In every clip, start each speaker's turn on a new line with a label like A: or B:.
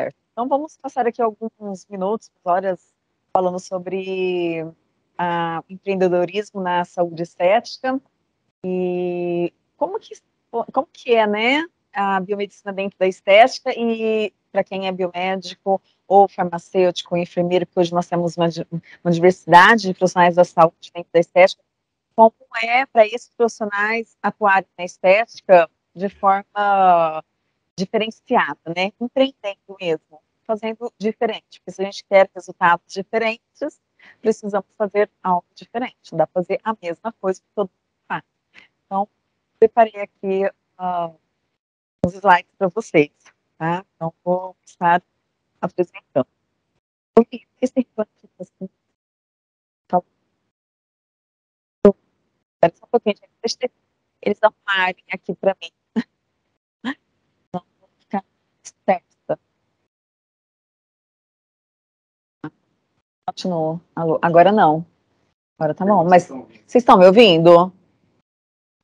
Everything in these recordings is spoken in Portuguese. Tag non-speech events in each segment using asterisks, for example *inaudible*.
A: certo. Então vamos passar aqui alguns minutos, horas, falando sobre ah, empreendedorismo na saúde estética e como que, como que é, né, a biomedicina dentro da estética e para quem é biomédico ou farmacêutico, ou enfermeiro, que hoje nós temos uma, uma diversidade de profissionais da saúde dentro da estética, como é para esses profissionais atuarem na estética de forma diferenciada, né? Empreendendo mesmo, fazendo diferente. Porque se a gente quer resultados diferentes, precisamos fazer algo diferente. Não dá para fazer a mesma coisa que todo mundo faz. Então, preparei aqui uh, os slides para vocês, tá? Então, vou estar apresentando. O que esse assim? Então, espera só um pouquinho, gente. Eles arrumarem aqui para mim Continuou. Alô? Agora não. Agora tá bom. Mas vocês estão me ouvindo?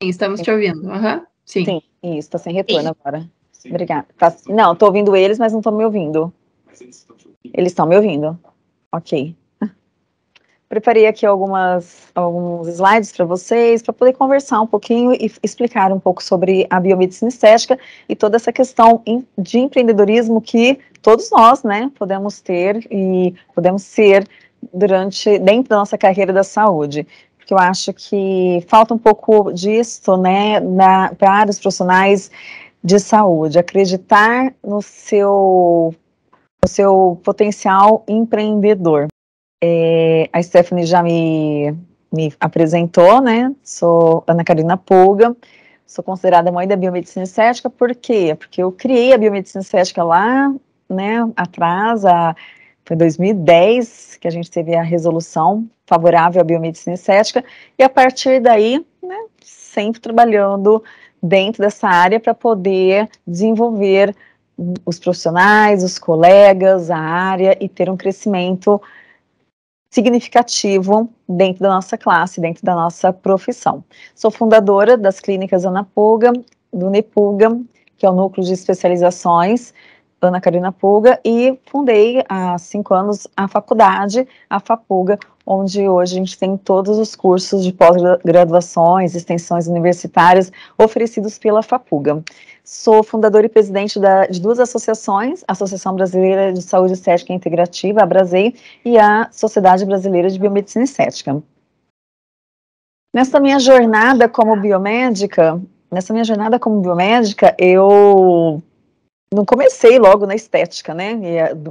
A: Sim, estamos te ouvindo. Uhum. Sim. Sim, isso, tá sem retorno Sim. agora. Sim. Obrigada. Tá... Não, tô ouvindo eles, mas não tô me ouvindo. Eles estão me ouvindo. Ok. *laughs* Preparei aqui algumas, alguns slides para vocês, para poder conversar um pouquinho e explicar um pouco sobre a biomedicina estética e toda essa questão de empreendedorismo que todos nós, né, podemos ter e podemos ser durante dentro da nossa carreira da saúde porque eu acho que falta um pouco disso né para os profissionais de saúde acreditar no seu no seu potencial empreendedor é, a Stephanie já me me apresentou né sou Ana Carolina Pulga sou considerada mãe da biomedicina estética por quê porque eu criei a biomedicina estética lá né atrás há foi em 2010 que a gente teve a resolução favorável à biomedicina estética, e a partir daí, né, sempre trabalhando dentro dessa área para poder desenvolver os profissionais, os colegas, a área e ter um crescimento significativo dentro da nossa classe, dentro da nossa profissão. Sou fundadora das clínicas Anapuga, do Nepuga, que é o núcleo de especializações Ana Carina Pulga e fundei há cinco anos a faculdade, a FAPUGA, onde hoje a gente tem todos os cursos de pós-graduações, extensões universitárias oferecidos pela FAPUGA. Sou fundadora e presidente da, de duas associações, a Associação Brasileira de Saúde Estética Integrativa, a Brasei, e a Sociedade Brasileira de Biomedicina Estética. Nessa minha jornada como biomédica, nessa minha jornada como biomédica, eu não comecei logo na estética, né?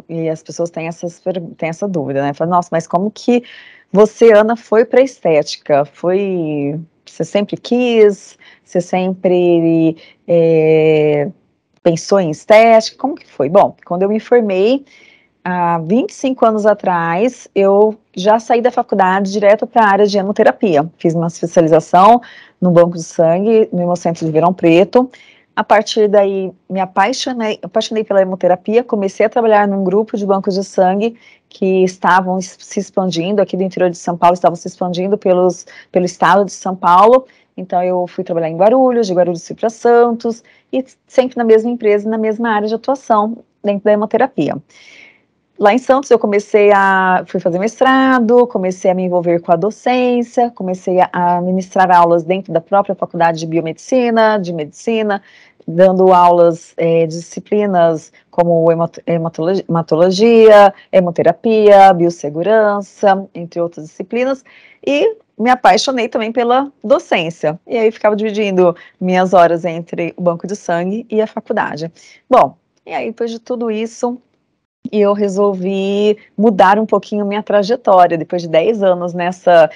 A: E, e as pessoas têm, essas, têm essa dúvida, né? Falam, nossa, mas como que você, Ana, foi para estética? Foi. Você sempre quis? Você sempre é, pensou em estética? Como que foi? Bom, quando eu me formei, há 25 anos atrás, eu já saí da faculdade direto para a área de hemoterapia. Fiz uma especialização no banco de sangue, no Hemocentro de Verão Preto, a partir daí, me apaixonei, apaixonei pela hemoterapia, comecei a trabalhar num grupo de bancos de sangue que estavam se expandindo aqui do interior de São Paulo, estavam se expandindo pelos, pelo estado de São Paulo. Então, eu fui trabalhar em Guarulhos, de Guarulhos para Santos, e sempre na mesma empresa, na mesma área de atuação, dentro da hemoterapia lá em Santos eu comecei a fui fazer mestrado, comecei a me envolver com a docência, comecei a ministrar aulas dentro da própria faculdade de biomedicina, de medicina, dando aulas é, disciplinas como hematologia, hematologia, hemoterapia, biossegurança, entre outras disciplinas, e me apaixonei também pela docência. E aí ficava dividindo minhas horas entre o banco de sangue e a faculdade. Bom, e aí depois de tudo isso, e eu resolvi mudar um pouquinho minha trajetória. Depois de 10 anos nessa,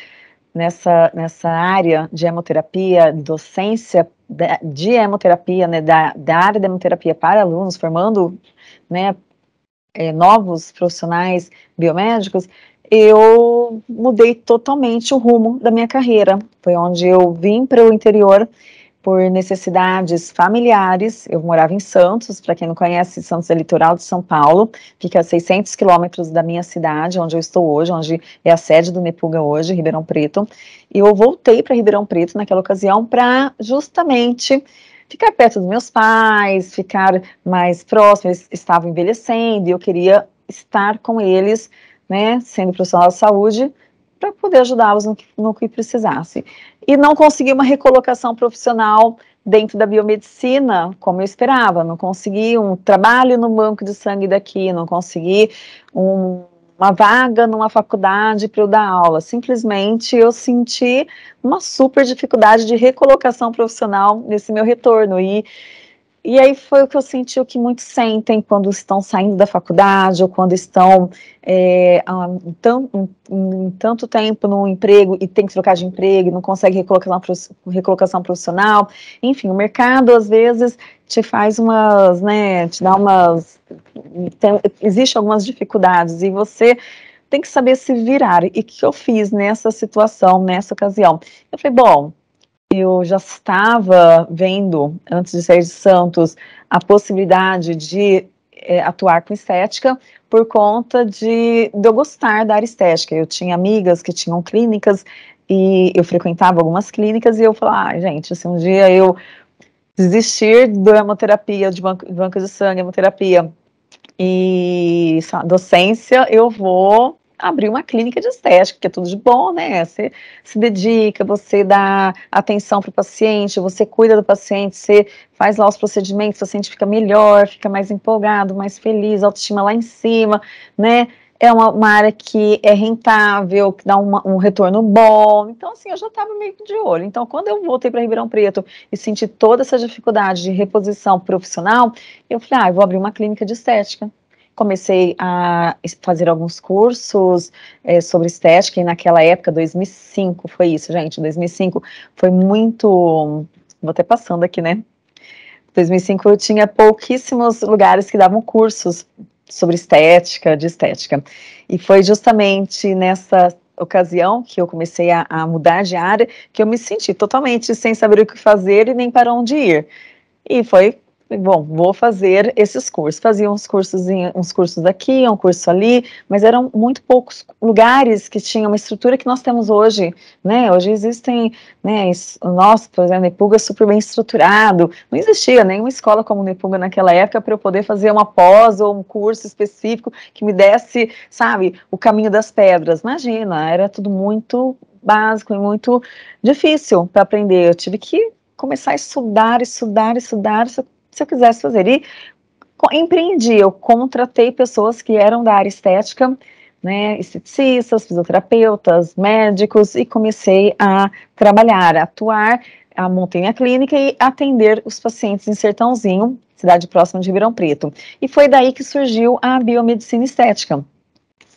A: nessa, nessa área de hemoterapia, docência de hemoterapia, né, da, da área de hemoterapia para alunos, formando né, é, novos profissionais biomédicos, eu mudei totalmente o rumo da minha carreira. Foi onde eu vim para o interior por necessidades familiares. Eu morava em Santos, para quem não conhece, Santos é litoral de São Paulo, fica a 600 quilômetros da minha cidade, onde eu estou hoje, onde é a sede do Nepuga hoje, Ribeirão Preto. E eu voltei para Ribeirão Preto naquela ocasião para justamente ficar perto dos meus pais, ficar mais próximo, eles estavam envelhecendo e eu queria estar com eles, né, sendo profissional da saúde, para poder ajudá-los no, no, que precisasse. E não consegui uma recolocação profissional dentro da biomedicina, como eu esperava, não consegui um trabalho no banco de sangue daqui, não consegui um, uma vaga numa faculdade para eu dar aula. Simplesmente eu senti uma super dificuldade de recolocação profissional nesse meu retorno. E e aí foi o que eu senti o que muitos sentem quando estão saindo da faculdade ou quando estão é, um, um, um, tanto tempo no emprego e tem que trocar de emprego, não consegue recolocação recolocação profissional. Enfim, o mercado às vezes te faz umas, né, te dá umas, tem, existe algumas dificuldades e você tem que saber se virar. E o que eu fiz nessa situação, nessa ocasião? Eu falei, bom, eu já estava vendo, antes de sair de Santos, a possibilidade de é, atuar com estética por conta de, de eu gostar da área estética. Eu tinha amigas que tinham clínicas e eu frequentava algumas clínicas e eu falava, ah, gente, se um dia eu desistir da hemoterapia, de banco, banco de sangue, hemoterapia e docência, eu vou abrir uma clínica de estética, que é tudo de bom, né? Você se dedica, você dá atenção para o paciente, você cuida do paciente, você faz lá os procedimentos, o paciente fica melhor, fica mais empolgado, mais feliz, autoestima lá em cima, né? é uma, uma, área que é rentável, que dá uma, um retorno bom. Então, assim, eu já estava meio de olho. Então, quando eu voltei para Ribeirão Preto e senti toda essa dificuldade de reposição profissional, eu falei, ah, eu vou abrir uma clínica de estética comecei a fazer alguns cursos é, sobre estética, e naquela época, 2005, foi isso, gente, 2005 foi muito. Vou até passando aqui, né? 2005 eu tinha pouquíssimos lugares que davam cursos sobre estética, de estética. E foi justamente nessa ocasião que eu comecei a, a, mudar de área que eu me senti totalmente sem saber o que fazer e nem para onde ir. E foi bom, vou fazer esses cursos. Fazia uns cursos, em, uns cursos daqui, um curso ali, mas eram muito poucos lugares que tinham uma estrutura que nós temos hoje, né? Hoje existem, né, nosso por exemplo, Nepuga é super bem estruturado, não existia nenhuma escola como Nepuga naquela época para eu poder fazer uma pós ou um curso específico que me desse, sabe, o caminho das pedras. Imagina, era tudo muito básico e muito difícil para aprender. Eu tive que começar a estudar, estudar, estudar, se eu quisesse fazer. E empreendi, eu contratei pessoas que eram da área estética, né, esteticistas, fisioterapeutas, médicos, e comecei a trabalhar, a atuar, a montar minha clínica e atender os pacientes em Sertãozinho, cidade próxima de Ribeirão Preto. E foi daí que surgiu a biomedicina estética,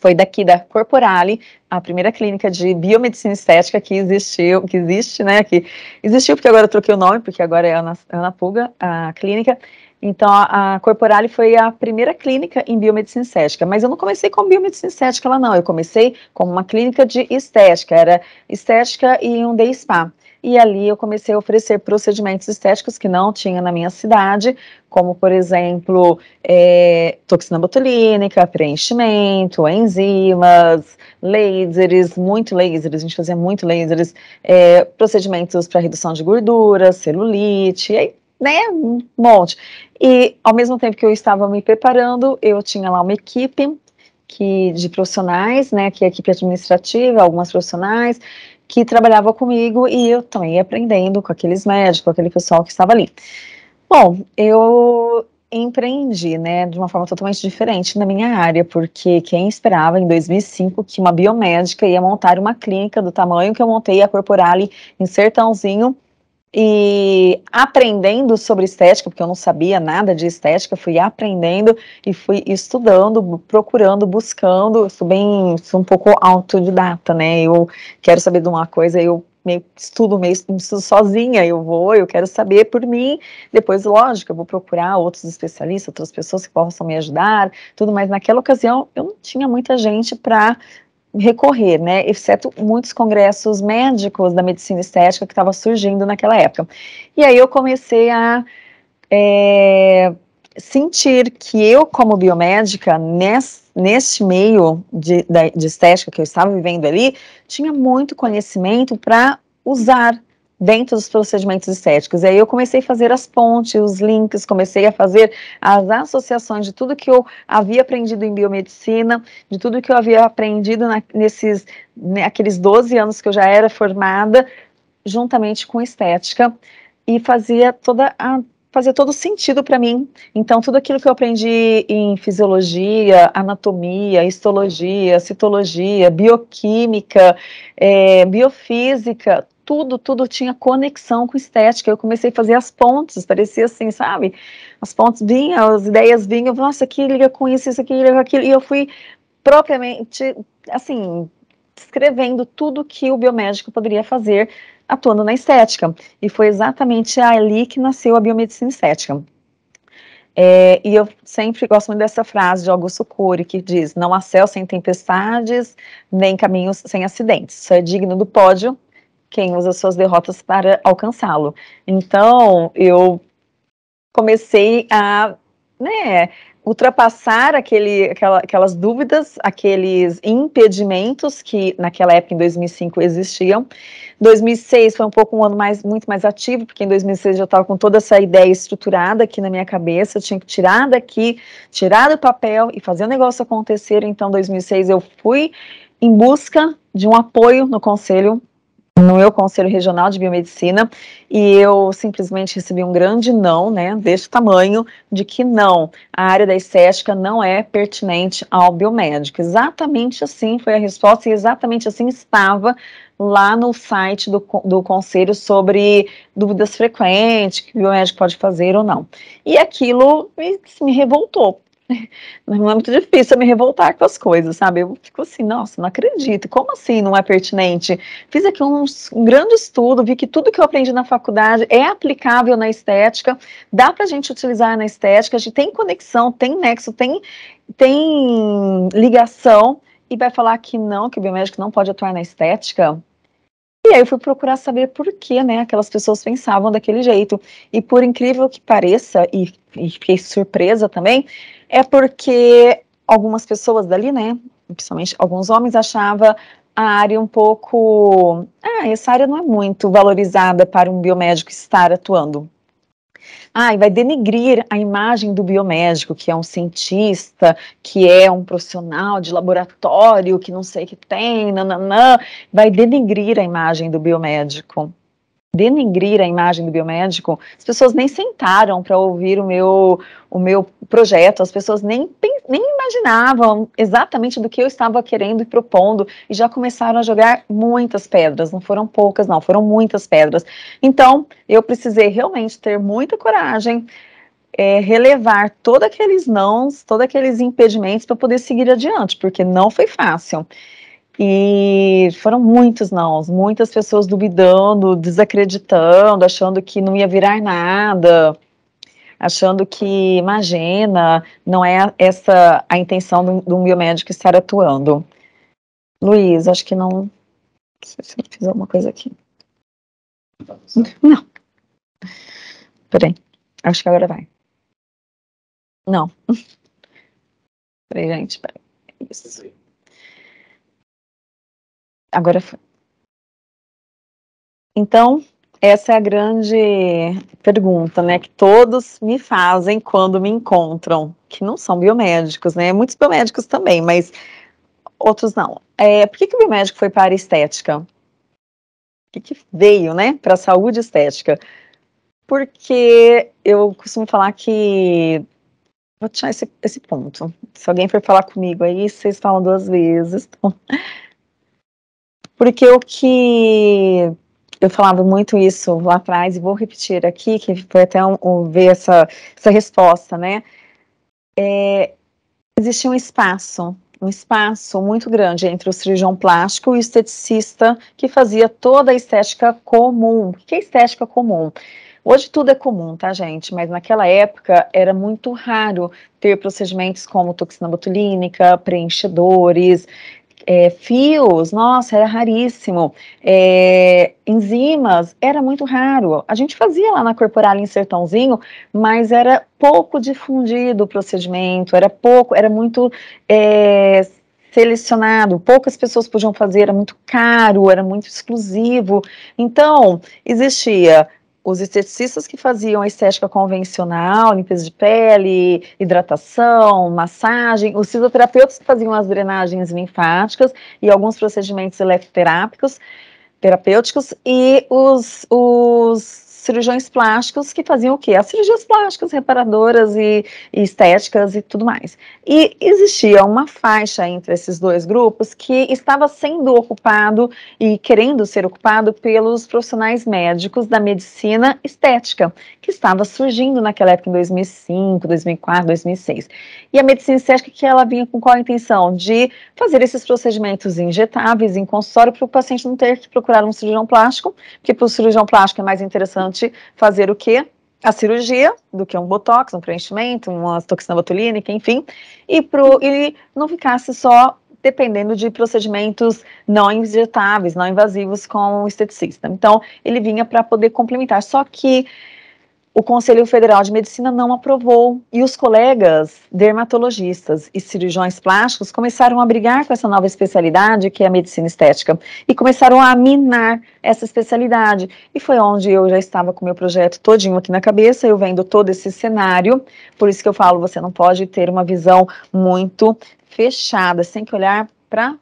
A: foi daqui da Corporale, a primeira clínica de biomedicina estética que existiu, que existe, né? Que existiu porque agora eu troquei o nome, porque agora é Ana, Ana Puga, a clínica. Então, a, Corporale foi a primeira clínica em biomedicina estética, mas eu não comecei com biomedicina estética lá, não. Eu comecei como uma clínica de estética, era estética e um day spa e ali eu comecei a oferecer procedimentos estéticos que não tinha na minha cidade, como, por exemplo, é, toxina botulínica, preenchimento, enzimas, lasers, muito lasers, a gente fazia muito lasers, é, procedimentos para redução de gordura, celulite, aí né, um monte. E ao mesmo tempo que eu estava me preparando, eu tinha lá uma equipe que de profissionais, né, que é a equipe administrativa, algumas profissionais, que trabalhava comigo e eu também ia aprendendo com aqueles médicos, com aquele pessoal que estava ali. Bom, eu empreendi, né, de uma forma totalmente diferente na minha área, porque quem esperava em 2005 que uma biomédica ia montar uma clínica do tamanho que eu montei a Corporale em Sertãozinho, e aprendendo sobre estética, porque eu não sabia nada de estética, fui aprendendo e fui estudando, procurando, buscando. Eu sou bem, sou um pouco autodidata, né? Eu quero saber de uma coisa, eu meio estudo, meio estudo sozinha, eu vou, eu quero saber por mim. Depois, lógico, eu vou procurar outros especialistas, outras pessoas que possam me ajudar, tudo, mas naquela ocasião eu não tinha muita gente para recorrer, né, exceto muitos congressos médicos da medicina estética que estava surgindo naquela época. E aí eu comecei a é, sentir que eu, como biomédica, nesse, neste meio de, de estética que eu estava vivendo ali, tinha muito conhecimento para usar dentro dos procedimentos estéticos. E aí eu comecei a fazer as pontes, os links, comecei a fazer as associações de tudo que eu havia aprendido em biomedicina, de tudo que eu havia aprendido na, nesses né, aqueles 12 anos que eu já era formada, juntamente com estética, e fazia toda a fazia todo sentido para mim. Então, tudo aquilo que eu aprendi em fisiologia, anatomia, histologia, citologia, bioquímica, é, biofísica, tudo, tudo tinha conexão com estética. Eu comecei a fazer as pontes, parecia assim, sabe? As pontes vinham, as ideias vinham, nossa, aqui liga com isso, isso aqui liga com aquilo. E eu fui propriamente, assim, escrevendo tudo que o biomédico poderia fazer atuando na estética. E foi exatamente ali que nasceu a biomedicina estética. É, e eu sempre gosto muito dessa frase de Augusto Cury, que diz: Não há céu sem tempestades, nem caminhos sem acidentes. Isso é digno do pódio quem usa suas derrotas para alcançá-lo. Então, eu comecei a, né, ultrapassar aquele, aquela, aquelas dúvidas, aqueles impedimentos que naquela época, em 2005, existiam. 2006 foi um pouco um ano mais, muito mais ativo, porque em 2006 já estava com toda essa ideia estruturada aqui na minha cabeça, eu tinha que tirar daqui, tirar do papel e fazer o negócio acontecer. Então, em 2006 eu fui em busca de um apoio no conselho no meu Conselho Regional de Biomedicina e eu simplesmente recebi um grande não, né, deste tamanho, de que não, a área da estética não é pertinente ao biomédico. Exatamente assim foi a resposta e exatamente assim estava lá no site do, do conselho sobre dúvidas frequentes, que o biomédico pode fazer ou não. E aquilo me, me revoltou, *laughs* Não é muito difícil eu me revoltar com as coisas, sabe? Eu fico assim, nossa, não acredito. Como assim não é pertinente? Fiz aqui um, grande estudo, vi que tudo que eu aprendi na faculdade é aplicável na estética, dá pra gente utilizar na estética, a gente tem conexão, tem nexo, tem, tem ligação, e vai falar que não, que o biomédico não pode atuar na estética? E aí eu fui procurar saber por que né, aquelas pessoas pensavam daquele jeito. E por incrível que pareça, e, e fiquei surpresa também, é porque algumas pessoas dali, né, principalmente alguns homens, achava a área um pouco. Ah, essa área não é muito valorizada para um biomédico estar atuando. Ah, e vai denegrir a imagem do biomédico, que é um cientista, que é um profissional de laboratório, que não sei o que tem, nananã. Vai denegrir a imagem do biomédico denegrir a imagem do biomédico, as pessoas nem sentaram para ouvir o meu, o meu projeto, as pessoas nem, nem imaginavam exatamente do que eu estava querendo e propondo, e já começaram a jogar muitas pedras, não foram poucas, não, foram muitas pedras. Então, eu precisei realmente ter muita coragem. É, relevar todos aqueles nãos, todos aqueles impedimentos para poder seguir adiante, porque não foi fácil. E foram muitos não, muitas pessoas duvidando, desacreditando, achando que não ia virar nada, achando que, imagina, não é essa a intenção do, um biomédico estar atuando. Luiz, acho que não. Se eu fiz alguma coisa aqui. Não. Peraí. Acho que agora vai. Não. *laughs* Peraí, gente. Peraí. É isso. Agora foi. Então, essa é a grande pergunta, né, que todos me fazem quando me encontram, que não são biomédicos, né, muitos biomédicos também, mas outros não. É, por que, que o biomédico foi para a estética? O que, que veio, né, para a saúde estética? Porque eu costumo falar que vou tirar esse, esse ponto. Se alguém for falar comigo aí, vocês falam duas vezes. Então, porque o que eu falava muito isso lá atrás, e vou repetir aqui, que foi até um, um ver essa, essa resposta, né? É, existia um espaço, um espaço muito grande entre o cirurgião plástico e o esteticista que fazia toda a estética comum. O que é estética comum? Hoje tudo é comum, tá, gente? Mas naquela época era muito raro ter procedimentos como toxina botulínica, preenchedores, é, fios, nossa, era raríssimo, é, enzimas, era muito raro. A gente fazia lá na Corporal em Sertãozinho, mas era pouco difundido o procedimento, era pouco, era muito é, selecionado, poucas pessoas podiam fazer, era muito caro, era muito exclusivo. Então, existia os esteticistas que faziam a estética convencional, limpeza de pele, hidratação, massagem, os fisioterapeutas que faziam as drenagens linfáticas e alguns procedimentos eletroterápicos, terapêuticos, e os, os cirurgiões plásticos que faziam o quê? As cirurgias plásticas, reparadoras e, e estéticas e tudo mais. E existia uma faixa entre esses dois grupos que estava sendo ocupado e querendo ser ocupado pelos profissionais médicos da medicina estética, que estava surgindo naquela época em 2005, 2004, 2006. E a medicina estética que ela vinha com qual a intenção? De fazer esses procedimentos injetáveis em consultório para o paciente não ter que procurar um cirurgião plástico, porque para o cirurgião plástico é mais interessante fazer o quê? A cirurgia, do que um botox, um preenchimento, uma toxina botulínica, enfim, e pro, ele não ficasse só dependendo de procedimentos não injetáveis, não invasivos com o esteticista. Então, ele vinha para poder complementar. Só que o Conselho Federal de Medicina não aprovou e os colegas dermatologistas e cirurgiões plásticos começaram a brigar com essa nova especialidade que é a medicina estética e começaram a minar essa especialidade e foi onde eu já estava com meu projeto todinho aqui na cabeça, eu vendo todo esse cenário, por isso que eu falo, você não pode ter uma visão muito fechada, você tem que olhar para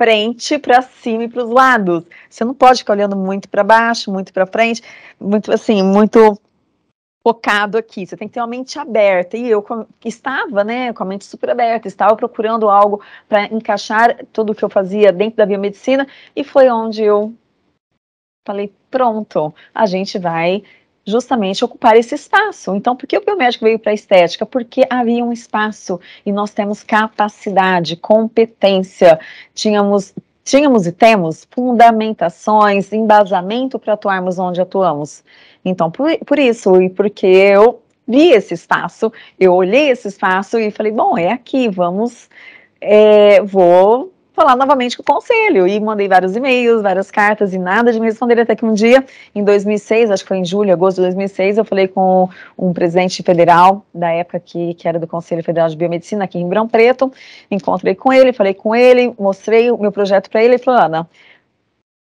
A: frente, para cima e para os lados. Você não pode ficar olhando muito para baixo, muito para frente, muito assim, muito focado aqui, você tem que ter uma mente aberta. E eu estava, né, com a mente super aberta, estava procurando algo para encaixar tudo que eu fazia dentro da biomedicina e foi onde eu falei, pronto, a gente vai justamente ocupar esse espaço. Então, por que o biomédico veio para a estética? Porque havia um espaço e nós temos capacidade, competência, tínhamos Tínhamos e temos fundamentações, embasamento para atuarmos onde atuamos. Então, por, por isso e porque eu vi esse espaço, eu olhei esse espaço e falei: bom, é aqui, vamos, é, vou falar novamente com o conselho. E mandei vários e-mails, várias cartas e nada de me responder. Até que um dia, em 2006, acho que foi em julho, agosto de 2006, eu falei com um presidente federal da época que, que era do Conselho Federal de Biomedicina aqui em Ribeirão Preto. Encontrei com ele, falei com ele, mostrei o meu projeto para ele. Ele falou: Ana,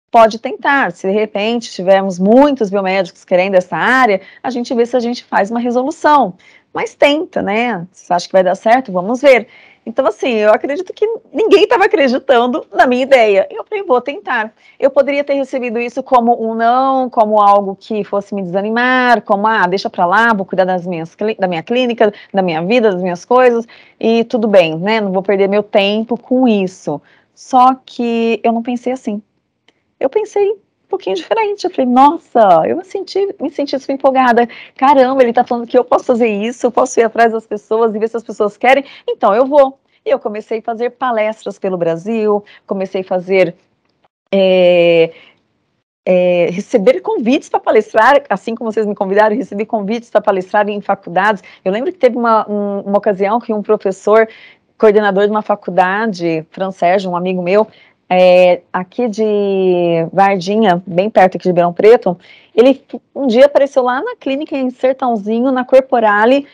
A: pode tentar. Se de repente tivermos muitos biomédicos querendo essa área, a gente vê se a gente faz uma resolução. Mas tenta, né? Você acha que vai dar certo? Vamos ver. Então, assim, eu acredito que ninguém estava acreditando na minha ideia. Eu falei, vou tentar. Eu poderia ter recebido isso como um não, como algo que fosse me desanimar, como, ah, deixa pra lá, vou cuidar das minhas, da minha clínica, da minha vida, das minhas coisas, e tudo bem, né? Não vou perder meu tempo com isso. Só que eu não pensei assim. Eu pensei pouquinho diferente. Eu falei, nossa, eu me senti, me senti super empolgada. Caramba, ele tá falando que eu posso fazer isso, eu posso ir atrás das pessoas e ver se as pessoas querem. Então, eu vou. E eu comecei a fazer palestras pelo Brasil, comecei a fazer. É, é, receber convites para palestrar, assim como vocês me convidaram, recebi convites para palestrar em faculdades. Eu lembro que teve uma, um, uma ocasião que um professor, coordenador de uma faculdade francesa, um amigo meu, é, aqui de Vardinha, bem perto aqui de Beirão Preto, ele um dia apareceu lá na clínica em Sertãozinho, na Corporale,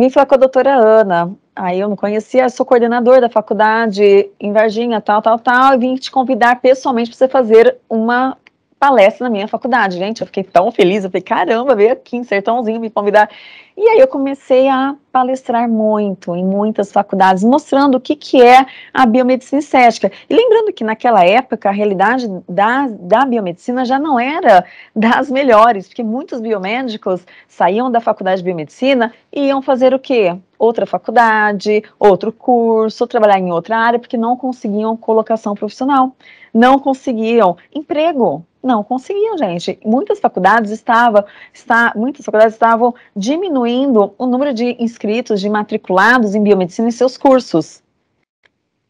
A: me falar com a doutora Ana. Aí eu não conhecia, sou coordenador da faculdade em Varginha, tal, tal, tal, e vim te convidar pessoalmente para você fazer uma palestra na minha faculdade. Gente, eu fiquei tão feliz, eu falei, caramba, veio aqui em Sertãozinho me convidar. E aí eu comecei a palestrar muito em muitas faculdades, mostrando o que, que é a biomedicina estética. E lembrando que naquela época a realidade da, da biomedicina já não era das melhores, porque muitos biomédicos saíam da faculdade de biomedicina e iam fazer o quê? Outra faculdade, outro curso, trabalhar em outra área, porque não conseguiam colocação profissional não conseguiam emprego, não conseguiam, gente. Muitas faculdades estavam, está, muitas faculdades estavam diminuindo o número de inscritos, de matriculados em biomedicina em seus cursos.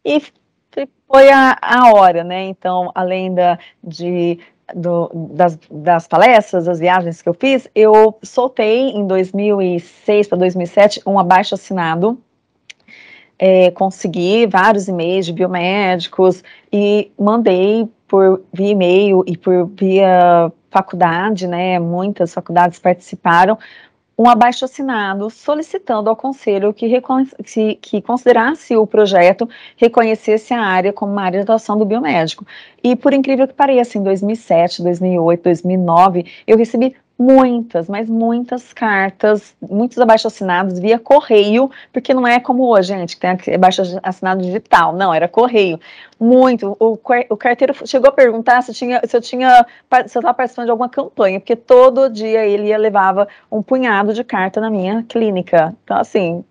A: E foi a, a hora, né? Então, além da, de, do, das, das palestras, das viagens que eu fiz, eu soltei em 2006 para 2007 um abaixo assinado é, consegui vários e-mails de biomédicos e mandei por via e-mail e por via faculdade, né? Muitas faculdades participaram, um abaixo-assinado solicitando ao conselho que, que, que, considerasse o projeto, reconhecesse a área como uma área de atuação do biomédico. E por incrível que pareça, em 2007, 2008, 2009, eu recebi muitas, mas muitas cartas, muitos abaixo assinados via correio, porque não é como hoje, gente, que tem abaixo assinado digital, não, era correio. Muito. O, o carteiro chegou a perguntar se, tinha, se eu tinha se eu estava participando de alguma campanha, porque todo dia ele ia, levava um punhado de carta na minha clínica. Então, assim,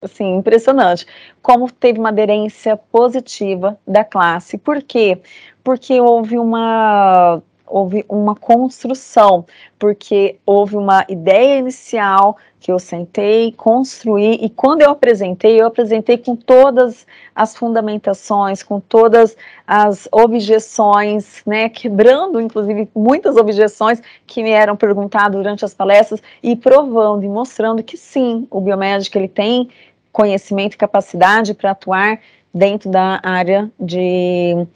A: assim, impressionante. Como teve uma aderência positiva da classe. Por quê? Porque houve uma houve uma construção, porque houve uma ideia inicial que eu sentei, construí, e quando eu apresentei, eu apresentei com todas as fundamentações, com todas as objeções, né, quebrando, inclusive, muitas objeções que me eram perguntadas durante as palestras, e provando e mostrando que sim, o biomédico, ele tem conhecimento e capacidade para atuar dentro da área de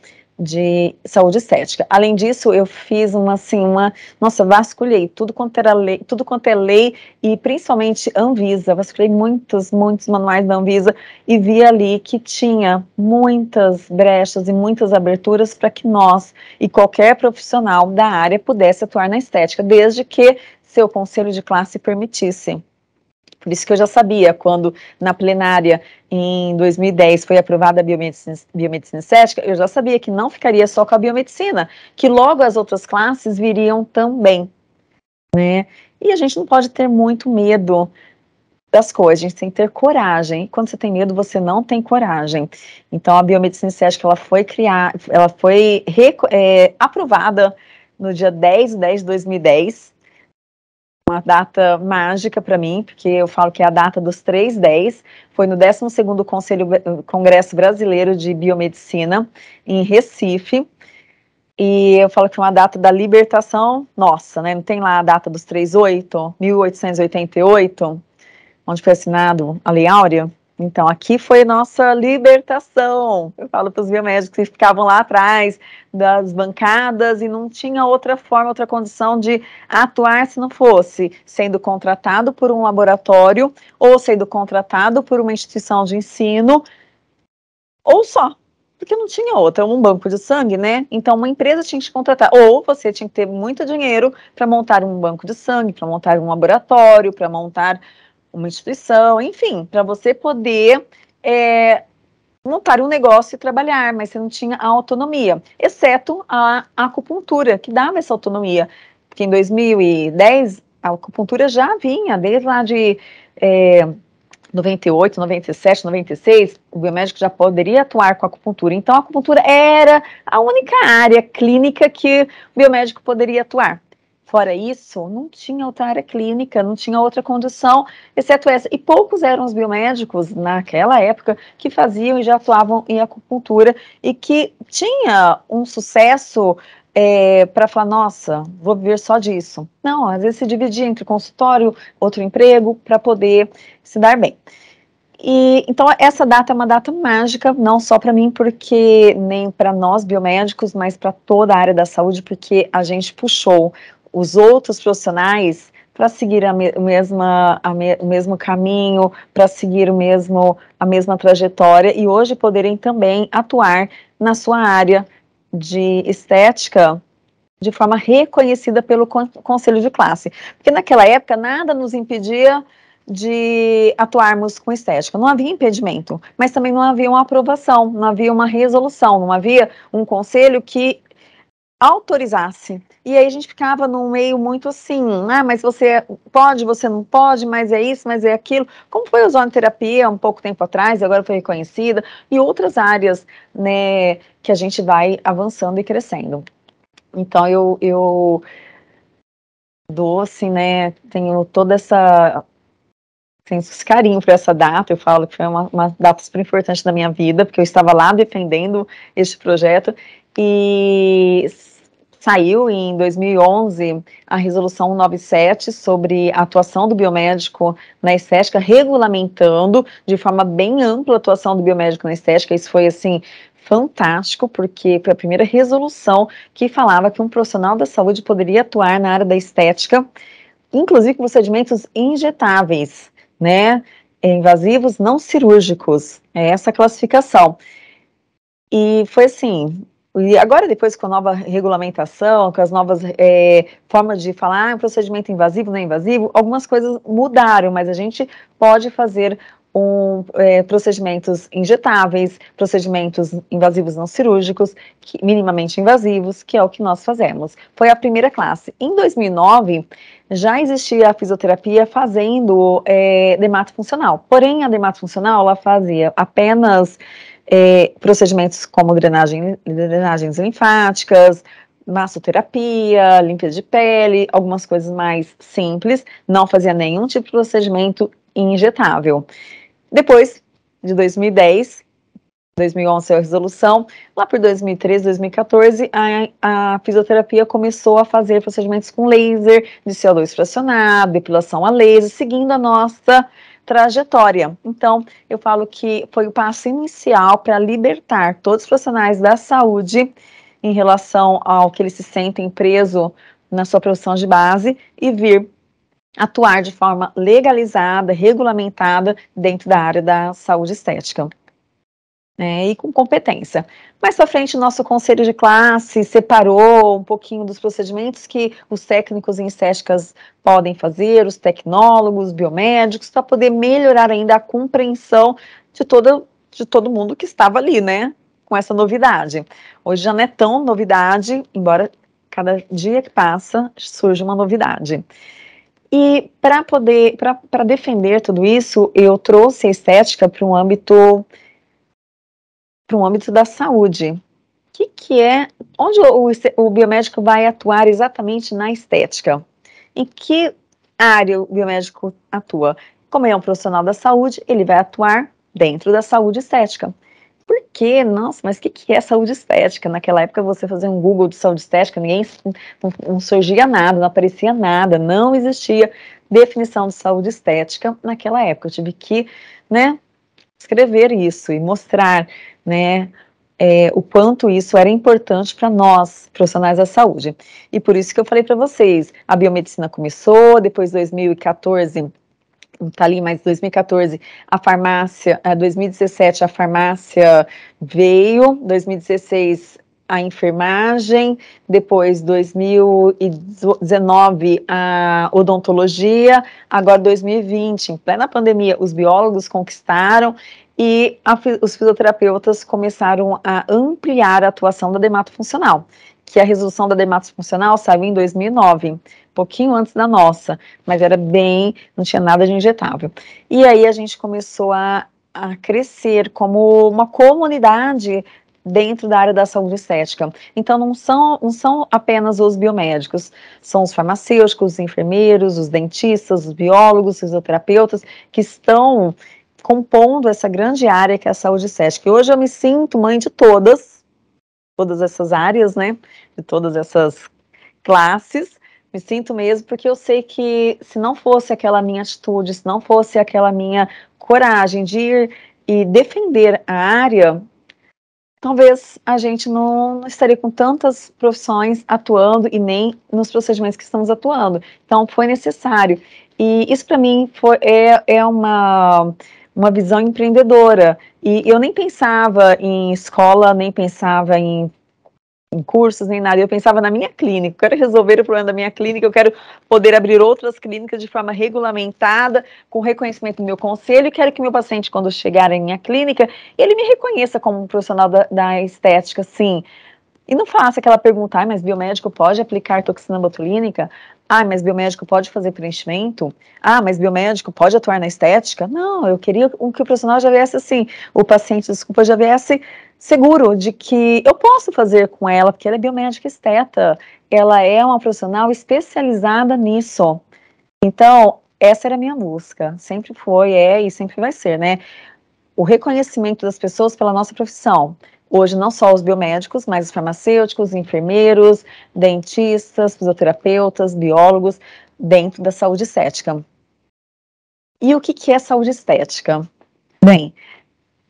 A: de saúde estética. Além disso, eu fiz uma assim, uma, nossa, vasculhei tudo quanto era lei, tudo quanto é lei e principalmente Anvisa, vasculhei muitos, muitos manuais da Anvisa e vi ali que tinha muitas brechas e muitas aberturas para que nós e qualquer profissional da área pudesse atuar na estética, desde que seu conselho de classe permitisse. Por isso que eu já sabia, quando na plenária em 2010 foi aprovada a biomedicina, biomedicina estética, eu já sabia que não ficaria só com a biomedicina, que logo as outras classes viriam também, né? E a gente não pode ter muito medo das coisas, a gente tem que ter coragem. E quando você tem medo, você não tem coragem. Então a biomedicina estética ela foi criada, ela foi é, aprovada no dia 10 de 10 de 2010 uma data mágica para mim, porque eu falo que é a data dos 310, foi no 12º Conselho, Congresso Brasileiro de Biomedicina, em Recife, e eu falo que é uma data da libertação nossa, né, não tem lá a data dos 38, 1888, onde foi assinado a Lei Áurea? Então, aqui foi nossa libertação. Eu falo para os biomédicos que ficavam lá atrás das bancadas e não tinha outra forma, outra condição de atuar se não fosse sendo contratado por um laboratório ou sendo contratado por uma instituição de ensino ou só. Porque não tinha outra, um banco de sangue, né? Então, uma empresa tinha que te contratar. Ou você tinha que ter muito dinheiro para montar um banco de sangue, para montar um laboratório, para montar uma instituição, enfim, para você poder é, montar um negócio e trabalhar, mas você não tinha a autonomia, exceto a, acupuntura, que dava essa autonomia, porque em 2010 a acupuntura já vinha, desde lá de é, 98, 97, 96, o biomédico já poderia atuar com a acupuntura. Então, a acupuntura era a única área clínica que o biomédico poderia atuar. Fora isso, não tinha outra área clínica, não tinha outra condição, exceto essa. E poucos eram os biomédicos naquela época que faziam e já atuavam em acupuntura e que tinha um sucesso é, para falar, nossa, vou viver só disso. Não, às vezes se dividia entre consultório, outro emprego, para poder se dar bem. E, então, essa data é uma data mágica, não só para mim, porque nem para nós biomédicos, mas para toda a área da saúde, porque a gente puxou os outros profissionais para seguir a, me, mesma, a me, o mesmo caminho, para seguir o mesmo, a mesma trajetória e hoje poderem também atuar na sua área de estética de forma reconhecida pelo con conselho de classe. Porque naquela época nada nos impedia de atuarmos com estética. Não havia impedimento, mas também não havia uma aprovação, não havia uma resolução, não havia um conselho que autorizasse. E aí a gente ficava num meio muito assim, ah, mas você pode, você não pode, mas é isso, mas é aquilo. Como foi a ozonoterapia um pouco tempo atrás, agora foi reconhecida, e outras áreas, né, que a gente vai avançando e crescendo. Então eu, eu dou assim, né, tenho toda essa tenho esse carinho por essa data, eu falo que foi uma, uma data super importante da minha vida, porque eu estava lá defendendo este projeto e Saiu em 2011 a resolução 97 sobre a atuação do biomédico na estética, regulamentando de forma bem ampla a atuação do biomédico na estética. Isso foi assim fantástico, porque foi a primeira resolução que falava que um profissional da saúde poderia atuar na área da estética, inclusive com procedimentos injetáveis, né? Invasivos não cirúrgicos, é essa classificação. E foi assim, e agora, depois com a nova regulamentação, com as novas é, formas de falar, ah, procedimento invasivo, não é invasivo, algumas coisas mudaram, mas a gente pode fazer um, é, procedimentos injetáveis, procedimentos invasivos não cirúrgicos, que, minimamente invasivos, que é o que nós fazemos. Foi a primeira classe. Em 2009, já existia a fisioterapia fazendo é, demato funcional, porém a demato funcional ela fazia apenas é, procedimentos como drenagem, drenagens linfáticas, massoterapia, limpeza de pele, algumas coisas mais simples, não fazia nenhum tipo de procedimento injetável. Depois de 2010, 2011 é a resolução, lá por 2013, 2014, a, a, fisioterapia começou a fazer procedimentos com laser, de CO2 fracionado, depilação a laser, seguindo a nossa trajetória. Então, eu falo que foi o passo inicial para libertar todos os profissionais da saúde em relação ao que eles se sentem preso na sua profissão de base e vir atuar de forma legalizada, regulamentada dentro da área da saúde estética né, e com competência. Mais para frente, o nosso conselho de classe separou um pouquinho dos procedimentos que os técnicos em estéticas podem fazer, os tecnólogos, biomédicos, para poder melhorar ainda a compreensão de, toda, de todo mundo que estava ali, né? Com essa novidade. Hoje já não é tão novidade, embora cada dia que passa surge uma novidade. E para poder, para defender tudo isso, eu trouxe a estética para um âmbito para o âmbito da saúde. O que, que é, onde o, o biomédico vai atuar exatamente na estética? Em que área o biomédico atua? Como é um profissional da saúde, ele vai atuar dentro da saúde estética. Por quê? Nossa, mas o que, que é saúde estética? Naquela época, você fazia um Google de saúde estética, ninguém não, não surgia nada, não aparecia nada, não existia definição de saúde estética naquela época. Eu tive que, né, escrever isso e mostrar, né, é, o quanto isso era importante para nós, profissionais da saúde. E por isso que eu falei para vocês, a biomedicina começou, depois 2014 está ali, mas 2014 a farmácia, 2017 eh, a farmácia veio, 2016 a enfermagem, depois 2019 a odontologia, agora 2020, em plena pandemia, os biólogos conquistaram e a, os fisioterapeutas começaram a ampliar a atuação da dermatofuncional que a resolução da dermatofuncional saiu em 2009, pouquinho antes da nossa, mas era bem, não tinha nada de injetável. E aí a gente começou a a crescer como uma comunidade dentro da área da saúde estética. Então, não são, não são apenas os biomédicos, são os farmacêuticos, os enfermeiros, os dentistas, os biólogos, os fisioterapeutas que estão compondo essa grande área que é a saúde estética. E hoje eu me sinto mãe de todas, todas essas áreas, né? De todas essas classes. Me sinto mesmo porque eu sei que se não fosse aquela minha atitude, se não fosse aquela minha coragem de ir e defender a área, talvez a gente não, não estaria com tantas profissões atuando e nem nos procedimentos que estamos atuando. Então, foi necessário. E isso, para mim, foi, é, é uma, uma visão empreendedora. E eu nem pensava em escola, nem pensava em em cursos nem nada. Eu pensava na minha clínica, eu quero resolver o problema da minha clínica, eu quero poder abrir outras clínicas de forma regulamentada, com reconhecimento do meu conselho. Quero que meu paciente, quando chegar em minha clínica, ele me reconheça como um profissional da, da estética, sim. E não faça aquela pergunta, ah, mas biomédico pode aplicar toxina botulínica? Ah, mas biomédico pode fazer preenchimento? Ah, mas biomédico pode atuar na estética? Não, eu queria que o profissional já viesse assim, o paciente, desculpa, já viesse seguro de que eu posso fazer com ela, porque ela é biomédica esteta, ela é uma profissional especializada nisso. Então, essa era a minha busca, sempre foi, é e sempre vai ser, né? O reconhecimento das pessoas pela nossa profissão. Hoje, não só os biomédicos, mas os farmacêuticos, enfermeiros, dentistas, fisioterapeutas, biólogos, dentro da saúde estética. E o que, que é saúde estética? Bem,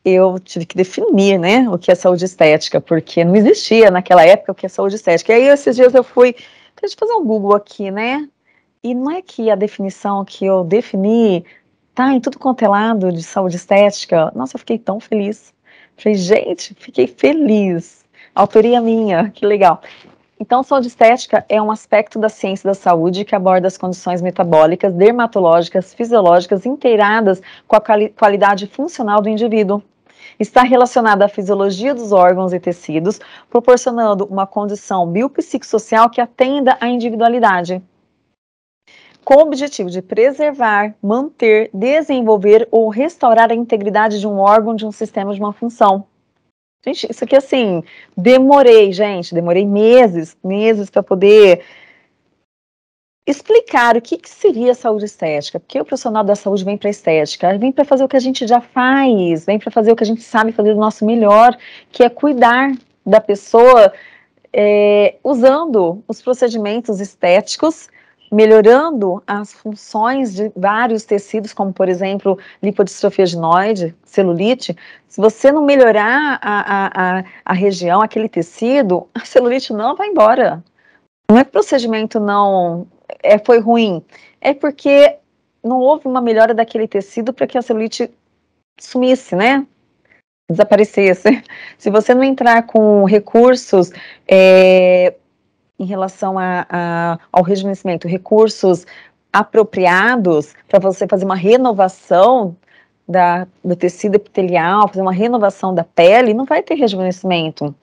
A: eu tive que definir, né, o que é saúde estética, porque não existia naquela época o que é saúde estética. E aí, esses dias eu fui, deixa eu fazer um Google aqui, né, e não é que a definição que eu defini tá em tudo quanto é lado de saúde estética. Nossa, eu fiquei tão feliz. Falei, gente, fiquei feliz. Autoria minha, que legal. Então, saúde estética é um aspecto da ciência da saúde que aborda as condições metabólicas, dermatológicas, fisiológicas inteiradas com a qualidade funcional do indivíduo. Está relacionada à fisiologia dos órgãos e tecidos, proporcionando uma condição biopsicossocial que atenda à individualidade com o objetivo de preservar, manter, desenvolver ou restaurar a integridade de um órgão, de um sistema, de uma função. Gente, isso aqui assim, demorei, gente, demorei meses, meses para poder explicar o que, que seria saúde estética, porque o profissional da saúde vem para estética, vem para fazer o que a gente já faz, vem para fazer o que a gente sabe fazer do nosso melhor, que é cuidar da pessoa é, usando os procedimentos estéticos melhorando as funções de vários tecidos, como por exemplo lipodistrofia ginoide, celulite. Se você não melhorar a, a, a, a região, aquele tecido, *laughs* a celulite não vai embora. Não é que o procedimento não é, foi ruim, é porque não houve uma melhora daquele tecido para que a celulite sumisse, né? Desaparecesse. *laughs* Se você não entrar com recursos é, em relação a, a, ao rejuvenescimento, recursos apropriados para você fazer uma renovação da, do tecido epitelial, fazer uma renovação da pele, não vai ter rejuvenescimento.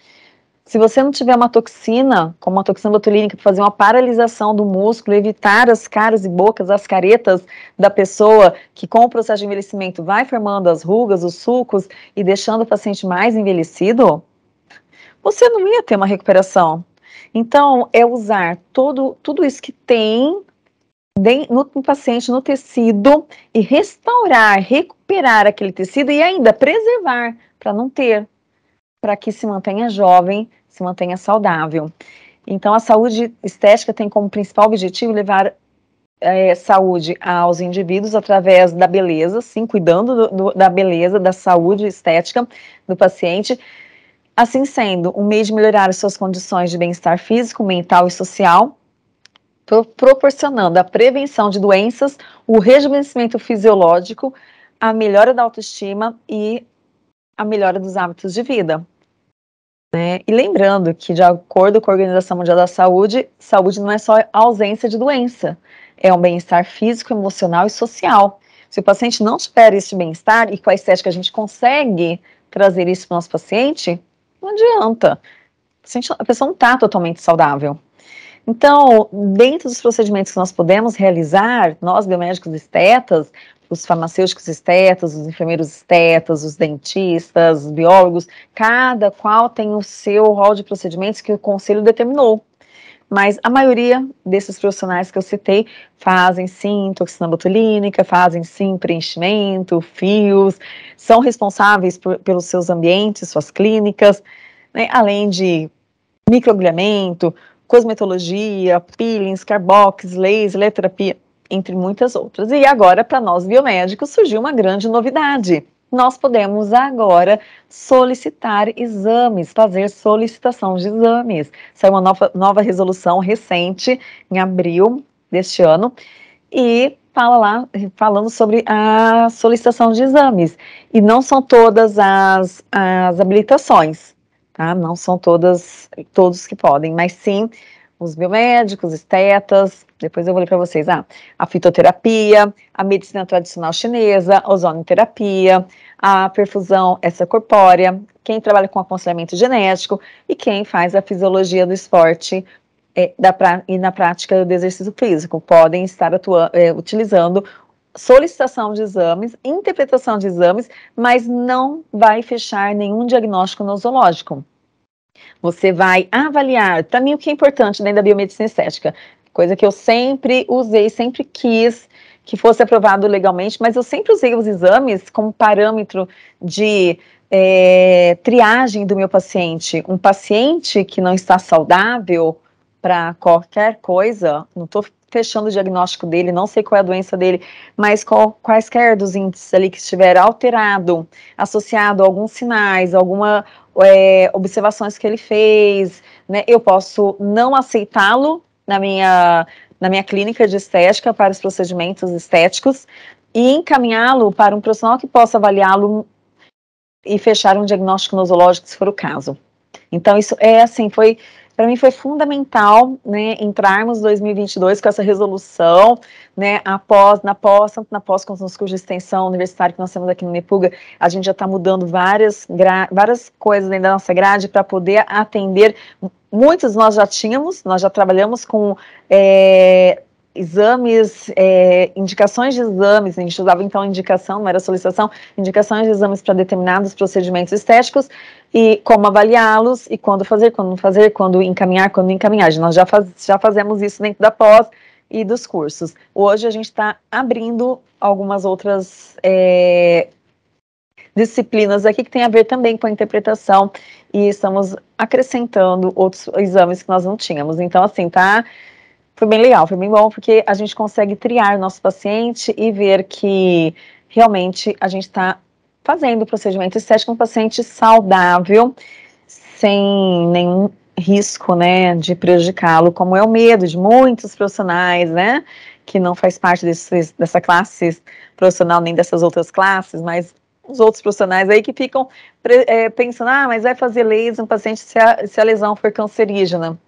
A: Se você não tiver uma toxina, como a toxina botulínica, para fazer uma paralisação do músculo, evitar as caras e bocas, as caretas da pessoa, que com o processo de envelhecimento vai formando as rugas, os sulcos e deixando o paciente mais envelhecido, você não ia ter uma recuperação. Então, é usar todo, tudo isso que tem no, paciente, no tecido, e restaurar, recuperar aquele tecido e ainda preservar para não ter, para que se mantenha jovem, se mantenha saudável. Então, a saúde estética tem como principal objetivo levar é, saúde aos indivíduos através da beleza, sim, cuidando do, do, da beleza, da saúde estética do paciente, Assim sendo, um meio de melhorar suas condições de bem-estar físico, mental e social, pro proporcionando a prevenção de doenças, o rejuvenescimento fisiológico, a melhora da autoestima e a melhora dos hábitos de vida. Né? E lembrando que, de acordo com a Organização Mundial da Saúde, saúde não é só ausência de doença, é um bem-estar físico, emocional e social. Se o paciente não tiver esse bem-estar, e com a estética a gente consegue trazer isso para o nosso paciente, não adianta. A pessoa não está totalmente saudável. Então, dentro dos procedimentos que nós podemos realizar, nós biomédicos estetas, os farmacêuticos estetas, os enfermeiros estetas, os dentistas, os biólogos, cada qual tem o seu rol de procedimentos que o conselho determinou. Mas a maioria desses profissionais que eu citei fazem sim toxina botulínica, fazem sim preenchimento, fios, são responsáveis por, pelos seus ambientes, suas clínicas, né, além de microagulhamento, cosmetologia, peelings, carbox, laser, eletroterapia, entre muitas outras. E agora, para nós biomédicos, surgiu uma grande novidade nós podemos agora solicitar exames, fazer solicitação de exames. Isso é uma nova, nova resolução recente, em abril deste ano, e fala lá, falando sobre a solicitação de exames. E não são todas as, as habilitações, tá? Não são todas, todos que podem, mas sim os biomédicos, estetas, depois eu vou ler para vocês. Ah, a fitoterapia, a medicina tradicional chinesa, a ozonoterapia, a perfusão essa corpórea, quem trabalha com aconselhamento genético e quem faz a fisiologia do esporte é, da pra, e na prática do exercício físico. Podem estar atuando é, utilizando solicitação de exames, interpretação de exames, mas não vai fechar nenhum diagnóstico nosológico. Você vai avaliar, para mim o que é importante dentro da biomedicina estética, coisa que eu sempre usei, sempre quis que fosse aprovado legalmente, mas eu sempre usei os exames como parâmetro de é, triagem do meu paciente. Um paciente que não está saudável para qualquer coisa, não estou fechando o diagnóstico dele, não sei qual é a doença dele, mas qual, quaisquer dos índices ali que estiver alterado, associado a alguns sinais, alguma é, observações que ele fez, né, eu posso não aceitá-lo na minha, na minha clínica de estética para os procedimentos estéticos e encaminhá-lo para um profissional que possa avaliá-lo e fechar um diagnóstico nosológico, se for o caso. Então, isso é assim, foi para mim foi fundamental, né, entrarmos 2022 com essa resolução, né, após, na pós, tanto na pós quanto nos cursos de extensão universitária que nós temos aqui no Nepuga, a gente já está mudando várias, várias coisas dentro da nossa grade para poder atender Muitos nós já tínhamos, nós já trabalhamos com é, exames, é, indicações de exames, a gente usava então indicação, não era solicitação, indicações de exames para determinados procedimentos estéticos e como avaliá-los e quando fazer, quando não fazer, quando encaminhar, quando encaminhar. Nós já, faz, já fazemos isso dentro da pós e dos cursos. Hoje a gente está abrindo algumas outras é, disciplinas aqui que tem a ver também com a interpretação e estamos acrescentando outros exames que nós não tínhamos. Então, assim, tá foi bem legal, foi bem bom, porque a gente consegue triar o nosso paciente e ver que realmente a gente está fazendo o procedimento estético um paciente saudável, sem nenhum risco, né, de prejudicá-lo, como é o medo de muitos profissionais, né, que não faz parte dessa classe profissional nem dessas outras classes, mas os outros profissionais aí que ficam é, pensando, ah, mas vai fazer laser no paciente se a, se a lesão for cancerígena.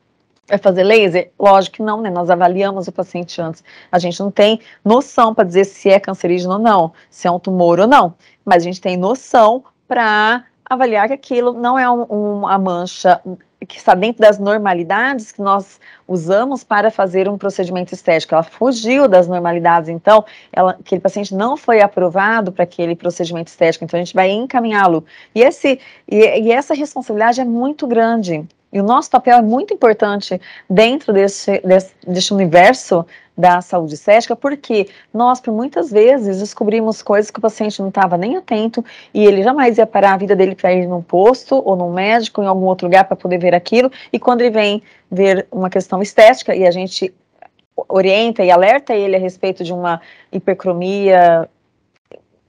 A: Vai é fazer laser? Lógico que não, né? Nós avaliamos o paciente antes. A gente não tem noção para dizer se é cancerígeno ou não, se é um tumor ou não, mas a gente tem noção para avaliar que aquilo não é um, uma mancha que está dentro das normalidades que nós usamos para fazer um procedimento estético. Ela fugiu das normalidades, então ela, aquele paciente não foi aprovado para aquele procedimento estético, então a gente vai encaminhá-lo. E, esse, e, e essa responsabilidade é muito grande. E o nosso papel é muito importante dentro deste, desse, universo da saúde cética, porque nós, por muitas vezes, descobrimos coisas que o paciente não estava nem atento e ele jamais ia parar a vida dele para ir num posto ou num médico, em algum outro lugar para poder ver aquilo. E quando ele vem ver uma questão estética e a gente orienta e alerta ele a respeito de uma hipercromia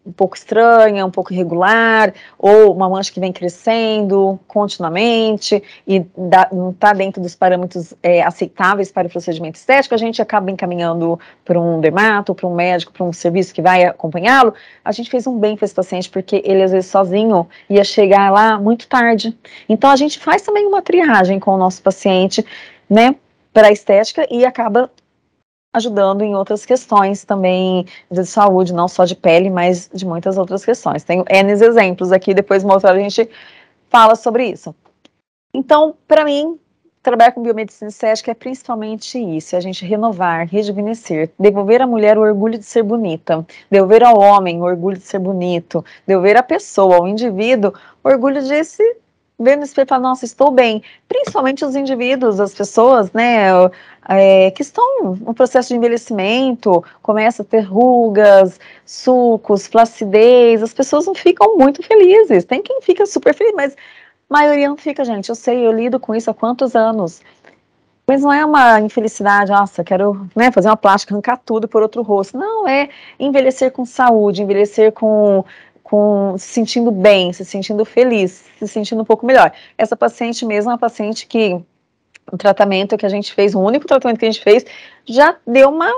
A: um pouco estranha, um pouco irregular, ou uma mancha que vem crescendo continuamente e dá, não está dentro dos parâmetros é, aceitáveis para o procedimento estético, a gente acaba encaminhando para um dermato, para um médico, para um serviço que vai acompanhá-lo. A gente fez um bem para esse paciente, porque ele, às vezes, sozinho ia chegar lá muito tarde. Então, a gente faz também uma triagem com o nosso paciente, né? para a estética e acaba ajudando em outras questões também de saúde, não só de pele, mas de muitas outras questões. Tenho N exemplos aqui, depois mostrar a gente fala sobre isso. Então, para mim, trabalhar com biomedicina estética é principalmente isso, é a gente renovar, rejuvenescer, devolver à mulher o orgulho de ser bonita, devolver ao homem o orgulho de ser bonito, devolver à pessoa, ao indivíduo, o orgulho de se ver no espelho e falar, nossa, estou bem. Principalmente os indivíduos, as pessoas, né, é, que estão no processo de envelhecimento, começa a ter rugas, sucos, flacidez, as pessoas não ficam muito felizes. Tem quem fica super feliz, mas a maioria não fica, gente. Eu sei, eu lido com isso há quantos anos. Mas não é uma infelicidade, nossa, quero né, fazer uma plástica, arrancar tudo por outro rosto. Não, é envelhecer com saúde, envelhecer com com se sentindo bem, se sentindo feliz, se sentindo um pouco melhor. Essa paciente mesmo é uma paciente que o tratamento que a gente fez, o único tratamento que a gente fez, já deu uma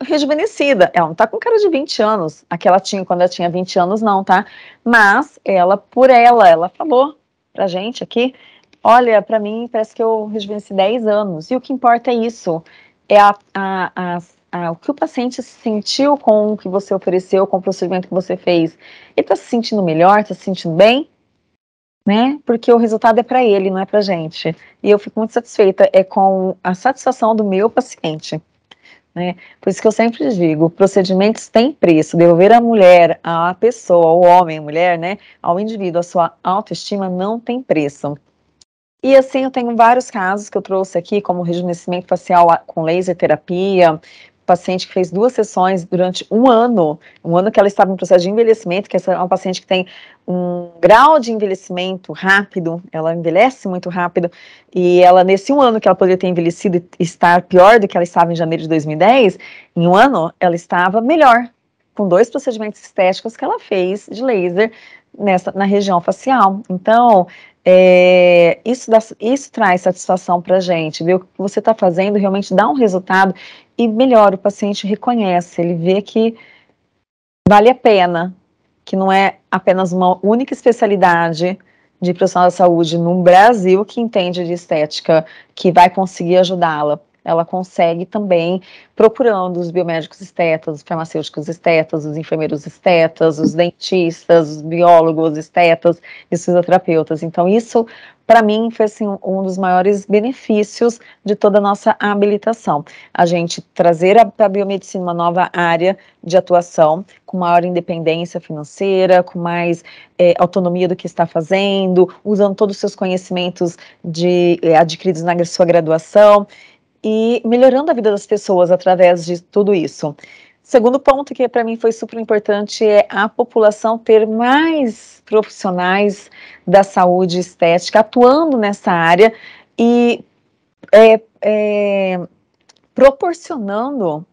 A: rejuvenescida. Ela não tá com cara de 20 anos, aquela tinha quando ela tinha 20 anos, não, tá? Mas ela, por ela, ela falou pra gente aqui: olha, pra mim parece que eu rejuvenesci 10 anos. E o que importa é isso: é a, a, ah, o que o paciente sentiu com o que você ofereceu, com o procedimento que você fez. Ele está se sentindo melhor, está se sentindo bem? Né? Porque o resultado é para ele, não é para gente. E eu fico muito satisfeita é com a satisfação do meu paciente. Né? Por isso que eu sempre digo, procedimentos têm preço. Devolver a mulher, a pessoa, o homem, a mulher, né, ao indivíduo, a sua autoestima não tem preço. E assim, eu tenho vários casos que eu trouxe aqui, como rejuvenescimento facial com laser terapia, paciente que fez duas sessões durante um ano, um ano que ela estava em processo de envelhecimento, que essa é uma paciente que tem um grau de envelhecimento rápido, ela envelhece muito rápido, e ela, nesse um ano que ela poderia ter envelhecido e estar pior do que ela estava em janeiro de 2010, em um ano ela estava melhor, com dois procedimentos estéticos que ela fez de laser nessa, na região facial. Então, é, isso, dá, isso traz satisfação para a gente, ver o que você está fazendo realmente dá um resultado e melhor, o paciente reconhece, ele vê que vale a pena, que não é apenas uma única especialidade de profissional da saúde no Brasil que entende de estética, que vai conseguir ajudá-la ela consegue também procurando os biomédicos estetas, os farmacêuticos estetas, os enfermeiros estetas, os dentistas, os biólogos estetas e fisioterapeutas. Então, isso, para mim, foi assim, um dos maiores benefícios de toda a nossa habilitação. A gente trazer para a biomedicina uma nova área de atuação, com maior independência financeira, com mais é, autonomia do que está fazendo, usando todos os seus conhecimentos de, é, adquiridos na sua graduação e melhorando a vida das pessoas através de tudo isso. Segundo ponto que para mim foi super importante é a população ter mais profissionais da saúde estética atuando nessa área e é, é, proporcionando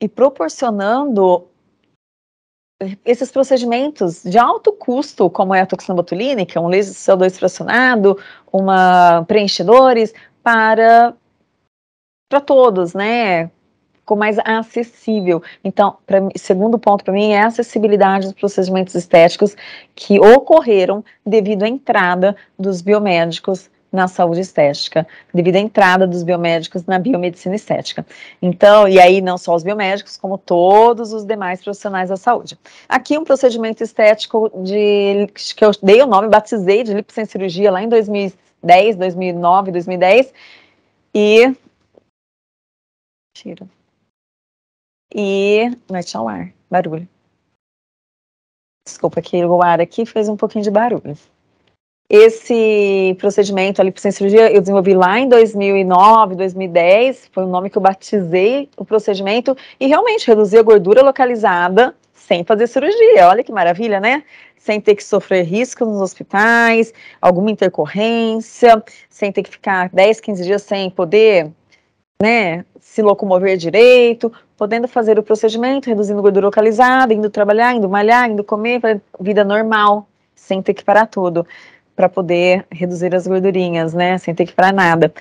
A: e proporcionando esses procedimentos de alto custo, como é a toxina botulínica, é um laser CO2 fracionado, uma preenchedores, para para todos, né? Ficou mais acessível. Então, pra, segundo ponto para mim é a acessibilidade dos procedimentos estéticos que ocorreram devido à entrada dos biomédicos na saúde estética, devido à entrada dos biomédicos na biomedicina estética. Então, e aí não só os biomédicos, como todos os demais profissionais da saúde. Aqui um procedimento estético de que eu dei o nome, batizei de lipsencirurgia lá em 2006. 2010, 2009, 2010. E. Tira. E. Não é tchau ar, barulho. Desculpa que o ar aqui fez um pouquinho de barulho. Esse procedimento ali para cirurgia eu desenvolvi lá em 2009, 2010, foi o nome que eu batizei o procedimento e realmente reduzia a gordura localizada sem fazer cirurgia. Olha que maravilha, né? Sem ter que sofrer riscos nos hospitais, alguma intercorrência, sem ter que ficar 10, 15 dias sem poder né, se locomover direito, podendo fazer o procedimento, reduzindo gordura localizada, indo trabalhar, indo malhar, indo comer, vida normal, sem ter que parar tudo, para poder reduzir as gordurinhas, né, sem ter que parar nada.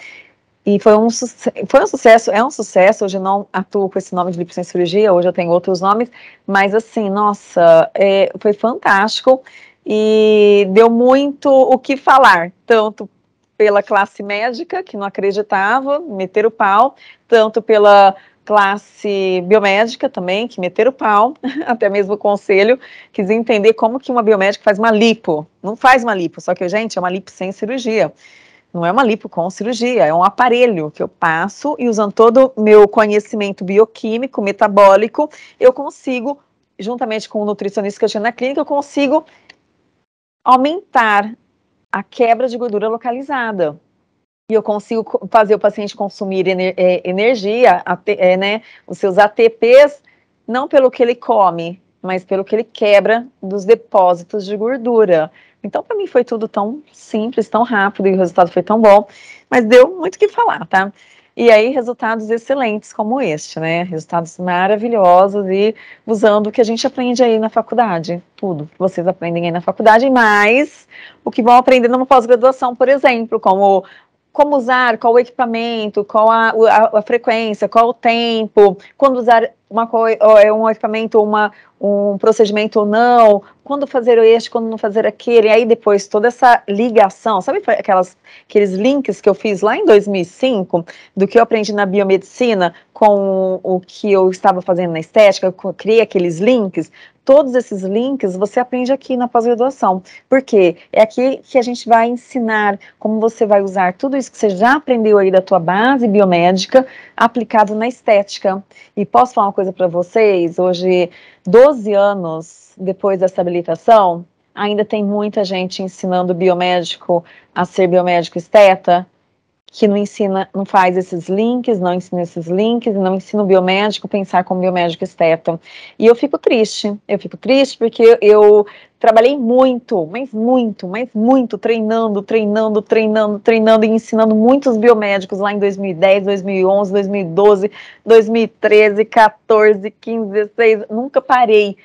A: E foi um, foi um sucesso, é um sucesso. Hoje não atuo com esse nome de cirurgia, hoje eu tenho outros nomes, mas assim, nossa, é, foi fantástico e deu muito o que falar, tanto pela classe médica, que não acreditava, meter o pau, tanto pela classe biomédica também, que meter o pau, *laughs* até mesmo o conselho, quis entender como que uma biomédica faz uma lipo. Não faz uma lipo, só que, gente, é uma lipo sem cirurgia. Não é uma lipo com cirurgia, é um aparelho que eu passo e usando todo o meu conhecimento bioquímico, metabólico, eu consigo, juntamente com o nutricionista que eu tinha na clínica, eu consigo aumentar a quebra de gordura localizada. E eu consigo fazer o paciente consumir é, energia, é, né, os seus ATPs, não pelo que ele come, mas pelo que ele quebra dos depósitos de gordura. Então, para mim foi tudo tão simples, tão rápido e o resultado foi tão bom, mas deu muito o que falar, tá? E aí, resultados excelentes como este, né? Resultados maravilhosos e usando o que a gente aprende aí na faculdade, tudo que vocês aprendem aí na faculdade, mais o que vão aprender numa pós-graduação, por exemplo, como como usar, qual o equipamento, qual a, a, a frequência, qual o tempo, quando usar uma, é um equipamento, uma, um procedimento ou não, quando fazer este, quando não fazer aquele, e aí depois toda essa ligação, sabe aquelas, aqueles links que eu fiz lá em 2005, do que eu aprendi na biomedicina com o que eu estava fazendo na estética, eu criei aqueles links, Todos esses links você aprende aqui na pós-graduação, porque é aqui que a gente vai ensinar como você vai usar tudo isso que você já aprendeu aí da tua base biomédica aplicado na estética. E posso falar uma coisa para vocês? Hoje, 12 anos depois dessa habilitação, ainda tem muita gente ensinando biomédico a ser biomédico esteta, que não ensina, não faz esses links, não ensina esses links, não ensina o biomédico pensar como biomédico esteta. E eu fico triste, eu fico triste porque eu trabalhei muito, mas muito, mas muito, treinando, treinando, treinando, treinando e ensinando muitos biomédicos lá em 2010, 2011, 2012, 2013, 14, 15, 16, nunca parei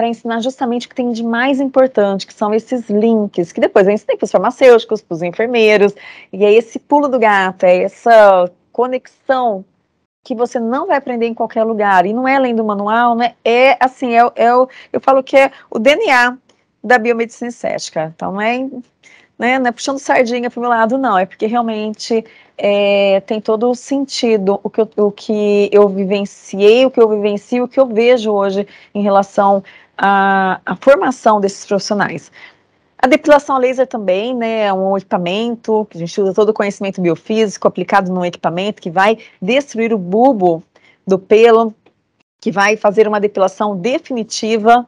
A: para ensinar justamente o que tem de mais importante, que são esses links, que depois eu ensinei para os farmacêuticos, para os enfermeiros, e é esse pulo do gato, é essa conexão que você não vai aprender em qualquer lugar, e não é além do manual, né? É assim, é, é eu falo que é o DNA da biomedicina estética. Então, é né, não é puxando sardinha para o meu lado, não, é porque realmente é, tem todo o sentido o que, eu, o que eu vivenciei, o que eu vivencio, o que eu vejo hoje em relação à, à formação desses profissionais. A depilação a laser também, né, é um equipamento que a gente usa todo o conhecimento biofísico aplicado num equipamento que vai destruir o bulbo do pelo, que vai fazer uma depilação definitiva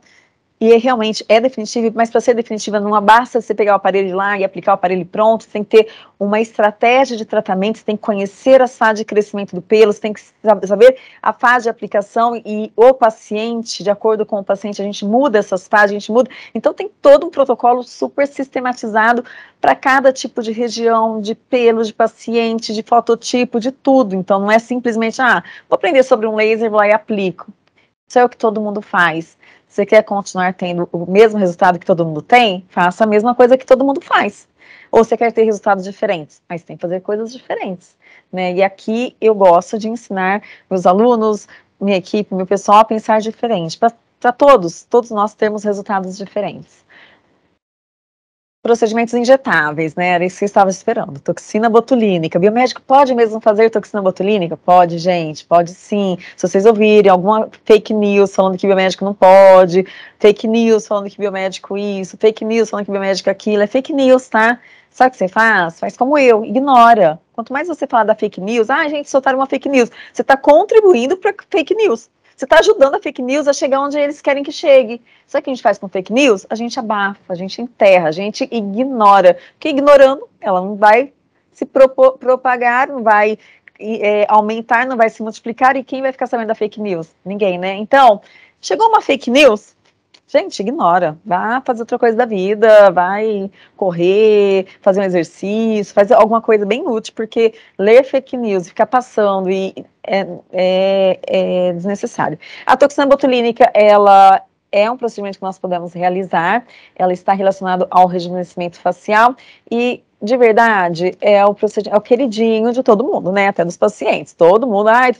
A: e é realmente é definitivo, mas para ser definitiva não basta você pegar o aparelho lá e aplicar o aparelho pronto, você tem que ter uma estratégia de tratamento, você tem que conhecer a fase de crescimento do pelo, você tem que saber a fase de aplicação e o paciente, de acordo com o paciente, a gente muda essas fases, a gente muda. Então tem todo um protocolo super sistematizado para cada tipo de região, de pelo, de paciente, de fototipo, de tudo. Então não é simplesmente, ah, vou aprender sobre um laser, vou lá e aplico. Isso é o que todo mundo faz. Você quer continuar tendo o mesmo resultado que todo mundo tem? Faça a mesma coisa que todo mundo faz. Ou você quer ter resultados diferentes? Mas tem que fazer coisas diferentes. Né? E aqui eu gosto de ensinar meus alunos, minha equipe, meu pessoal a pensar diferente. Para todos, todos nós temos resultados diferentes procedimentos injetáveis, né? Era isso que eu estava esperando. Toxina botulínica. biomédico pode mesmo fazer toxina botulínica? Pode, gente, pode sim. Se vocês ouvirem alguma fake news falando que biomédico não pode, fake news falando que biomédico isso, fake news falando que biomédico aquilo, é fake news, tá? Sabe o que você faz? Faz como eu, ignora. Quanto mais você falar da fake news, ah, gente, soltaram uma fake news, você está contribuindo para fake news. Você está ajudando a fake news a chegar onde eles querem que chegue. Sabe o que a gente faz com fake news? A gente abafa, a gente enterra, a gente ignora. Porque ignorando, ela não vai se propor, propagar, não vai é, aumentar, não vai se multiplicar. E quem vai ficar sabendo da fake news? Ninguém, né? Então, chegou uma fake news, Gente, ignora. Vá fazer outra coisa da vida, vai correr, fazer um exercício, fazer alguma coisa bem útil, porque ler fake news, ficar passando e é, é, é desnecessário. A toxina botulínica, ela é um procedimento que nós podemos realizar, ela está relacionada ao rejuvenescimento facial e de verdade, é o, é o queridinho de todo mundo, né? Até dos pacientes. Todo mundo, ai,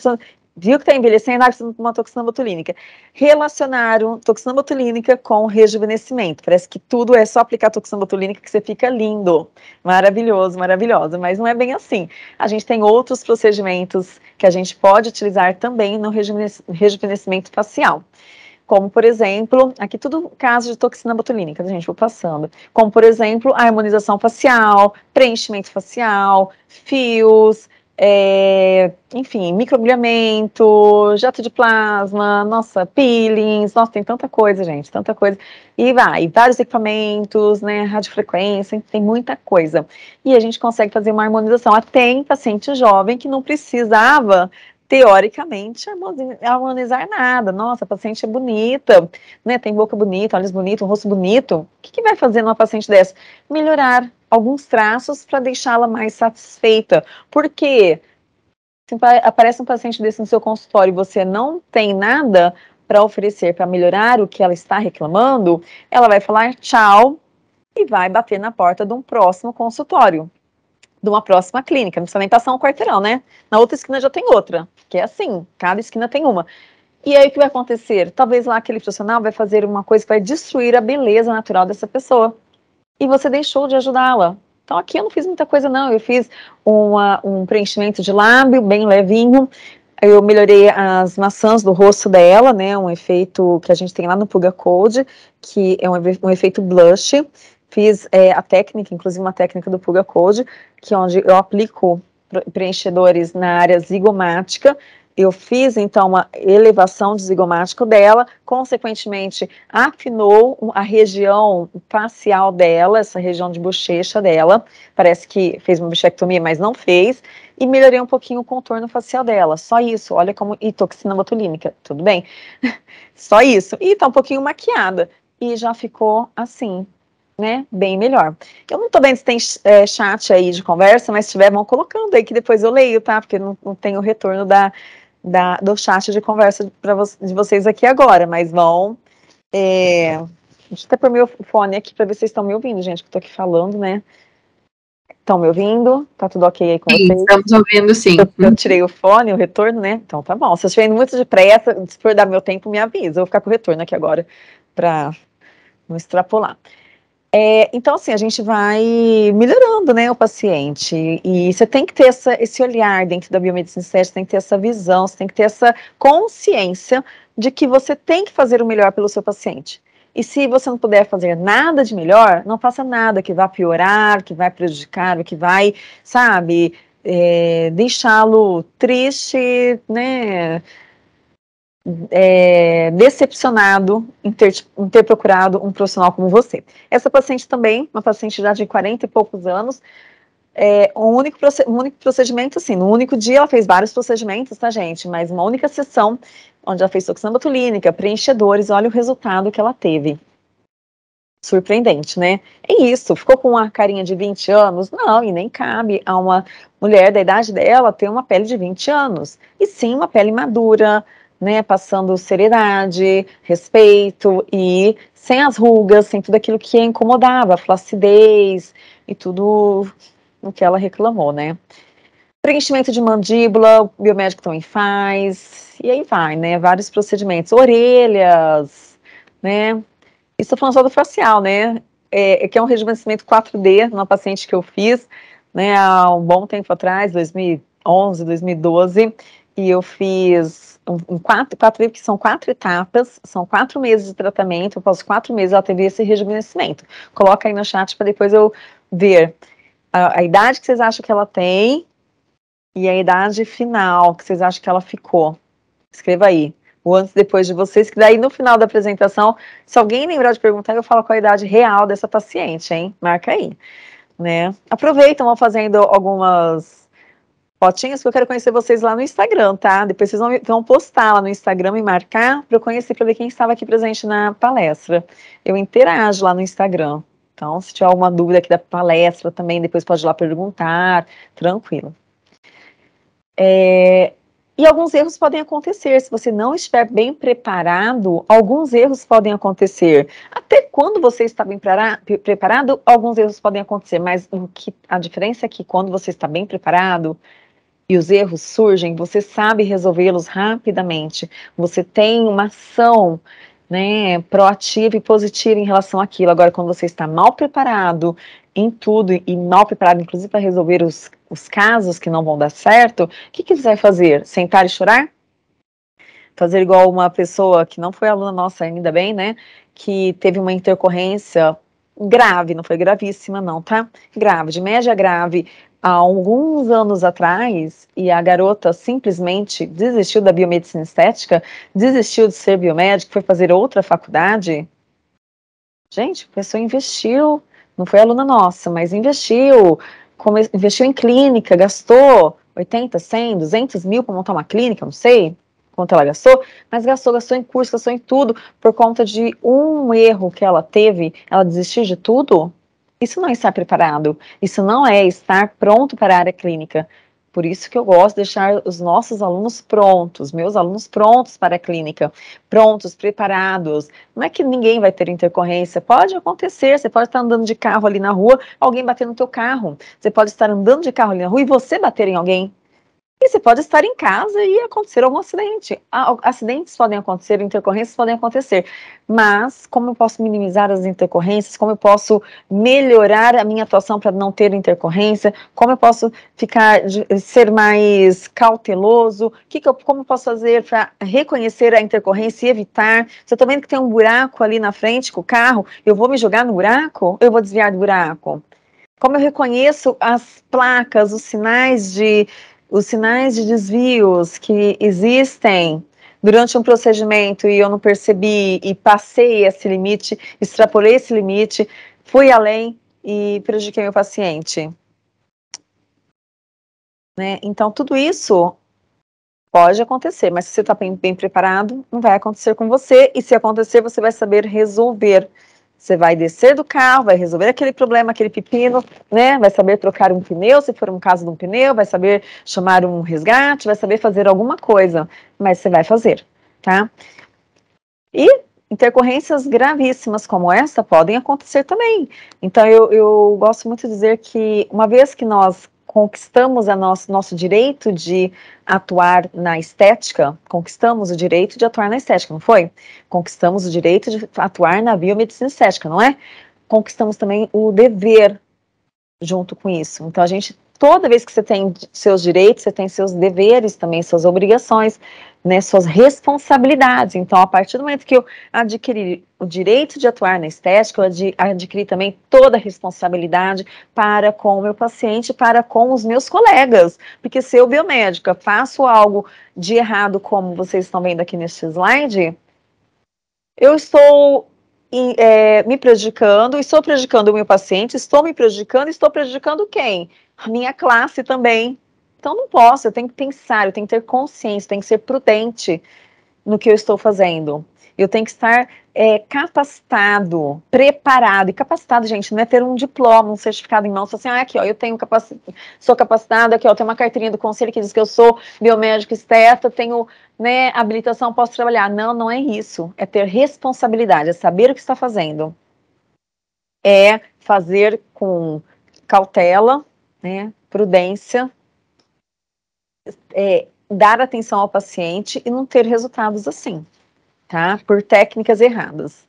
A: viu que está envelhecendo, ah, precisa uma toxina botulínica. Relacionaram toxina botulínica com rejuvenescimento. Parece que tudo é só aplicar toxina botulínica que você fica lindo, maravilhoso, maravilhosa, mas não é bem assim. A gente tem outros procedimentos que a gente pode utilizar também no rejuvenescimento facial. Como, por exemplo, aqui tudo caso de toxina botulínica, gente, vou passando. Como, por exemplo, a harmonização facial, preenchimento facial, fios, é, enfim, microagulhamento, jato de plasma, nossa, peelings, nossa, tem tanta coisa, gente, tanta coisa. E vai, vários equipamentos, né, radiofrequência, tem muita coisa. E a gente consegue fazer uma harmonização. Até em paciente jovem que não precisava teoricamente, harmonizar nada. Nossa, a paciente é bonita, né? Tem boca bonita, olhos bonitos, um rosto bonito. O que, que vai fazer numa paciente dessa? Melhorar alguns traços para deixá-la mais satisfeita. Porque se aparece um paciente desse no seu consultório e você não tem nada para oferecer para melhorar o que ela está reclamando, ela vai falar tchau e vai bater na porta de um próximo consultório de uma próxima clínica. Não precisa nem passar um quarteirão, né? Na outra esquina já tem outra, que é assim, cada esquina tem uma. E aí o que vai acontecer? Talvez lá aquele profissional vai fazer uma coisa que vai destruir a beleza natural dessa pessoa. E você deixou de ajudá-la. Então aqui eu não fiz muita coisa não, eu fiz uma, um preenchimento de lábio bem levinho, eu melhorei as maçãs do rosto dela, né? Um efeito que a gente tem lá no Puga Code, que é um, um efeito blush, Fiz é, a técnica, inclusive uma técnica do Puga Code, que é onde eu aplico preenchedores na área zigomática. Eu fiz então uma elevação de zigomático dela, consequentemente afinou a região facial dela, essa região de bochecha dela. Parece que fez uma bichectomia, mas não fez, e melhorei um pouquinho o contorno facial dela. Só isso. Olha como e toxina botulínica, tudo bem? *laughs* Só isso. E tá um pouquinho maquiada e já ficou assim, né, bem melhor. Eu não estou vendo se tem é, chat aí de conversa, mas se tiver, vão colocando aí que depois eu leio, tá? Porque não, não tem o retorno da, da, do chat de conversa de, vo de vocês aqui agora, mas vão. É... Deixa eu até pôr meu fone aqui para ver se vocês estão me ouvindo, gente, que eu tô aqui falando, né? Estão me ouvindo? Tá tudo ok aí com sim, vocês? Estamos ouvindo, sim. Eu, uhum. tirei o fone, o retorno, né? Então tá bom. Se eu estiver muito depressa, se for dar meu tempo, me avisa. Eu vou ficar com o retorno aqui agora para não extrapolar. É, então, assim, a gente vai melhorando, né, o paciente. E você tem que ter essa, esse olhar dentro da biomedicina estética, tem que ter essa visão, você tem que ter essa consciência de que você tem que fazer o melhor pelo seu paciente. E se você não puder fazer nada de melhor, não faça nada que vá piorar, que vai prejudicar, que vai, sabe, é, deixá-lo triste, né, é, decepcionado em ter, em ter, procurado um profissional como você. Essa paciente também, uma paciente já de 40 e poucos anos, é, um, único um único procedimento, assim, no único dia ela fez vários procedimentos, tá, gente? Mas uma única sessão, onde ela fez toxina botulínica, preenchedores, olha o resultado que ela teve. Surpreendente, né? É isso, ficou com uma carinha de 20 anos? Não, e nem cabe a uma mulher da idade dela ter uma pele de 20 anos. E sim, uma pele madura, né? Passando seriedade, respeito e sem as rugas, sem tudo aquilo que a incomodava, flacidez e tudo o que ela reclamou, né? Preenchimento de mandíbula, o biomédico também faz, e aí vai, né? Vários procedimentos, orelhas, né? Isso falando só do facial, né? É, é que é um rejuvenescimento 4D numa paciente que eu fiz, né, há um bom tempo atrás, 2011, 2012, e eu fiz um, quatro, quatro, que são quatro etapas, são quatro meses de tratamento, após quatro meses ela teve esse rejuvenescimento. Coloca aí no chat para depois eu ver a, a idade que vocês acham que ela tem e a idade final que vocês acham que ela ficou. Escreva aí, o antes e depois de vocês, que daí no final da apresentação, se alguém lembrar de perguntar, eu falo qual a idade real dessa paciente, hein? Marca aí, né? Aproveitam, vão fazendo algumas fotinhas, eu quero conhecer vocês lá no Instagram, tá? Depois vocês vão, vão postar lá no Instagram e marcar para eu conhecer, para ver quem estava aqui presente na palestra. Eu interajo lá no Instagram. Então, se tiver alguma dúvida aqui da palestra também, depois pode ir lá perguntar, tranquilo. É, e alguns erros podem acontecer. Se você não estiver bem preparado, alguns erros podem acontecer. Até quando você está bem preparado, alguns erros podem acontecer. Mas que, a diferença é que quando você está bem preparado, e os erros surgem, você sabe resolvê-los rapidamente, você tem uma ação né, proativa e positiva em relação àquilo. Agora, quando você está mal preparado em tudo e mal preparado, inclusive para resolver os, os casos que não vão dar certo, o que, que você vai fazer? Sentar e chorar? Fazer igual uma pessoa que não foi aluna nossa, ainda bem, né? Que teve uma intercorrência grave, não foi gravíssima, não, tá? Grave, de média grave, há alguns anos atrás e a garota simplesmente desistiu da biomedicina estética, desistiu de ser biomédica, foi fazer outra faculdade. Gente, a pessoa investiu, não foi aluna nossa, mas investiu, investiu em clínica, gastou 80, 100, 200 mil para montar uma clínica, não sei quanto ela gastou, mas gastou, gastou em curso, gastou em tudo, por conta de um erro que ela teve, ela desistiu de tudo. Isso não é estar preparado, isso não é estar pronto para a área clínica. Por isso que eu gosto de deixar os nossos alunos prontos, meus alunos prontos para a clínica, prontos, preparados. Não é que ninguém vai ter intercorrência, pode acontecer, você pode estar andando de carro ali na rua, alguém bater no teu carro. Você pode estar andando de carro ali na rua e você bater em alguém, e você pode estar em casa e acontecer algum acidente. Ah, acidentes podem acontecer, intercorrências podem acontecer. Mas como eu posso minimizar as intercorrências? Como eu posso melhorar a minha atuação para não ter intercorrência? Como eu posso ficar ser mais cauteloso? Que que eu, como eu posso fazer para reconhecer a intercorrência e evitar? Se eu estou vendo que tem um buraco ali na frente com o carro, eu vou me jogar no buraco? Eu vou desviar do buraco? Como eu reconheço as placas, os sinais de os sinais de desvios que existem durante um procedimento e eu não percebi e passei esse limite, extrapolei esse limite, fui além e prejudiquei meu paciente. Né? Então, tudo isso pode acontecer, mas se você está bem, bem preparado, não vai acontecer com você, e se acontecer, você vai saber resolver. Você vai descer do carro, vai resolver aquele problema, aquele pepino, né? Vai saber trocar um pneu, se for um caso de um pneu, vai saber chamar um resgate, vai saber fazer alguma coisa, mas você vai fazer, tá? E intercorrências gravíssimas como essa podem acontecer também. Então, eu, eu gosto muito de dizer que uma vez que nós conquistamos a nosso, nosso direito de atuar na estética, conquistamos o direito de atuar na estética, não foi? Conquistamos o direito de atuar na biomedicina estética, não é? Conquistamos também o dever junto com isso. Então a gente toda vez que você tem seus direitos, você tem seus deveres também, suas obrigações, né, suas responsabilidades. Então, a partir do momento que eu adquiri o direito de atuar na estética, eu ad adquiri também toda a responsabilidade para com o meu paciente, para com os meus colegas. Porque se eu, biomédica, faço algo de errado, como vocês estão vendo aqui neste slide, eu estou e, é, eh, me prejudicando, estou prejudicando o meu paciente, estou me prejudicando, estou prejudicando quem? minha classe também. Então não posso, eu tenho que pensar, eu tenho que ter consciência, eu tenho que ser prudente no que eu estou fazendo. Eu tenho que estar é, capacitado, preparado. E capacitado, gente, não é ter um diploma, um certificado em mãos, assim, ah, aqui, ó, eu tenho capaci sou capacitado, aqui, ó, tem uma carteirinha do conselho que diz que eu sou biomédico esteta, tenho né, habilitação, posso trabalhar. Não, não é isso. É ter responsabilidade, é saber o que está fazendo. É fazer com cautela, né? Prudência, é, dar atenção ao paciente e não ter resultados assim, tá? Por técnicas
B: erradas.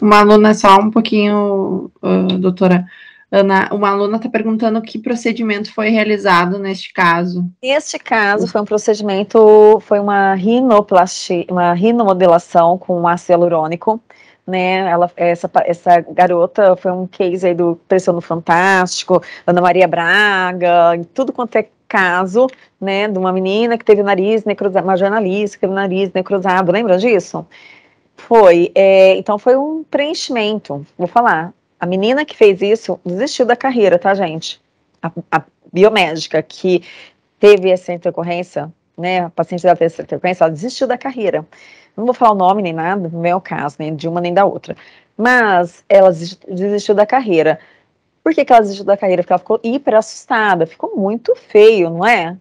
B: Uma aluna, só um pouquinho, uh, doutora Ana, uma aluna está perguntando que procedimento foi realizado neste caso. Neste caso foi um
A: procedimento, foi uma rinoplastia, uma rinomodelação com ácido hialurônico né? Ela, essa, essa garota foi um case aí do Pressão no Fantástico, Ana Maria Braga, em tudo quanto é caso, né, de uma menina que teve o nariz necrosado, uma jornalista que teve o nariz necrosado, lembram disso? Foi, é, então foi um preenchimento, vou falar, a menina que fez isso desistiu da carreira, tá, gente? A, a biomédica que teve essa intercorrência, né, a paciente da intercorrência, ela desistiu da carreira, não vou falar o nome nem nada, não é o caso, nem de uma nem da outra. Mas ela desistiu da carreira. Por que, que ela desistiu da carreira? Porque ela ficou hiper assustada, ficou muito feio, não é?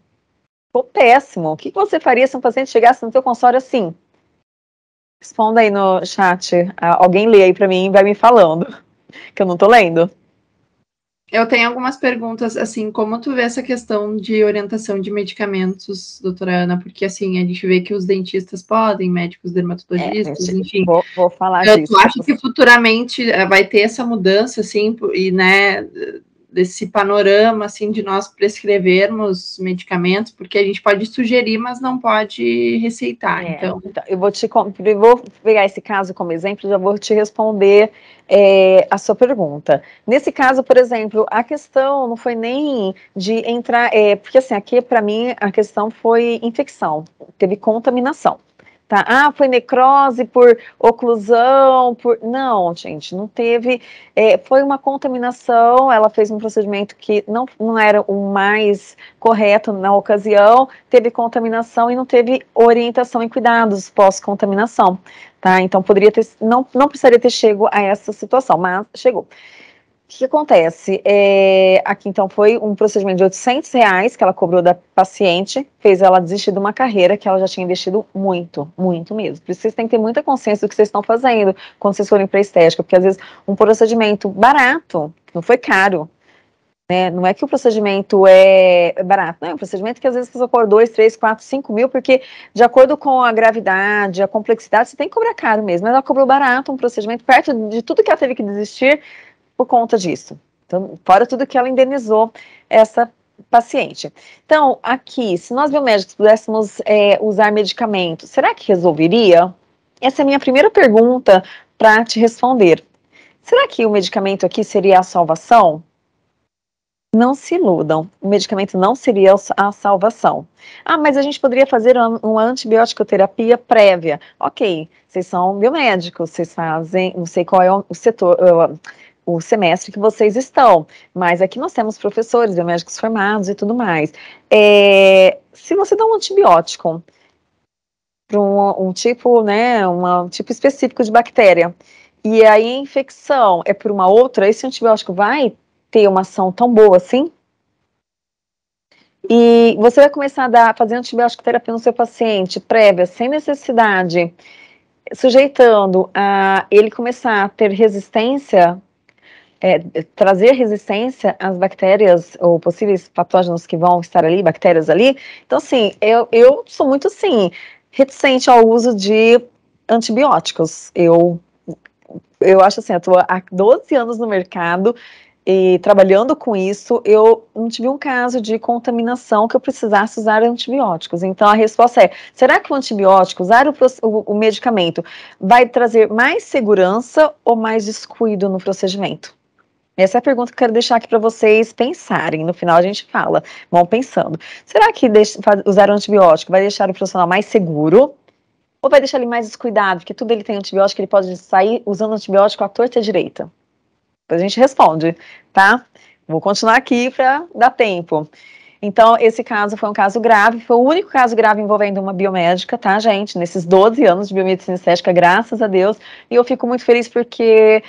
A: Ficou péssimo. O que, você faria se um paciente chegasse no teu consultório assim? Responda aí no chat. Ah, alguém lê aí para mim e vai me falando, *laughs* que eu não tô lendo.
B: Eu tenho algumas perguntas, assim, como tu vê essa questão de orientação de medicamentos, doutora Ana? Porque, assim, a gente vê que os dentistas podem, médicos, dermatologistas, é, enfim. Vou, vou falar eu, disso. Tu acha que futuramente eh, vai ter essa mudança, assim, e, né, desse panorama assim de nós prescrevermos medicamentos, porque a gente pode sugerir, mas não pode receitar. É, então, então eu vou te vou pegar esse caso como
A: exemplo, já vou te responder é, a sua pergunta. Nesse caso, por exemplo, a questão não foi nem de entrar, é, porque assim aqui para mim a questão foi infecção, teve contaminação. Tá? Ah, foi necrose por oclusão, por. Não, gente, não teve. É, foi uma contaminação, ela fez um procedimento que não, não era o mais correto na ocasião, teve contaminação e não teve orientação e cuidados pós-contaminação. Tá? Então poderia ter. Não, não precisaria ter chego a essa situação, mas chegou. O que acontece? É, aqui, então, foi um procedimento de 800 reais que ela cobrou da paciente, fez ela desistir de uma carreira que ela já tinha investido muito, muito mesmo. Por isso, vocês têm que ter muita consciência do que vocês estão fazendo quando vocês forem para a estética, porque às vezes um procedimento barato, não foi caro, né? Não é que o procedimento é barato, não, é um procedimento que às vezes você cobra 2, 3, 4, 5 mil, porque de acordo com a gravidade, a complexidade, você tem que cobrar caro mesmo, mas ela cobrou barato um procedimento, perto de tudo que ela teve que desistir, por conta disso. Então, fora tudo que ela indenizou essa paciente. Então, aqui, se nós biomédicos pudéssemos é, usar medicamentos, será que resolveria? Essa é a minha primeira pergunta para te responder. Será que o medicamento aqui seria a salvação? Não se iludam, o medicamento não seria a salvação. Ah, mas a gente poderia fazer uma, uma antibiótico-terapia prévia. Ok, vocês são biomédicos, vocês fazem, não sei qual é o setor, ah, o semestre que vocês estão. Mas aqui nós temos professores, biomédicos formados e tudo mais. É, se você dá um antibiótico para um, um, tipo, né, uma, um tipo específico de bactéria, e aí a infecção é por uma outra, esse antibiótico vai ter uma ação tão boa assim? E você vai começar a dar, fazer antibiótico terapia no seu paciente prévia, sem necessidade, sujeitando a ele começar a ter resistência é, é, trazer resistência às bactérias ou possíveis patógenos que vão estar ali, bactérias ali. Então, assim, eu, eu sou muito, assim, reticente ao uso de antibióticos. Eu, eu acho assim, eu estou há 12 anos no mercado e trabalhando com isso, eu não tive um caso de contaminação que eu precisasse usar antibióticos. Então a resposta é: será que o antibiótico, usar o, o, o medicamento, vai trazer mais segurança ou mais descuido no procedimento? Essa é a pergunta que eu quero deixar aqui para vocês pensarem. No final a gente fala, vão pensando. Será que usar o antibiótico vai deixar o profissional mais seguro? Ou vai deixar ele mais descuidado? Porque tudo ele tem antibiótico, ele pode sair usando antibiótico à torta e à direita. Depois a gente responde, tá? Vou continuar aqui para dar tempo. Então, esse caso foi um caso grave, foi o único caso grave envolvendo uma biomédica, tá, gente? Nesses 12 anos de biomedicina estética, graças a Deus. E eu fico muito feliz porque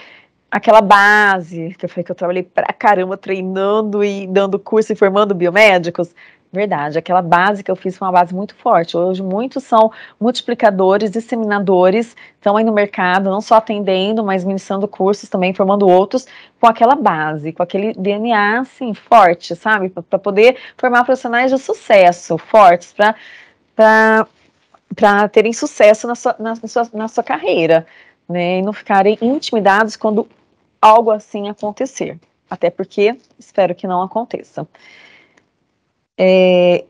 A: aquela base que eu falei que eu trabalhei pra caramba treinando e dando curso e formando biomédicos. Verdade, aquela base que eu fiz foi uma base muito forte. Hoje, muitos são multiplicadores, disseminadores, estão aí no mercado, não só atendendo, mas ministrando cursos também, formando outros, com aquela base, com aquele DNA, assim, forte, sabe? Para poder formar profissionais de sucesso, fortes, para terem sucesso na sua, na, na sua, na sua carreira né, e não ficarem intimidados quando algo assim acontecer. Até porque espero que não aconteça. É,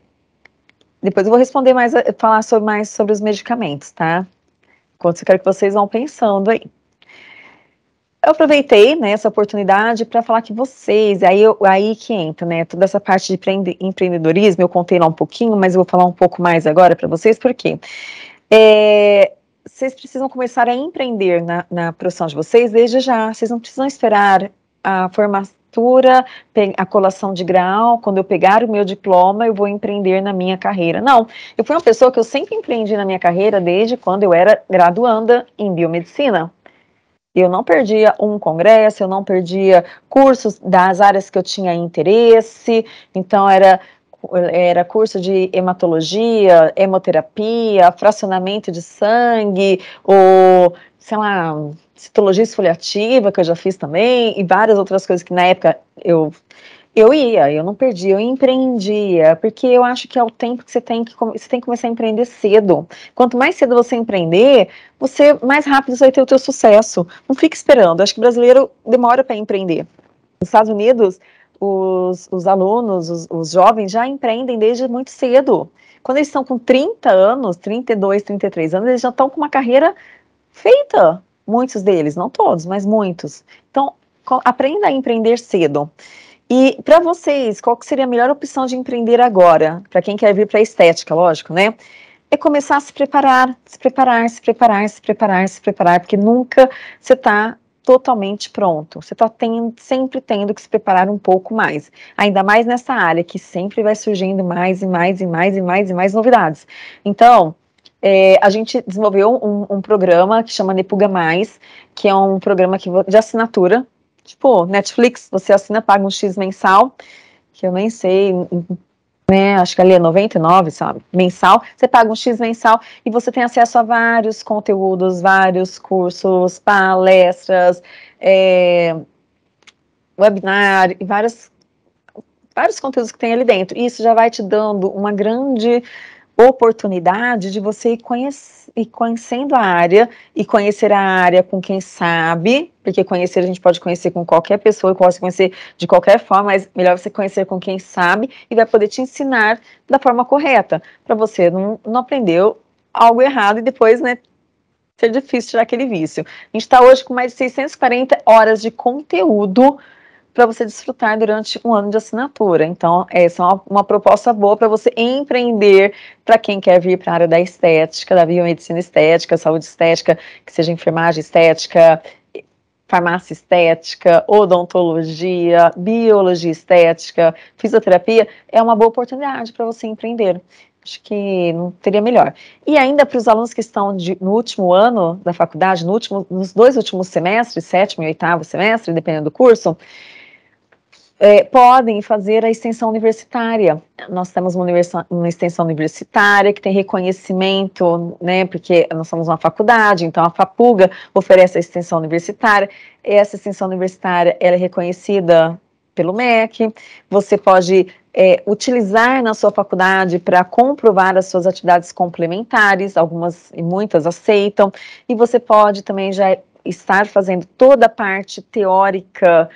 A: depois eu vou responder mais, falar sobre, mais sobre os medicamentos, tá? Enquanto eu quero que vocês vão pensando aí. Eu aproveitei né, essa oportunidade para falar que vocês, aí, eu, aí que entra, né? Toda essa parte de empreendedorismo, eu contei lá um pouquinho, mas eu vou falar um pouco mais agora para vocês, porque é, vocês precisam começar a empreender na, na profissão de vocês desde já. Vocês não precisam esperar a formatura, a colação de grau, quando eu pegar o meu diploma, eu vou empreender na minha carreira. Não, eu fui uma pessoa que eu sempre empreendi na minha carreira desde quando eu era graduanda em biomedicina. Eu não perdia um congresso, eu não perdia cursos das áreas que eu tinha interesse, então era era curso de hematologia, hemoterapia, fracionamento de sangue, ou sei lá, citologia esfoliativa, que eu já fiz também, e várias outras coisas que na época eu eu ia, eu não perdi, eu empreendia, porque eu acho que é o tempo que você tem que você tem que começar a empreender cedo. Quanto mais cedo você empreender, você mais rápido você vai ter o teu sucesso. Não fique esperando. acho que brasileiro demora para empreender. Nos Estados Unidos, os, os alunos, os, os jovens, já empreendem desde muito cedo. Quando eles estão com 30 anos, 32, 33 anos, eles já estão com uma carreira feita. Muitos deles, não todos, mas muitos. Então, aprenda a empreender cedo. E para vocês, qual seria a melhor opção de empreender agora? Para quem quer vir para a estética, lógico, né? É começar a se preparar, se preparar, se preparar, se preparar, se preparar, porque nunca você está totalmente pronto. Você está sempre tendo que se preparar um pouco mais. Ainda mais nessa área que sempre vai surgindo mais e mais e mais e mais e mais novidades. Então, é, a gente desenvolveu um, um, programa que chama Nepuga Mais, que é um programa que, de assinatura, tipo Netflix, você assina, paga um X mensal, que eu nem sei né? Acho que ali é 99, sabe? Mensal. Você paga um X mensal e você tem acesso a vários conteúdos, vários cursos, palestras, é, webinar e várias, vários conteúdos que tem ali dentro. E isso já vai te dando uma grande oportunidade de você ir, conhece, ir conhecendo a área e conhecer a área com quem sabe, porque conhecer a gente pode conhecer com qualquer pessoa, pode conhecer de qualquer forma, mas melhor você conhecer com quem sabe e vai poder te ensinar da forma correta, para você não, não algo errado e depois, né, ser difícil tirar aquele vício. A gente está hoje com mais de 640 horas de conteúdo para você desfrutar durante um ano de assinatura. Então, essa é uma, uma proposta boa para você empreender, para quem quer vir para a área da estética, da biomedicina estética, saúde estética, que seja enfermagem estética, farmácia estética, odontologia, biologia estética, fisioterapia, é uma boa oportunidade para você empreender. Acho que não teria melhor. E ainda para os alunos que estão de, no último ano da faculdade, no último, nos dois últimos semestres, sétimo e oitavo semestre, dependendo do curso, é, podem fazer a extensão universitária. Nós temos uma, uma, extensão universitária que tem reconhecimento, né, porque nós somos uma faculdade, então a FAPUGA oferece a extensão universitária. Essa extensão universitária ela é reconhecida pelo MEC, você pode é, utilizar na sua faculdade para comprovar as suas atividades complementares, algumas e muitas aceitam, e você pode também já estar fazendo toda a parte teórica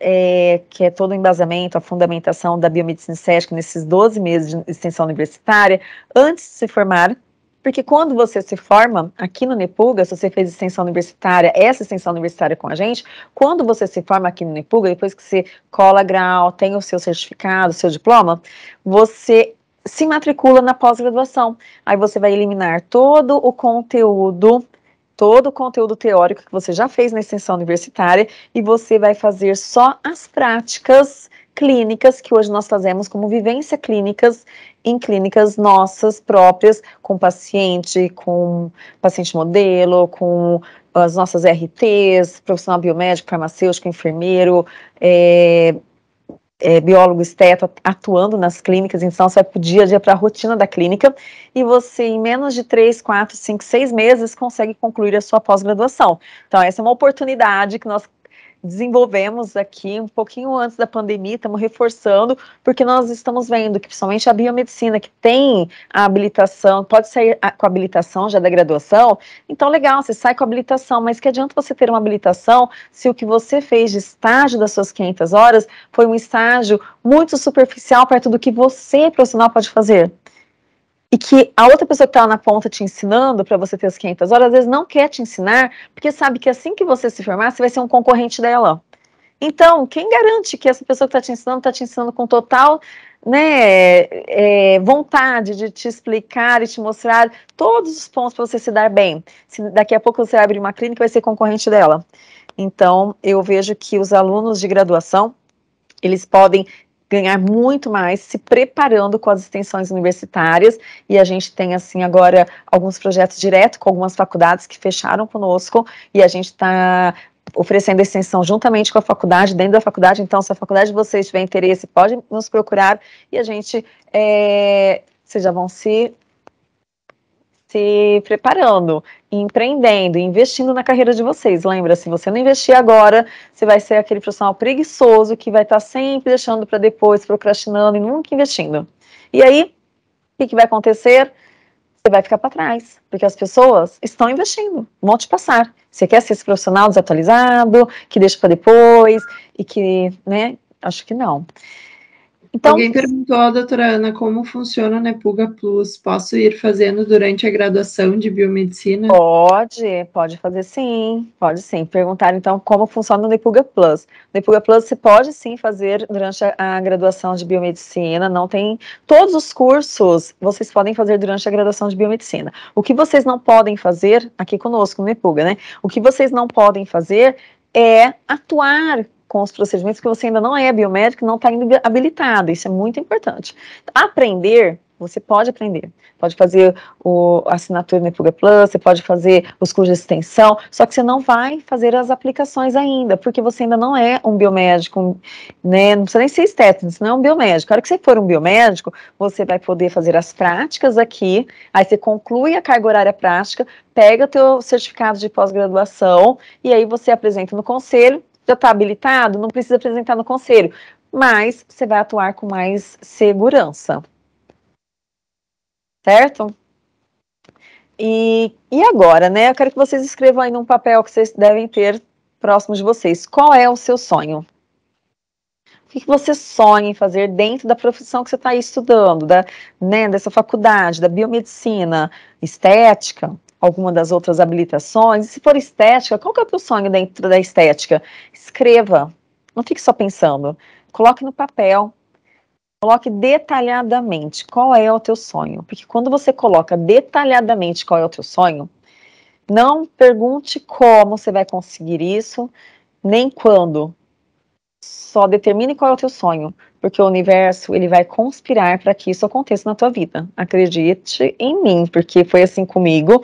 A: é, que é todo o embasamento, a fundamentação da biomedicina estética nesses 12 meses de extensão universitária, antes de se formar, porque quando você se forma aqui no Nepuga, se você fez extensão universitária, essa extensão universitária com a gente, quando você se forma aqui no Nepuga, depois que você cola grau, tem o seu certificado, o seu diploma, você se matricula na pós-graduação. Aí você vai eliminar todo o conteúdo todo o conteúdo teórico que você já fez na extensão universitária e você vai fazer só as práticas clínicas que hoje nós fazemos como vivência clínicas em clínicas nossas próprias com paciente, com paciente modelo, com as nossas RTs, profissional biomédico, farmacêutico, enfermeiro, é, é, biólogo esteto atuando nas clínicas, então você vai para dia a dia, para a rotina da clínica, e você, em menos de 3, 4, 5, 6 meses, consegue concluir a sua pós-graduação. Então, essa é uma oportunidade que nós desenvolvemos aqui um pouquinho antes da pandemia, estamos reforçando, porque nós estamos vendo que principalmente a biomedicina, que tem a habilitação, pode sair com a habilitação já da graduação, então legal, você sai com a habilitação, mas que adianta você ter uma habilitação se o que você fez de estágio das suas 500 horas foi um estágio muito superficial perto do que você, profissional, pode fazer? e que a outra pessoa que está na ponta te ensinando para você ter as 500 horas, às vezes não quer te ensinar, porque sabe que assim que você se formar, você vai ser um concorrente dela. Então, quem garante que essa pessoa que está te ensinando, está te ensinando com total né, é, vontade de te explicar e te mostrar todos os pontos para você se dar bem? Se daqui a pouco você abre uma clínica, vai ser concorrente dela. Então, eu vejo que os alunos de graduação, eles podem ganhar muito mais se preparando com as extensões universitárias e a gente tem assim agora alguns projetos direto com algumas faculdades que fecharam conosco e a gente está oferecendo extensão juntamente com a faculdade, dentro da faculdade, então se a faculdade de vocês tiver interesse, pode nos procurar e a gente é, vocês já vão se se preparando, empreendendo, investindo na carreira de vocês. Lembra, se você não investir agora, você vai ser aquele profissional preguiçoso que vai estar tá sempre deixando para depois, procrastinando e nunca investindo. E aí, o que, que vai acontecer? Você vai ficar para trás, porque as pessoas estão investindo, vão te passar. Você quer ser esse profissional desatualizado, que deixa para depois e que, né? Acho que
B: não. Então, Alguém perguntou à doutora Ana como funciona o né, Nepuga Plus. Posso ir fazendo durante a graduação de biomedicina? Pode, pode fazer sim,
A: pode sim. Perguntar então como funciona o Nepuga Plus. O Nepuga Plus você pode sim fazer durante a, a graduação de biomedicina. Não tem todos os cursos vocês podem fazer durante a graduação de biomedicina. O que vocês não podem fazer aqui conosco no Nepuga, né? O que vocês não podem fazer é atuar com os procedimentos que você ainda não é biomédico, não está ainda habilitado. Isso é muito importante. Aprender você pode aprender. Pode fazer o, a assinatura no Puga Plus, você pode fazer os cursos de extensão, só que você não vai fazer as aplicações ainda, porque você ainda não é um biomédico, né? Não precisa nem ser estético, você não é um biomédico. A hora que você for um biomédico, você vai poder fazer as práticas aqui, aí você conclui a carga horária prática, pega teu certificado de pós-graduação e aí você apresenta no conselho já está habilitado, não precisa apresentar no conselho, mas você vai atuar com mais segurança. Certo? E, e agora, né? Eu quero que vocês escrevam aí num papel que vocês devem ter próximo de vocês. Qual é o seu sonho? O que, você sonha em fazer dentro da profissão que você está estudando, da, né, dessa faculdade, da biomedicina, estética, alguma das outras habilitações. E se for estética, qual que é o teu sonho dentro da estética? Escreva, não fique só pensando. Coloque no papel, Coloque detalhadamente qual é o teu sonho, porque quando você coloca detalhadamente qual é o teu sonho, não pergunte como você vai conseguir isso, nem quando, só determine qual é o teu sonho, porque o universo ele vai conspirar para que isso aconteça na tua vida. Acredite em mim, porque foi assim comigo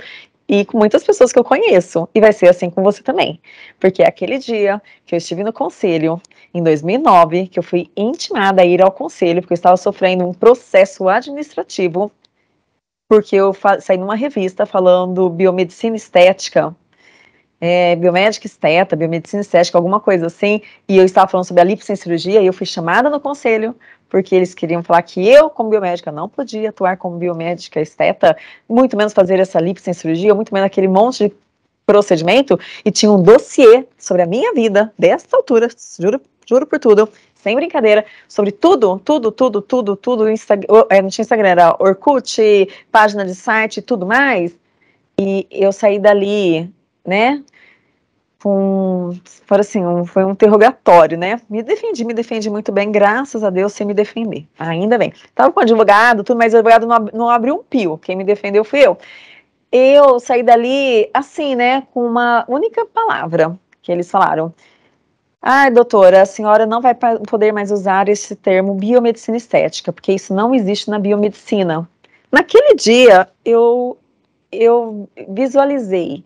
A: e com muitas pessoas que eu conheço, e vai ser assim com você também. Porque é aquele dia que eu estive no conselho, em 2009, que eu fui intimada a ir ao conselho, porque eu estava sofrendo um processo administrativo, porque eu saí numa revista falando biomedicina estética, é, biomédica esteta, biomedicina estética, alguma coisa assim, e eu estava falando sobre a lipsencirurgia, e eu fui chamada no conselho, porque eles queriam falar que eu, como biomédica, não podia atuar como biomédica esteta, muito menos fazer essa lipsencirurgia, muito menos aquele monte de procedimento, e tinha um dossiê sobre a minha vida, desta altura, juro, juro por tudo, sem brincadeira, sobre tudo, tudo, tudo, tudo, tudo, Insta, é, não tinha Instagram, era Orkut, página de site, tudo mais, e eu saí dali né? Um, foi assim, um, foi um interrogatório, né? Me defendi, me defendi muito bem, graças a Deus, sem me defender. Ainda bem. Tava com advogado, tudo, mas o advogado não, não abriu um pio. Quem me defendeu fui eu. Eu saí dali, assim, né, com uma única palavra que eles falaram. ah, doutora, a senhora não vai poder mais usar esse termo biomedicina estética, porque isso não existe na biomedicina. Naquele dia, eu, eu visualizei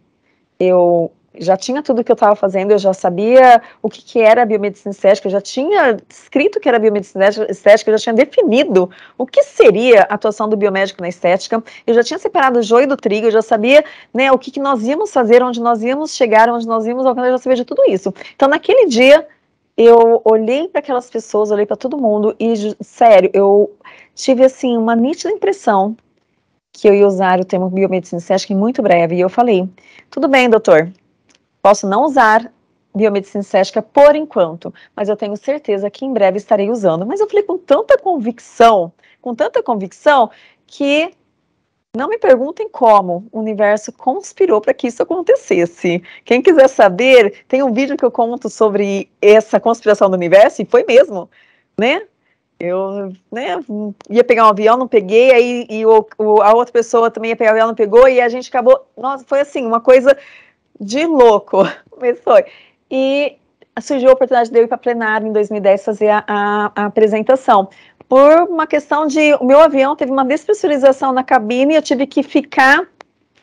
A: eu já tinha tudo que eu estava fazendo, eu já sabia o que, que era biomedicina estética, eu já tinha escrito que era biomedicina estética, eu já tinha definido o que seria a atuação do biomédico na estética, eu já tinha separado o joio do trigo, eu já sabia né, o que, que nós íamos fazer, onde nós íamos chegar, onde nós íamos alcançar, eu já sabia de tudo isso. Então, naquele dia, eu olhei para aquelas pessoas, olhei para todo mundo e, sério, eu tive assim uma nítida impressão que eu ia usar o termo biomedicina sintética em é muito breve. E eu falei: tudo bem, doutor, posso não usar biomedicina sintética por enquanto, mas eu tenho certeza que em breve estarei usando. Mas eu falei com tanta convicção, com tanta convicção, que não me perguntem como o universo conspirou para que isso acontecesse. Quem quiser saber, tem um vídeo que eu conto sobre essa conspiração do universo, e foi mesmo, né? Eu né, ia pegar um avião, não peguei, aí e o, o, a outra pessoa também ia pegar o avião, não pegou, e a gente acabou. Nossa, foi assim, uma coisa de louco, *laughs* mas foi. E surgiu a oportunidade de eu ir para plenário em 2010 fazer a, a, a, apresentação. Por uma questão de. O meu avião teve uma despressurização na cabine, eu tive que ficar.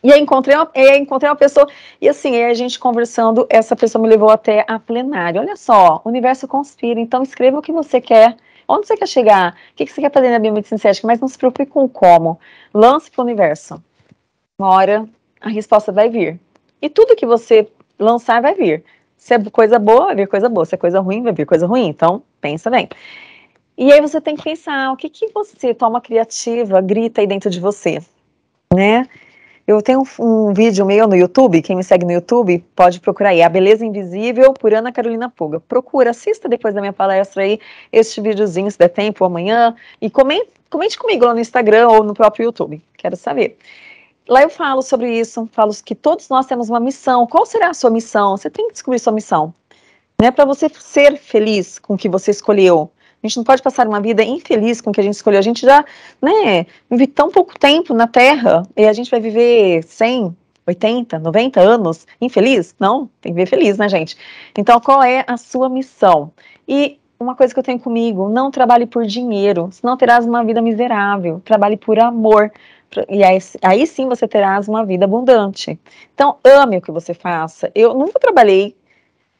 A: E aí encontrei uma, aí encontrei uma pessoa, e assim, aí a gente conversando, essa pessoa me levou até a plenária. Olha só, o universo conspira, então escreva o que você quer Onde você quer chegar? O que você quer fazer na biomedicina estética? Mas não se preocupe com o como. Lance para o universo. Uma hora a resposta vai vir. E tudo que você lançar vai vir. Se é coisa boa, vai vir coisa boa. Se é coisa ruim, vai vir coisa ruim. Então, pensa bem. E aí você tem que pensar o que, que você toma criativa, grita aí dentro de você, né? Eu tenho um, vídeo meu no YouTube, quem me segue no YouTube pode procurar aí, A Beleza Invisível, por Ana Carolina Puga. Procura, assista depois da minha palestra aí este videozinho, se der tempo, amanhã, e comente, comente comigo lá no Instagram ou no próprio YouTube, quero saber. Lá eu falo sobre isso, falo que todos nós temos uma missão. Qual será a sua missão? Você tem que descobrir sua missão. Né, para você ser feliz com o que você escolheu, a gente não pode passar uma vida infeliz com o que a gente escolheu. A gente já, né, vive tão pouco tempo na Terra e a gente vai viver 100, 80, 90 anos infeliz? Não, tem que viver feliz, né, gente? Então, qual é a sua missão? E uma coisa que eu tenho comigo, não trabalhe por dinheiro, senão terás uma vida miserável. Trabalhe por amor. E aí, aí, sim você terás uma vida abundante. Então, ame o que você faça. Eu nunca trabalhei.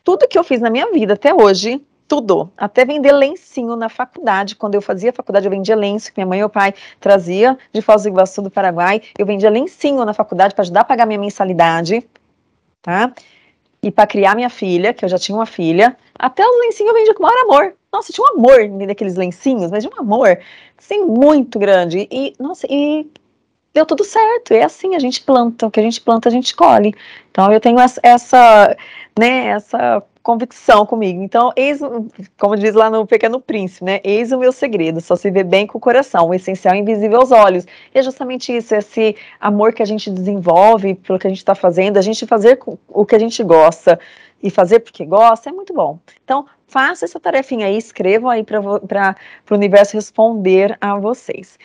A: Tudo que eu fiz na minha vida até hoje tudo, até vender lencinho na faculdade. Quando eu fazia faculdade, eu vendia lenço que minha mãe e meu pai trazia de Foz do Iguaçu do Paraguai. Eu vendia lencinho na faculdade para ajudar a pagar minha mensalidade, tá? E para criar minha filha, que eu já tinha uma filha, até os lencinhos eu vendia com o maior amor. Nossa, tinha um amor daqueles lencinhos, mas de um amor, assim, muito grande. E, nossa, e deu tudo certo. É assim, a gente planta, o que a gente planta, a gente colhe. Então eu tenho essa, né, essa convicção comigo. Então, eis, como diz lá no Pequeno Príncipe, né? Eis o meu segredo, só se vê bem com o coração, o essencial é invisível aos olhos. E é justamente isso, é esse amor que a gente desenvolve pelo que a gente está fazendo, a gente fazer o que a gente gosta e fazer porque gosta, é muito bom. Então, faça essa tarefinha aí, escrevam aí para o universo responder a vocês.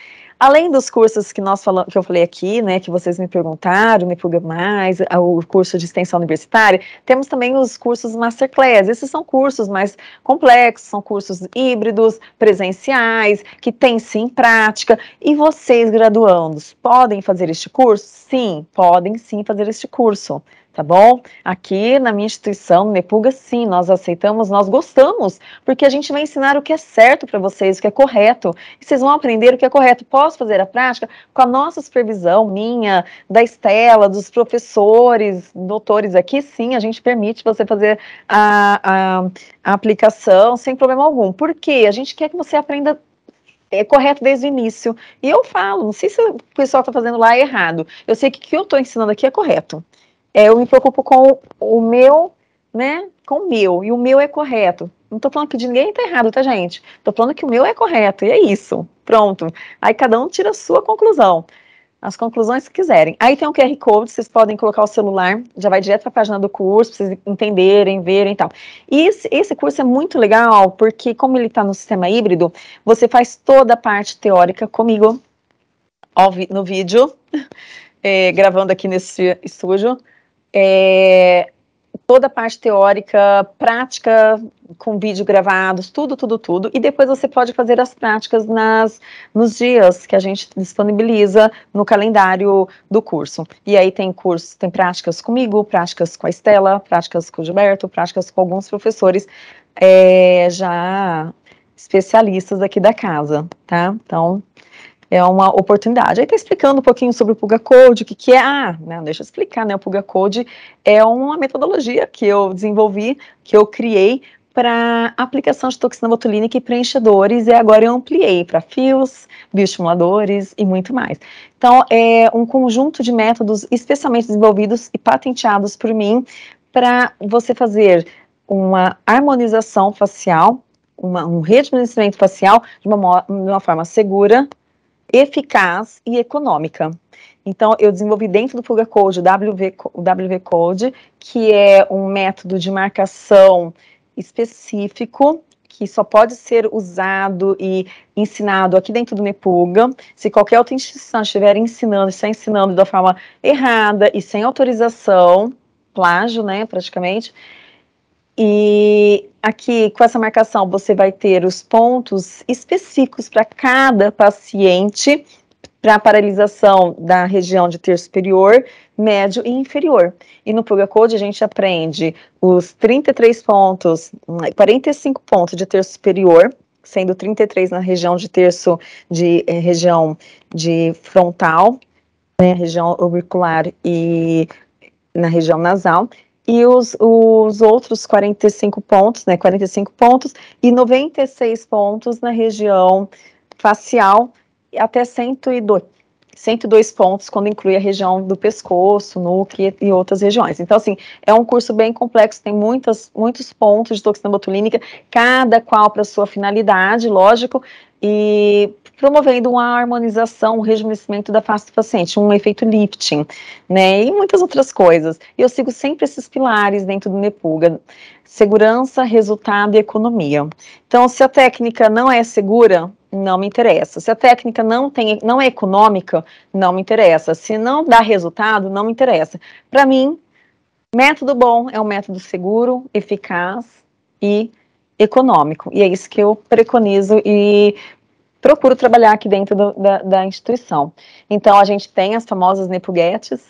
A: Além dos cursos que nós falamos, que eu falei aqui, né, que vocês me perguntaram, me pulga mais, o curso de extensão universitária, temos também os cursos masterclass. Esses são cursos mais complexos, são cursos híbridos, presenciais, que tem sim prática. E vocês graduandos podem fazer este curso? Sim, podem sim fazer este curso tá bom? Aqui na minha instituição, Nepuga, sim, nós aceitamos, nós gostamos, porque a gente vai ensinar o que é certo para vocês, o que é correto, e vocês vão aprender o que é correto. Posso fazer a prática com a nossa supervisão, minha, da Estela, dos professores, doutores aqui, sim, a gente permite você fazer a, a, a aplicação sem problema algum. Por quê? A gente quer que você aprenda é correto desde o início. E eu falo, não sei se o pessoal está fazendo lá errado. Eu sei que o que eu estou ensinando aqui é correto. É, eu me preocupo com o meu, né? Com o meu, e o meu é correto. Não tô falando que de ninguém tá errado, tá, gente? Tô falando que o meu é correto, e é isso. Pronto. Aí cada um tira a sua conclusão. As conclusões que quiserem. Aí tem um QR Code, vocês podem colocar o celular, já vai direto para a página do curso, pra vocês entenderem, verem e tal. E esse, esse curso é muito legal, porque como ele está no sistema híbrido, você faz toda a parte teórica comigo, no vídeo, é, *laughs* gravando aqui nesse estúdio é, toda a parte teórica, prática com vídeo gravados, tudo, tudo, tudo. E depois você pode fazer as práticas nas, nos dias que a gente disponibiliza no calendário do curso. E aí tem curso, tem práticas comigo, práticas com a Estela, práticas com o Gilberto, práticas com alguns professores é, já especialistas aqui da casa, tá? Então, é uma oportunidade. Aí está explicando um pouquinho sobre o Puga Code, o que, que é. Ah, não, né, deixa eu explicar, né? O Puga Code é uma metodologia que eu desenvolvi, que eu criei para aplicação de toxina botulínica e preenchedores, e agora eu ampliei para fios, bioestimuladores e muito mais. Então, é um conjunto de métodos especialmente desenvolvidos e patenteados por mim para você fazer uma harmonização facial, uma, um rejuvenescimento facial de uma, de uma forma segura, eficaz e econômica. Então, eu desenvolvi dentro do Puga Code o WV, o WV Code, que é um método de marcação específico que só pode ser usado e ensinado aqui dentro do Nepuga. Se qualquer outra instituição estiver ensinando, está ensinando da forma errada e sem autorização, plágio, né, praticamente, e aqui com essa marcação você vai ter os pontos específicos para cada paciente para paralisação da região de terço superior, médio e inferior. E no Plug Code a gente aprende os 33 pontos, 45 pontos de terço superior, sendo 33 na região de terço de eh, região de frontal, né, região auricular e na região nasal, e os, os outros 45 pontos, né, 45 pontos e 96 pontos na região facial até 102, 102 pontos quando inclui a região do pescoço, nuque e, e outras regiões. Então, assim, é um curso bem complexo, tem muitas, muitos pontos de toxina botulínica, cada qual para sua finalidade, lógico, e promovendo uma harmonização, um rejuvenescimento da face do paciente, um efeito lifting, né, e muitas outras coisas. E eu sigo sempre esses pilares dentro do Nepuga, segurança, resultado e economia. Então, se a técnica não é segura, não me interessa. Se a técnica não, tem, não é econômica, não me interessa. Se não dá resultado, não me interessa. Para mim, método bom é um método seguro, eficaz e econômico. E é isso que eu preconizo e procuro trabalhar aqui dentro do, da, da, instituição. Então, a gente tem as famosas Nepuguetes,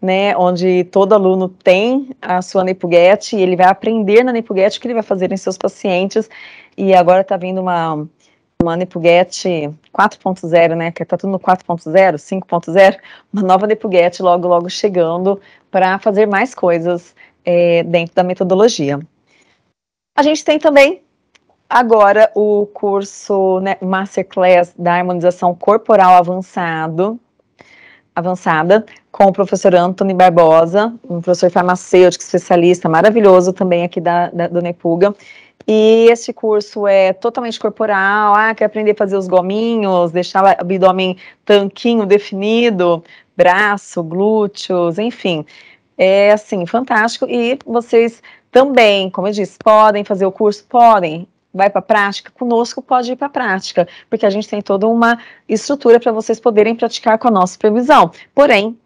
A: né, onde todo aluno tem a sua Nepuguete, e ele vai aprender na Nepuguete o que ele vai fazer em seus pacientes, e agora está vindo uma, uma Nepuguete 4.0, né, que está tudo no 4.0, 5.0, uma nova Nepuguete logo, logo chegando para fazer mais coisas é, dentro da metodologia. A gente tem também agora o curso né, Masterclass da Harmonização Corporal Avançado, avançada, com o professor Anthony Barbosa, um professor farmacêutico, especialista maravilhoso também aqui da, da, do Nepuga. E esse curso é totalmente corporal, ah, quer aprender a fazer os gominhos, deixar o abdômen tanquinho definido, braço, glúteos, enfim. É assim, fantástico. E vocês também, como eu disse, podem fazer o curso, podem vai para a prática, conosco pode ir para a prática, porque a gente tem toda uma estrutura para vocês poderem praticar com a nossa supervisão. Porém,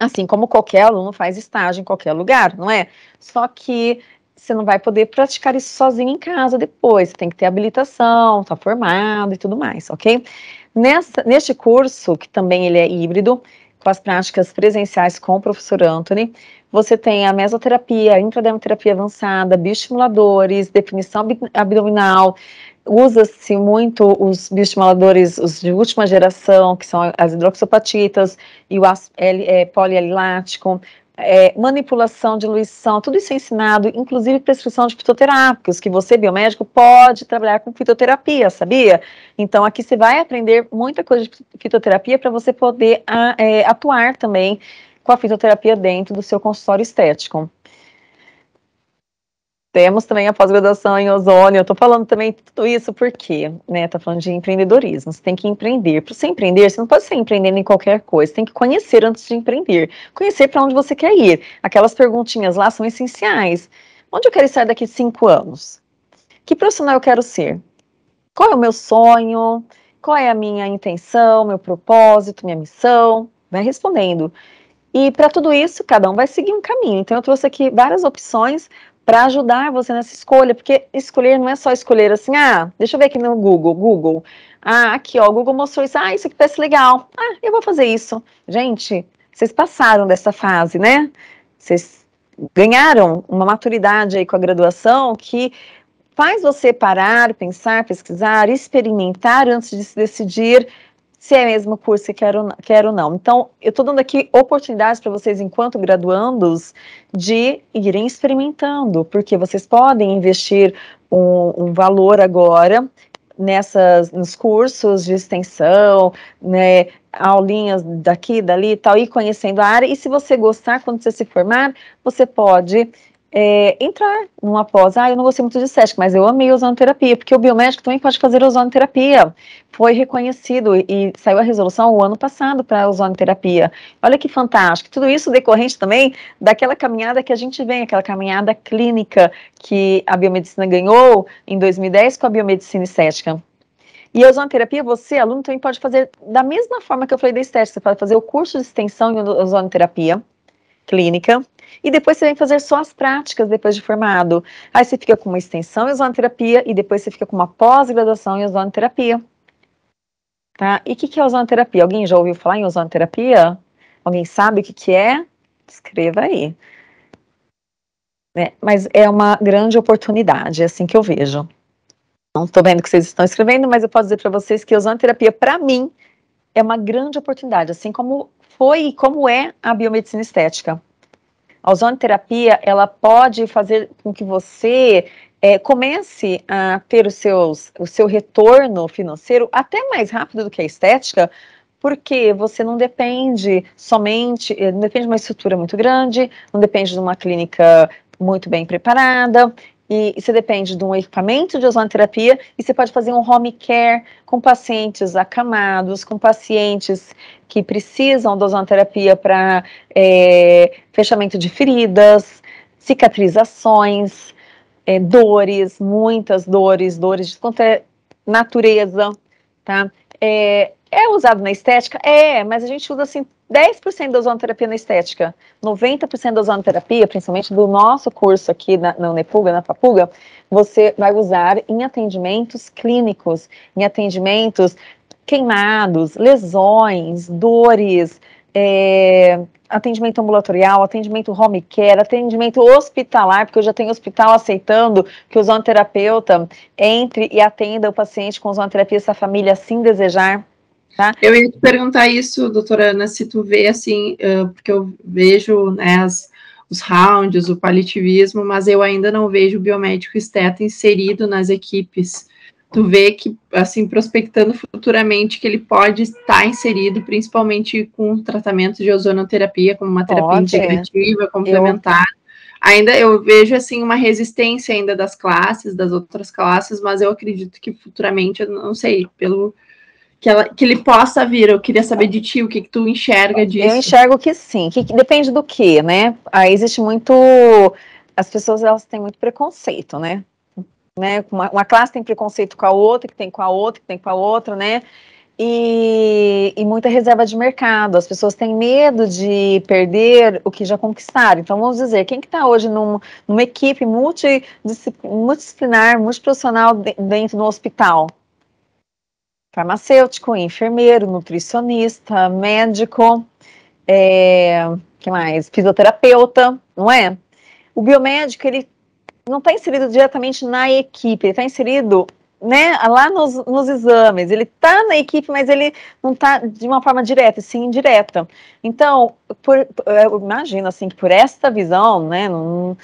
A: assim como qualquer aluno faz estágio em qualquer lugar, não é? Só que você não vai poder praticar isso sozinho em casa depois, você tem que ter habilitação, tá formado e tudo mais, ok? Nessa, neste curso, que também ele é híbrido, com as práticas presenciais com o professor Anthony. Você tem a mesoterapia, a intradermoterapia avançada, bioestimuladores, definição abdominal. Usa-se muito os bioestimuladores os de última geração, que são as hidroxopatitas e o ácido é, polialilático é, manipulação, diluição, tudo isso é ensinado, inclusive prescrição de fitoterápicos, que você, biomédico, pode trabalhar com fitoterapia, sabia? Então, aqui você vai aprender muita coisa de fitoterapia para você poder a, ah, é, atuar também com a fitoterapia dentro do seu consultório estético. Temos também a pós-graduação em ozônio. Eu estou falando também tudo isso porque, né, tá falando de empreendedorismo. Você tem que empreender. Para você empreender, você não pode ser empreendendo em qualquer coisa. Você tem que conhecer antes de empreender. Conhecer para onde você quer ir. Aquelas perguntinhas lá são essenciais. Onde eu quero estar daqui cinco anos? Que profissional eu quero ser? Qual é o meu sonho? Qual é a minha intenção, meu propósito, minha missão? Vai respondendo. E para tudo isso, cada um vai seguir um caminho. Então, eu trouxe aqui várias opções para ajudar você nessa escolha, porque escolher não é só escolher assim, ah, deixa eu ver aqui no Google, Google, ah, aqui ó, o Google mostrou isso, ah, isso aqui parece legal, ah, eu vou fazer isso. Gente, vocês passaram dessa fase, né? Vocês ganharam uma maturidade aí com a graduação que faz você parar, pensar, pesquisar, experimentar antes de se decidir se é mesmo curso que quero, quero não. Então, eu estou dando aqui oportunidades para vocês, enquanto graduandos, de irem experimentando, porque vocês podem investir um, um valor agora nessas nos cursos de extensão, né, aulinhas daqui, dali e tal, e conhecendo a área. E se você gostar, quando você se formar, você pode é, entrar numa após. Ah, eu não gostei muito de estética, mas eu amei ozonoterapia, porque o biomédico também pode fazer ozonoterapia. Foi reconhecido e, e saiu a resolução o ano passado para a ozonoterapia. Olha que fantástico. Tudo isso decorrente também daquela caminhada que a gente vem, aquela caminhada clínica que a biomedicina ganhou em 2010 com a biomedicina estética. E a ozonoterapia, você, aluno, também pode fazer da mesma forma que eu falei da estética. Você pode fazer o curso de extensão em ozonoterapia clínica, e depois você vem fazer só as práticas depois de formado. Aí você fica com uma extensão em ozonoterapia e depois você fica com uma pós-graduação em ozonoterapia. Tá? E o que, que é ozonoterapia? Alguém já ouviu falar em ozonoterapia? Alguém sabe o que, que é? Escreva aí. Né? Mas é uma grande oportunidade, é assim que eu vejo. Não estou vendo que vocês estão escrevendo, mas eu posso dizer para vocês que ozonoterapia, para mim, é uma grande oportunidade, assim como foi e como é a biomedicina estética. A ozonoterapia, ela pode fazer com que você é, comece a ter os seus, o seu retorno financeiro até mais rápido do que a estética, porque você não depende somente, eh, não depende de uma estrutura muito grande, não depende de uma clínica muito bem preparada, e, você depende de um equipamento de ozonoterapia e você pode fazer um home care com pacientes acamados, com pacientes que precisam da ozonoterapia para é, fechamento de feridas, cicatrizações, é, dores, muitas dores, dores de natureza, tá? É, é usado na estética? É, mas a gente usa assim 10% da ozonoterapia na estética. 90% da ozonoterapia, principalmente do nosso curso aqui na, na Unepuga, na Papuga, você vai usar em atendimentos clínicos, em atendimentos queimados, lesões, dores, é, atendimento ambulatorial, atendimento home care, atendimento hospitalar, porque eu já tenho hospital aceitando que o zonoterapeuta entre e atenda o paciente com ozonoterapia
B: se a família assim desejar. Tá? Eu ia te perguntar isso, doutora Ana, se tu vê assim, uh, porque eu vejo né, as, os rounds, o palliativismo, mas eu ainda não vejo o biomédico esteta inserido nas equipes. Tu vê que, assim, prospectando futuramente, que ele pode estar inserido, principalmente com tratamento de ozonoterapia, como uma terapia pode, é. integrativa, complementar. Eu ainda eu vejo assim uma resistência ainda das classes, das outras classes, mas eu acredito que futuramente, eu não sei, pelo que, ela, que ele possa vir. Eu queria saber de ti, o que, que tu enxerga disso. Eu
A: enxergo que sim, que, que depende do que, né? Aí existe muito. As pessoas elas têm muito preconceito, né? né? Uma, uma classe tem preconceito com a outra, que tem com a outra, que tem com a outra, né? E, e, muita reserva de mercado. As pessoas têm medo de perder o que já conquistaram. Então, vamos dizer, quem que está hoje num, numa equipe multidisciplinar, multiprofissional dentro do hospital? farmacêutico, enfermeiro, nutricionista, médico, é, que mais? Fisioterapeuta, não é? O biomédico, ele não está inserido diretamente na equipe, ele está inserido né, lá nos, nos exames. Ele está na equipe, mas ele não está de uma forma direta, sim indireta. Então, por, é, eu imagino assim que por esta visão, né, não,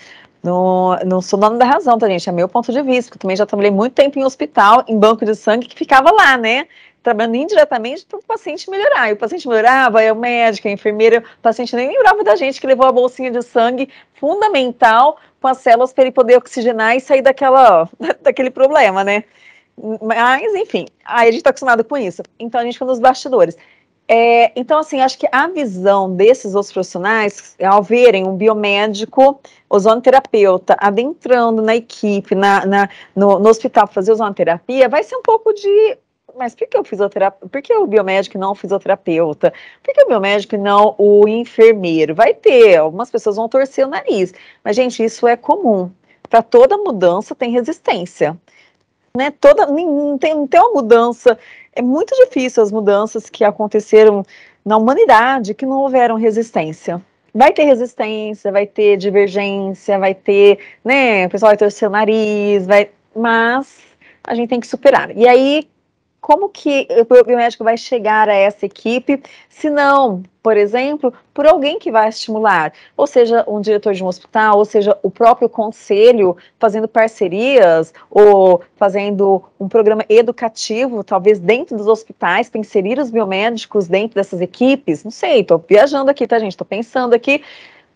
A: não, não sou dono da razão, tá, gente? É meu ponto de vista, porque também já trabalhei muito tempo em hospital, em banco de sangue, que ficava lá, né? Trabalhando indiretamente para o paciente melhorar. E o paciente melhorava, é o médico, a enfermeira, o paciente nem lembrava da gente que levou a bolsinha de sangue fundamental com as células para ele poder oxigenar e sair daquela, *laughs* daquele problema, né? Mas, enfim, aí a gente está acostumado com isso. Então a gente foi nos bastidores. É, então, assim, acho que a visão desses outros profissionais, ao verem um biomédico, ozonoterapeuta, adentrando na equipe, na, na no, no, hospital fazer ozonoterapia, vai ser um pouco de. Mas por que o fisioterapeuta? Por que o biomédico não o fisioterapeuta? Por que o biomédico não o enfermeiro? Vai ter, algumas pessoas vão torcer o nariz. Mas, gente, isso é comum. Para toda mudança tem resistência. Né? Toda, não tem, não tem uma mudança é muito difícil as mudanças que aconteceram na humanidade que não houveram resistência. Vai ter resistência, vai ter divergência, vai ter, né, o pessoal vai torcer o nariz, vai, mas a gente tem que superar. E aí, como que o biomédico vai chegar a essa equipe, se não, por exemplo, por alguém que vai estimular, ou seja, um diretor de um hospital, ou seja, o próprio conselho fazendo parcerias ou fazendo um programa educativo, talvez dentro dos hospitais, para inserir os biomédicos dentro dessas equipes. Não sei, estou viajando aqui, tá, gente? Estou pensando aqui.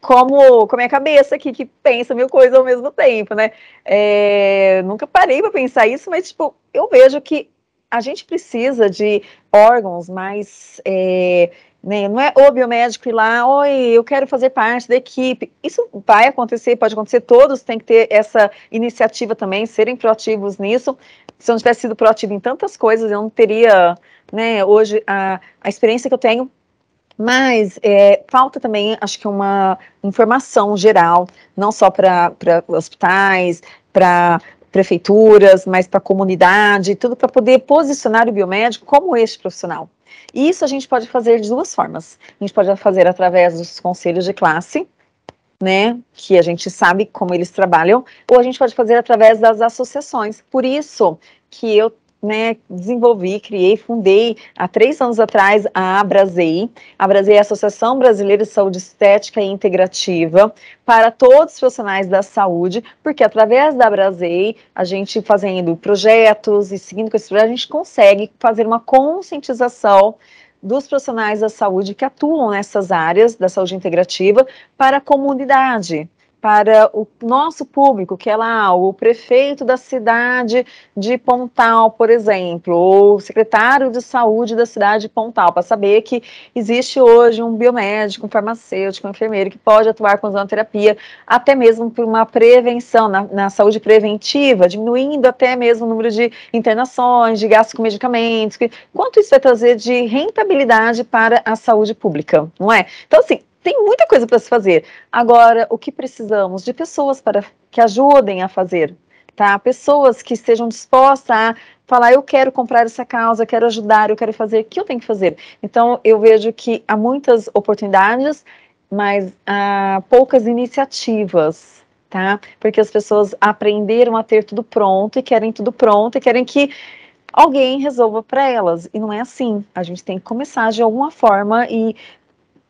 A: Como, como minha cabeça aqui, que pensa mil coisas ao mesmo tempo, né? É, nunca parei para pensar isso, mas, tipo, eu vejo que a gente precisa de órgãos mais. É, né, não é o biomédico ir lá, oi, eu quero fazer parte da equipe. Isso vai acontecer, pode acontecer, todos têm que ter essa iniciativa também, serem proativos nisso. Se eu não tivesse sido proativo em tantas coisas, eu não teria, né, hoje, a, a experiência que eu tenho mas é, falta também, acho que, uma informação geral, não só para hospitais, para prefeituras, mas para a comunidade, tudo para poder posicionar o biomédico como este profissional. E isso a gente pode fazer de duas formas. A gente pode fazer através dos conselhos de classe, né, que a gente sabe como eles trabalham, ou a gente pode fazer através das associações. Por isso que eu né, desenvolvi, criei, fundei há três anos atrás a ABRAZEI, A ABRAZEI é a Associação Brasileira de Saúde Estética e Integrativa para todos os profissionais da saúde, porque através da ABRAZEI a gente fazendo projetos e seguindo com esse projeto, a gente consegue fazer uma conscientização dos profissionais da saúde que atuam nessas áreas da saúde integrativa para a comunidade, para o nosso público, que é lá ah, o prefeito da cidade de Pontal, por exemplo, ou o secretário de saúde da cidade de Pontal, para saber que existe hoje um biomédico, um farmacêutico, um enfermeiro que pode atuar com zoonoterapia, até mesmo por uma prevenção, na, na saúde preventiva, diminuindo até mesmo o número de internações, de gastos com medicamentos, que, quanto isso vai trazer de rentabilidade para a saúde pública, não é? Então, assim, tem muita coisa para se fazer. Agora, o que precisamos de pessoas para que ajudem a fazer, tá? Pessoas que estejam dispostas a falar, eu quero comprar essa causa, eu quero ajudar, eu quero fazer, o que eu tenho que fazer? Então, eu vejo que há muitas oportunidades, mas há poucas iniciativas, tá? Porque as pessoas aprenderam a ter tudo pronto e querem tudo pronto e querem que alguém resolva para elas. E não é assim. A gente tem que começar de alguma forma e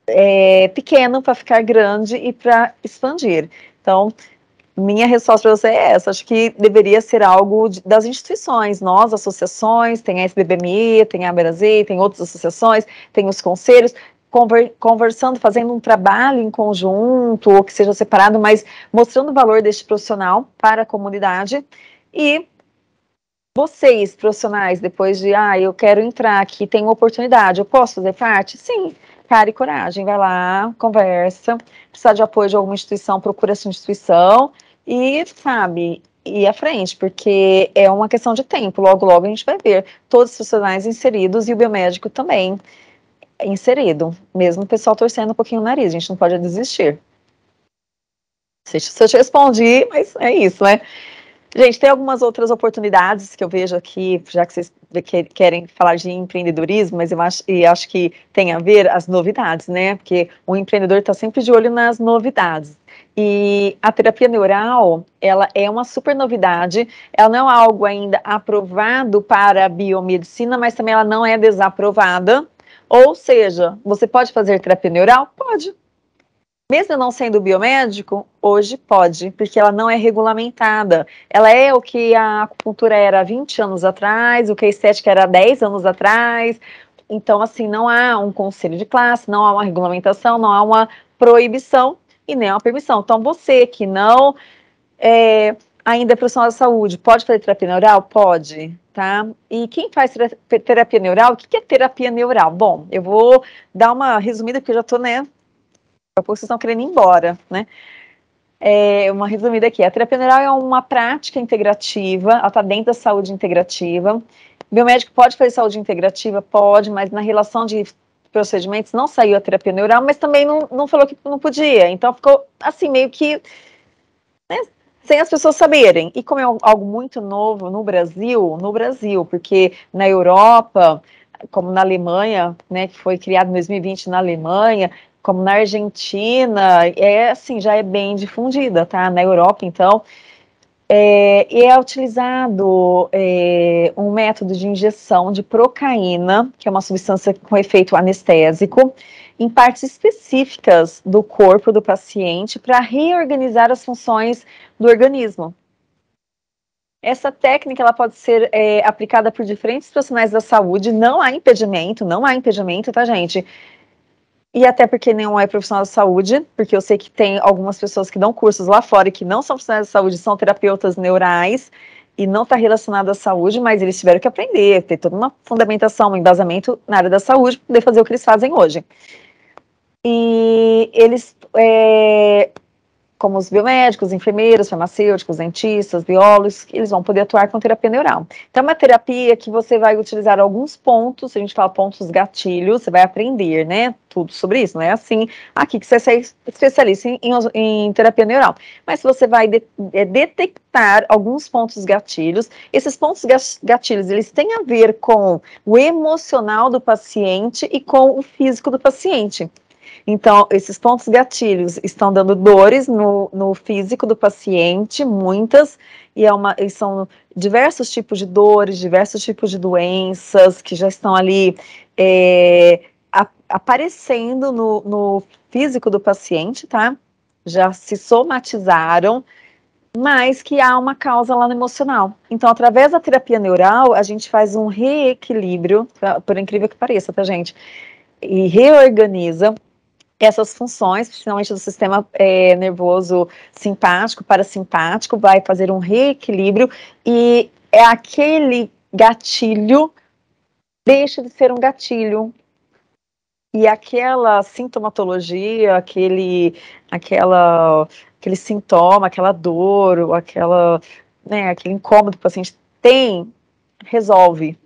A: é, pequeno para ficar grande e para expandir. Então, minha resposta para você é essa. Acho que deveria ser algo de, das instituições, nós, associações, tem a SBBMI, tem a Brasil, tem outras associações, tem os conselhos, conversando, fazendo um trabalho em conjunto, ou que seja separado, mas mostrando o valor deste profissional para a comunidade. E vocês, profissionais, depois de, ah, eu quero entrar aqui, tem uma oportunidade, eu posso fazer parte? Sim, cara e coragem. Vai lá, conversa. Precisar de apoio de alguma instituição, procura essa instituição. E, sabe, ir à frente, porque é uma questão de tempo. Logo, logo a gente vai ver todos os profissionais inseridos e o biomédico também inserido. Mesmo o pessoal torcendo um pouquinho o nariz, a gente não pode desistir. Se eu te respondi, mas é isso, né? Gente, tem algumas outras oportunidades que eu vejo aqui, já que vocês querem falar de empreendedorismo, mas eu acho, e acho que tem a ver as novidades, né? Porque o empreendedor está sempre de olho nas novidades. E a terapia neural, ela é uma super novidade, ela não é algo ainda aprovado para a biomedicina, mas também ela não é desaprovada. Ou seja, você pode fazer terapia neural? Pode mesmo não sendo biomédico, hoje pode, porque ela não é regulamentada. Ela é o que a acupuntura era 20 anos atrás, o que a estética era 10 anos atrás. Então, assim, não há um conselho de classe, não há uma regulamentação, não há uma proibição e nem uma permissão. Então, você que não é, ainda é profissional da saúde, pode fazer terapia neural? Pode, tá? E quem faz terapia neural, o que é terapia neural? Bom, eu vou dar uma resumida, porque eu já tô, né, pouco vocês estão querendo ir embora, né? É uma resumida aqui. A terapia neural é uma prática integrativa, ela está dentro da saúde integrativa. Meu médico pode fazer saúde integrativa? Pode, mas na relação de procedimentos não saiu a terapia neural, mas também não, não falou que não podia. Então ficou assim, meio que né, sem as pessoas saberem. E como é algo muito novo no Brasil, no Brasil, porque na Europa, como na Alemanha, né, que foi criado em 2020 na Alemanha, como na Argentina, é assim, já é bem difundida, tá? Na Europa, então, é, e é utilizado é, um método de injeção de procaína, que é uma substância com efeito anestésico, em partes específicas do corpo do paciente para reorganizar as funções do organismo. Essa técnica ela pode ser é, aplicada por diferentes profissionais da saúde, não há impedimento, não há impedimento, tá, gente? e até porque nenhum é profissional de saúde, porque eu sei que tem algumas pessoas que dão cursos lá fora e que não são profissionais de saúde, são terapeutas neurais e não está relacionado à saúde, mas eles tiveram que aprender, ter toda uma fundamentação, um embasamento na área da saúde para poder fazer o que eles fazem hoje. E eles é, como os biomédicos, enfermeiros, farmacêuticos, dentistas, biólogos, eles vão poder atuar com terapia neural. Então, é uma terapia que você vai utilizar alguns pontos, se a gente fala pontos gatilhos, você vai aprender, né, tudo sobre isso, não é assim, aqui que você é especialista em, em, em terapia neural. Mas você vai de, é, detectar alguns pontos gatilhos, esses pontos gatilhos, eles têm a ver com o emocional do paciente e com o físico do paciente. Então, esses pontos gatilhos estão dando dores no, no físico do paciente, muitas, e, é uma, e são diversos tipos de dores, diversos tipos de doenças que já estão ali é, a, aparecendo no, no físico do paciente, tá? Já se somatizaram mas que há uma causa lá no emocional. Então, através da terapia neural, a gente faz um reequilíbrio, por incrível que pareça, tá, gente? E reorganiza essas funções, principalmente do sistema é, nervoso simpático, parasimpático, vai fazer um reequilíbrio e é aquele gatilho deixa de ser um gatilho. E aquela sintomatologia, aquele, aquela, aquele sintoma, aquela dor, aquela, né, aquele incômodo que o paciente tem, resolve. *laughs*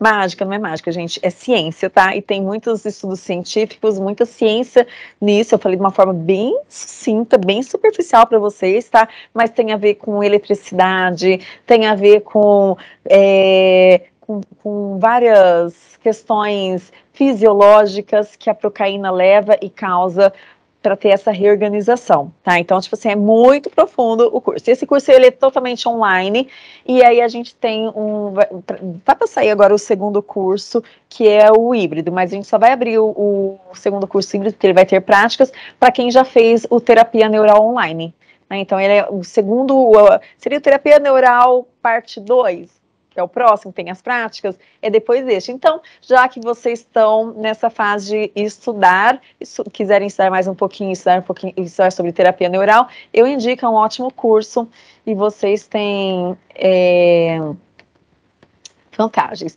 A: Mágica não é mágica, gente, é ciência, tá? E tem muitos estudos científicos, muita ciência nisso. Eu falei de uma forma bem sucinta, bem superficial para vocês, tá? Mas tem a ver com eletricidade, tem a ver com, é, com, com várias questões fisiológicas que a procaína leva e causa para ter essa reorganização, tá? Então, tipo assim, é muito profundo o curso. esse curso ele é totalmente online e aí a gente tem um vai para sair agora o segundo curso, que é o híbrido, mas a gente só vai abrir o, o segundo curso híbrido porque ele vai ter práticas para quem já fez o terapia neural online. Né? Então, ele é o segundo seria o terapia neural parte 2, é o próximo, tem as práticas, é depois deste. Então, já que vocês estão nessa fase de estudar, quiserem estudar mais um pouquinho, estudar um pouquinho, estudar sobre terapia neural, eu indico é um ótimo curso e vocês têm é, vantagens.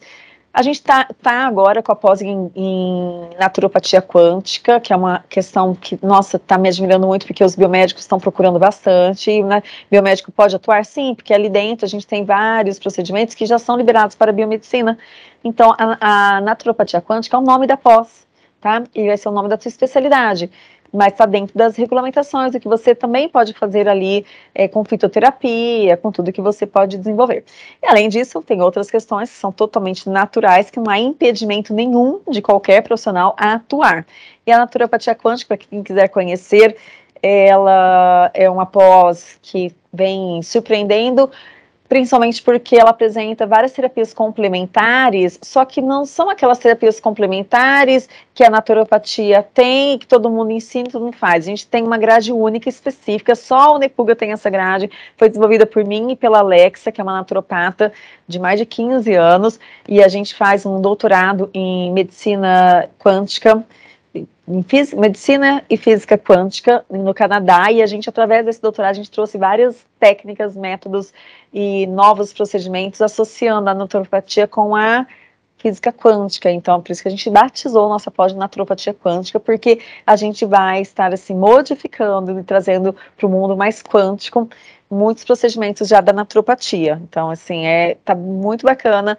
A: A gente está tá agora com a pós em, em, naturopatia quântica, que é uma questão que, nossa, está me admirando muito, porque os biomédicos estão procurando bastante. E, né, biomédico pode atuar? Sim, porque ali dentro a gente tem vários procedimentos que já são liberados para a biomedicina. Então, a, a naturopatia quântica é o nome da pós, tá? E vai ser o nome da sua especialidade mas está dentro das regulamentações, o que você também pode fazer ali é, com fitoterapia, com tudo que você pode desenvolver. E, além disso, tem outras questões que são totalmente naturais, que não há impedimento nenhum de qualquer profissional a atuar. E a naturopatia quântica, para quem quiser conhecer, ela é uma pós que vem surpreendendo principalmente porque ela apresenta várias terapias complementares, só que não são aquelas terapias complementares que a naturopatia tem, que todo mundo ensina, e todo mundo faz. A gente tem uma grade única específica, só o Nepuga tem essa grade, foi desenvolvida por mim e pela Alexa, que é uma naturopata de mais de 15 anos, e a gente faz um doutorado em medicina quântica em física, medicina e física quântica no Canadá e a gente através desse doutorado a gente trouxe várias técnicas, métodos e novos procedimentos associando a naturopatia com a física quântica. Então, por isso que a gente batizou nossa pós naturopatia quântica, porque a gente vai estar assim modificando e trazendo para o mundo mais quântico muitos procedimentos já da naturopatia. Então, assim, é tá muito bacana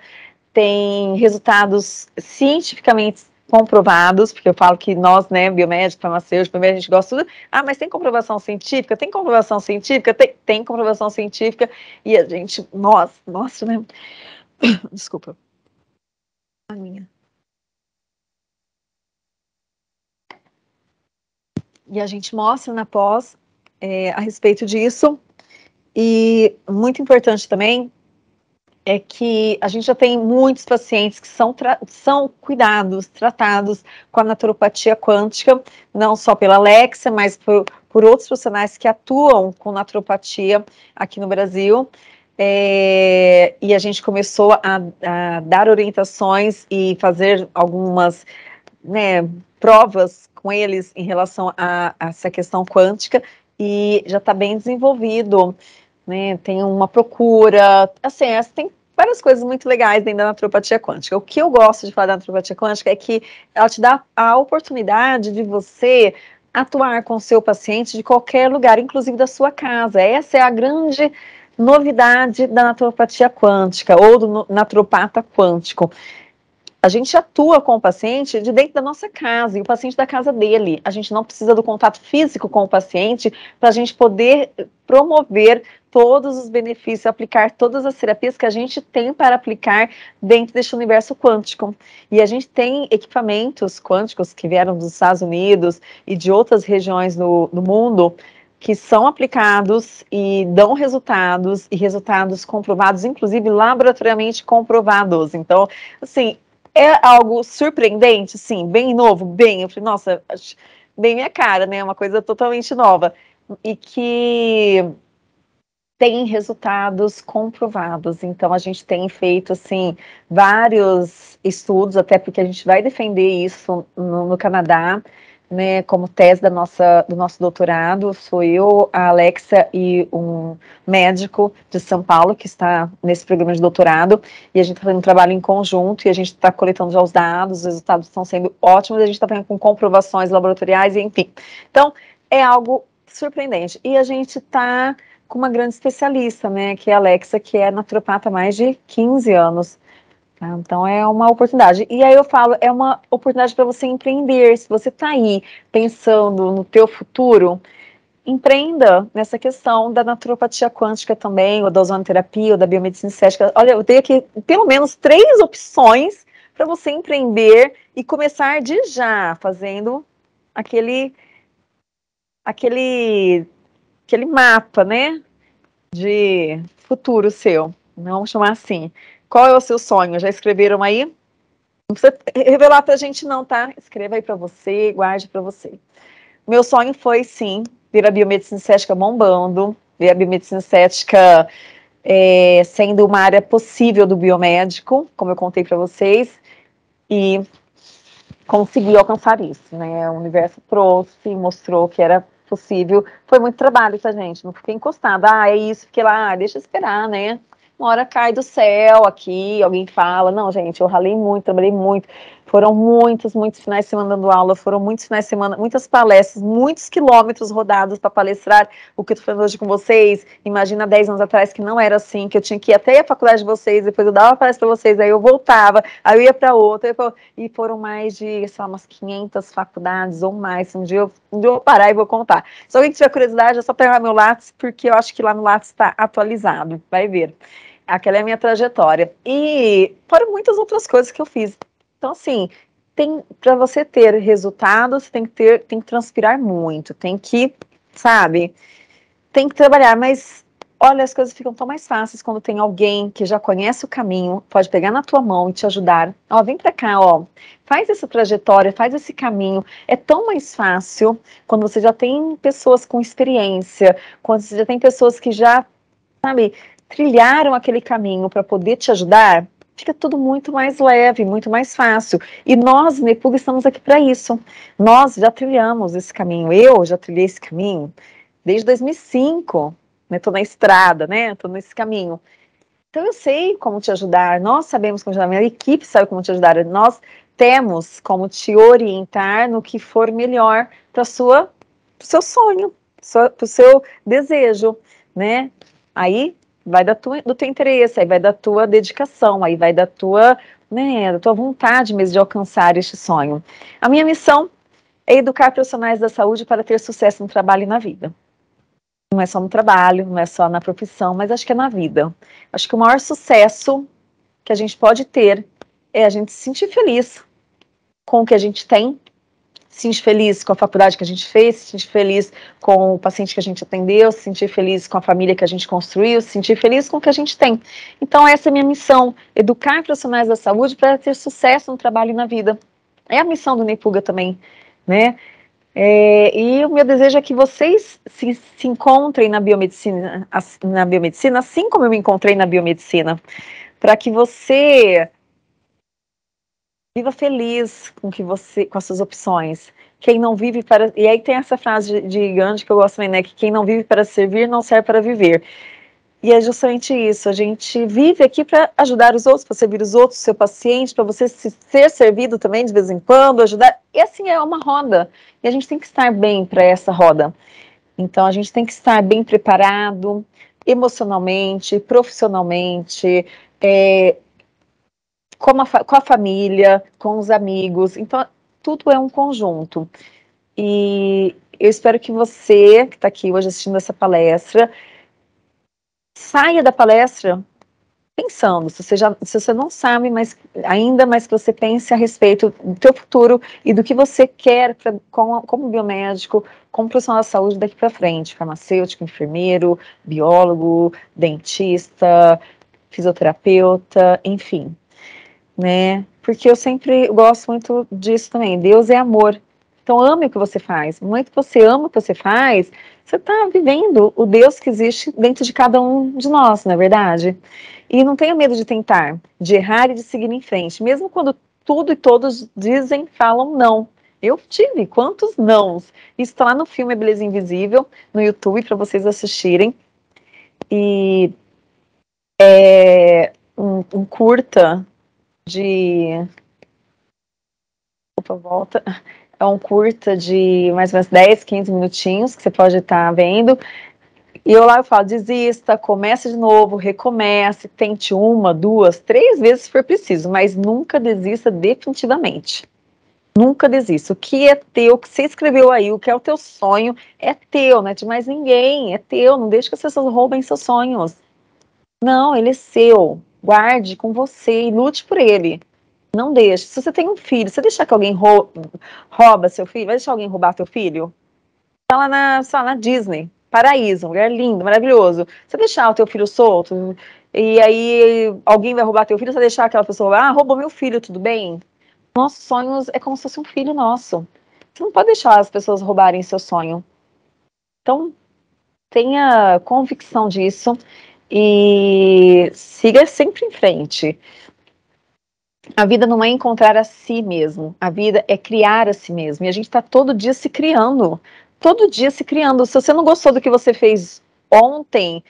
A: tem resultados cientificamente comprovados, porque eu falo que nós, né, biomédicos, farmacêutico, a gente gosta tudo. Ah, mas tem comprovação científica? Tem comprovação científica? Tem, tem comprovação científica. E a gente, nós, nossa, né? *coughs* Desculpa. A minha. E a gente mostra na pós é, a respeito disso. E muito importante também é que a gente já tem muitos pacientes que são, são cuidados, tratados com a naturopatia quântica, não só pela Alexa mas por, por outros profissionais que atuam com naturopatia aqui no Brasil. É, e a gente começou a, a, dar orientações e fazer algumas né, provas com eles em relação a, a essa questão quântica e já está bem desenvolvido. Né, tem uma procura, assim, é, tem várias coisas muito legais dentro da naturopatia quântica. O que eu gosto de falar da naturopatia quântica é que ela te dá a oportunidade de você atuar com o seu paciente de qualquer lugar, inclusive da sua casa. Essa é a grande novidade da naturopatia quântica ou do naturopata quântico. A gente atua com o paciente de dentro da nossa casa e o paciente da casa dele. A gente não precisa do contato físico com o paciente para a gente poder promover todos os benefícios, aplicar todas as terapias que a gente tem para aplicar dentro deste universo quântico. E a gente tem equipamentos quânticos que vieram dos Estados Unidos e de outras regiões no, mundo que são aplicados e dão resultados, e resultados comprovados, inclusive laboratoriamente comprovados. Então, assim, é algo surpreendente, sim, bem novo, bem, eu falei, nossa, bem minha cara, né, é uma coisa totalmente nova, e que tem resultados comprovados. Então a gente tem feito assim vários estudos, até porque a gente vai defender isso no, no Canadá, né, como tese da nossa, do nosso doutorado, sou eu, a Alexa e um médico de São Paulo que está nesse programa de doutorado, e a gente está fazendo um trabalho em conjunto, e a gente está coletando já os dados, os resultados estão sendo ótimos, a gente está fazendo com comprovações laboratoriais, enfim. Então, é algo surpreendente. E a gente está com uma grande especialista, né, que é a Alexa, que é naturopata há mais de 15 anos. Então é uma oportunidade. E aí eu falo, é uma oportunidade para você empreender. Se você está aí pensando no teu futuro, empreenda nessa questão da naturopatia quântica também, ou da ozonoterapia, ou da biomedicina estética. Olha, eu tenho aqui pelo menos três opções para você empreender e começar de já fazendo aquele aquele aquele mapa, né? De futuro seu. Vamos chamar assim. Qual é o seu sonho? Já escreveram aí? Não precisa revelar para a gente, não, tá? Escreva aí para você, guarde para você. Meu sonho foi, sim, ver a biomedicina cética bombando, ver a biomedicina cética é, sendo uma área possível do biomédico, como eu contei para vocês, e conseguir alcançar isso, né? O universo trouxe, mostrou que era possível. Foi muito trabalho, tá, gente? Não fiquei encostada. Ah, é isso, fiquei lá, ah, deixa eu esperar, né? Uma hora cai do céu aqui, alguém fala. Não, gente, eu ralei muito, trabalhei muito. Foram muitos, muitos finais de semana dando aula, foram muitos finais de semana, muitas palestras, muitos quilômetros rodados para palestrar o que eu tô falando hoje com vocês. Imagina 10 anos atrás que não era assim, que eu tinha que ir até a faculdade de vocês, depois eu dava palestra para vocês, aí eu voltava, aí eu ia para outra, pra... e foram mais de, sei lá, umas 500 faculdades ou mais. Um dia, eu, um dia eu vou parar e vou contar. Se alguém tiver curiosidade, é só pegar meu Lattes, porque eu acho que lá no Lattes está atualizado, vai ver. Aquela é a minha trajetória. E foram muitas outras coisas que eu fiz então, assim, tem para você ter resultados, tem que ter, tem que transpirar muito, tem que, sabe, tem que trabalhar, mas olha, as coisas ficam tão mais fáceis quando tem alguém que já conhece o caminho, pode pegar na tua mão e te ajudar. Ó, vem para cá, ó. Faz essa trajetória, faz esse caminho. É tão mais fácil quando você já tem pessoas com experiência, quando você já tem pessoas que já, sabe, trilharam aquele caminho para poder te ajudar fica tudo muito mais leve, muito mais fácil. E nós, Nepuga, estamos aqui para isso. Nós já trilhamos esse caminho. Eu já trilhei esse caminho desde 2005. Estou né? na estrada, né? Estou nesse caminho. Então eu sei como te ajudar. Nós sabemos como te ajudar. Minha equipe sabe como te ajudar. Nós temos como te orientar no que for melhor para sua, seu sonho, para o seu desejo, né? Aí vai da tua, do teu interesse, aí vai da tua dedicação, aí vai da tua, né, da tua vontade mesmo de alcançar este sonho. A minha missão é educar profissionais da saúde para ter sucesso no trabalho e na vida. Não é só no trabalho, não é só na profissão, mas acho que é na vida. Acho que o maior sucesso que a gente pode ter é a gente se sentir feliz com o que a gente tem se sentir feliz com a faculdade que a gente fez, se sentir feliz com o paciente que a gente atendeu, se sentir feliz com a família que a gente construiu, se sentir feliz com o que a gente tem. Então, essa é a minha missão: educar profissionais da saúde para ter sucesso no trabalho e na vida. É a missão do Nepuga também, né? É, e o meu desejo é que vocês se, se encontrem na biomedicina, na biomedicina, assim como eu me encontrei na biomedicina, para que você Viva feliz com que você, com as suas opções. Quem não vive para e aí tem essa frase de, Gandhi que eu gosto também, né? Que quem não vive para servir não serve para viver. E é justamente isso. A gente vive aqui para ajudar os outros, para servir os outros, seu paciente, para você se, ser servido também de vez em quando, ajudar. E assim é uma roda. E a gente tem que estar bem para essa roda. Então a gente tem que estar bem preparado emocionalmente, profissionalmente, é, com a, com a família, com os amigos. Então, tudo é um conjunto. E eu espero que você, que está aqui hoje assistindo essa palestra, saia da palestra pensando, se você, já, se você não sabe, mas ainda mais que você pense a respeito do teu futuro e do que você quer pra, com, como biomédico, como profissional da saúde daqui para frente, farmacêutico, enfermeiro, biólogo, dentista, fisioterapeuta, enfim, né? Porque eu sempre gosto muito disso também. Deus é amor. Então ame o que você faz. No momento que você ama o que você faz, você está vivendo o Deus que existe dentro de cada um de nós, na é verdade. E não tenha medo de tentar, de errar e de seguir em frente, mesmo quando tudo e todos dizem, falam não. Eu tive quantos nãos. Isso está lá no filme Beleza Invisível, no YouTube, para vocês assistirem. E é um, um curta de. Opa, volta. É um curta de mais ou menos 10, 15 minutinhos que você pode estar vendo. E eu lá eu falo, desista, comece de novo, recomece, tente uma, duas, três vezes se for preciso, mas nunca desista definitivamente. Nunca desista. O que é teu, o que você escreveu aí, o que é o teu sonho, é teu, não é de mais ninguém, é teu. Não deixe que as pessoas roubem seus sonhos. Não, ele é seu guarde com você e lute por ele. Não deixe. Se você tem um filho, você deixar que alguém rouba seu filho, vai deixar alguém roubar seu filho? Tá lá na, lá na Disney, paraíso, um lugar lindo, maravilhoso. Você deixar o teu filho solto e aí alguém vai roubar teu filho, você deixar aquela pessoa, ah, roubou meu filho, tudo bem? Nossos sonhos é como se fosse um filho nosso. Você não pode deixar as pessoas roubarem seu sonho. Então, tenha convicção disso e siga sempre em frente. A vida não é encontrar a si mesmo, a vida é criar a si mesmo. E a gente está todo dia se criando, todo dia se criando. Se você não gostou do que você fez ontem,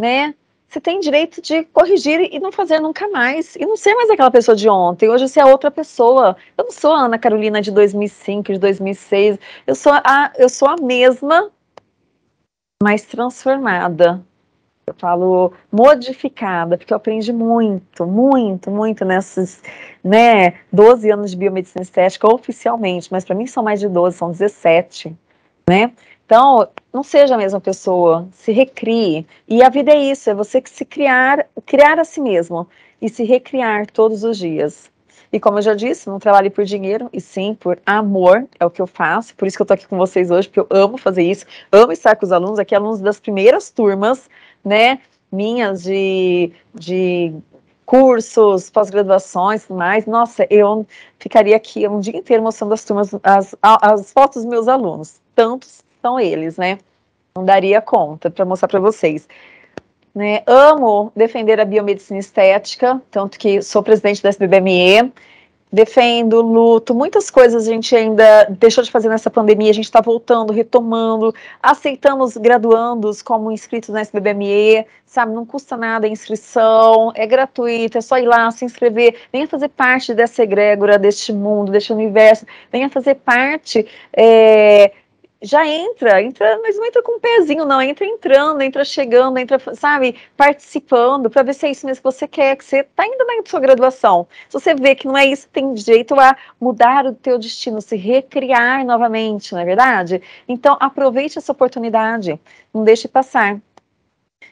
A: né? Você tem direito de corrigir e não fazer nunca mais. E não ser mais aquela pessoa de ontem. Hoje você é outra pessoa. Eu não sou a Ana Carolina de 2005, de 2006. Eu sou a, eu sou a mesma, mas transformada eu falo modificada, porque eu aprendi muito, muito, muito nesses né, 12 anos de biomedicina estética oficialmente, mas para mim são mais de 12, são 17, né? Então, não seja a mesma pessoa, se recrie. E a vida é isso, é você que se criar, criar a si mesmo e se recriar todos os dias. E como eu já disse, não trabalho por dinheiro, e sim por amor, é o que eu faço. Por isso que eu tô aqui com vocês hoje, porque eu amo fazer isso, amo estar com os alunos aqui, é alunos das primeiras turmas né, minhas de, de cursos, pós-graduações, mais. Nossa, eu ficaria aqui um dia inteiro mostrando as turmas, as, as fotos dos meus alunos. Tantos são eles, né? Não daria conta para mostrar para vocês. Né? Amo defender a biomedicina estética, tanto que sou presidente da SBBME, defendo luto, muitas coisas a gente ainda deixou de fazer nessa pandemia, a gente está voltando, retomando, aceitamos graduandos como inscritos na SBBME, sabe, não custa nada a inscrição, é gratuito, é só ir lá, se inscrever, venha fazer parte dessa egrégora, deste mundo, deste universo, venha fazer parte é, já entra, entra, mas não entra com um pezinho, não, entra entrando, entra chegando, entra, sabe, participando, para ver se é isso mesmo que você quer, que você está indo na sua graduação. Se você vê que não é isso, tem direito a mudar o teu destino, se recriar novamente, não é verdade? Então, aproveite essa oportunidade, não deixe passar.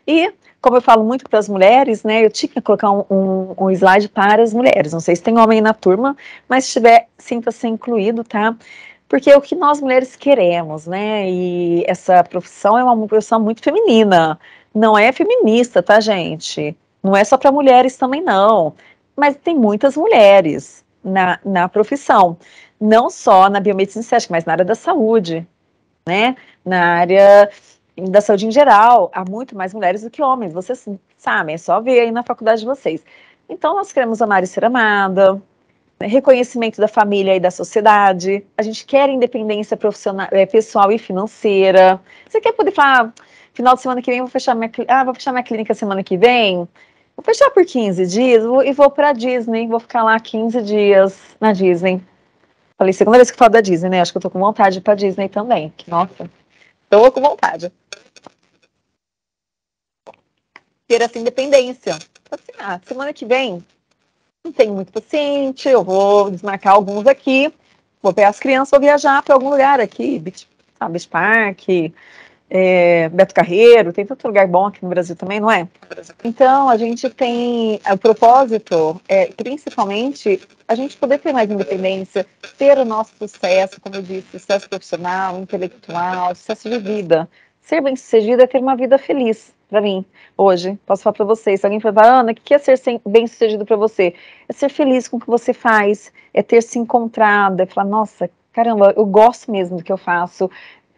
A: E, como eu falo muito para as mulheres, né, eu tinha que colocar um, um, um, slide para as mulheres, não sei se tem homem na turma, mas se tiver, sinta-se incluído, tá? porque é o que nós mulheres queremos, né? E essa profissão é uma profissão muito feminina. Não é feminista, tá, gente? Não é só para mulheres também, não. Mas tem muitas mulheres na, na profissão, não só na biomedicina estética, mas na área da saúde, né? Na área da saúde em geral, há muito mais mulheres do que homens, vocês sabem, é só ver aí na faculdade de vocês. Então, nós queremos amar e ser amada, né, reconhecimento da família e da sociedade, a gente quer independência profissional, eh, pessoal e financeira. Você quer poder falar, ah, final de semana que vem vou fechar minha, ah, vou fechar minha clínica semana que vem? Vou fechar por 15 dias vou, e vou para Disney, vou ficar lá 15 dias na Disney. Falei, segunda vez que eu falo da Disney, né? Acho que eu tô com vontade para Disney também. Nossa, tô com vontade. Ter essa independência. Assim, ah, semana que vem não tenho muito paciente, eu vou desmarcar alguns aqui, vou pegar as crianças, vou viajar para algum lugar aqui, Beach, sabe, Beach Park, é, Beto Carreiro, tem tanto lugar bom aqui no Brasil também, não é? Então, a gente tem o propósito, é, principalmente, a gente poder ter mais independência, ter o nosso sucesso, como eu disse, sucesso profissional, intelectual, sucesso de vida ser bem-sucedido é ter uma vida feliz para mim hoje. Posso falar para vocês. Se alguém falar, Ana, o que é ser bem-sucedido para você? É ser feliz com o que você faz, é ter se encontrado, é falar, nossa, caramba, eu gosto mesmo do que eu faço.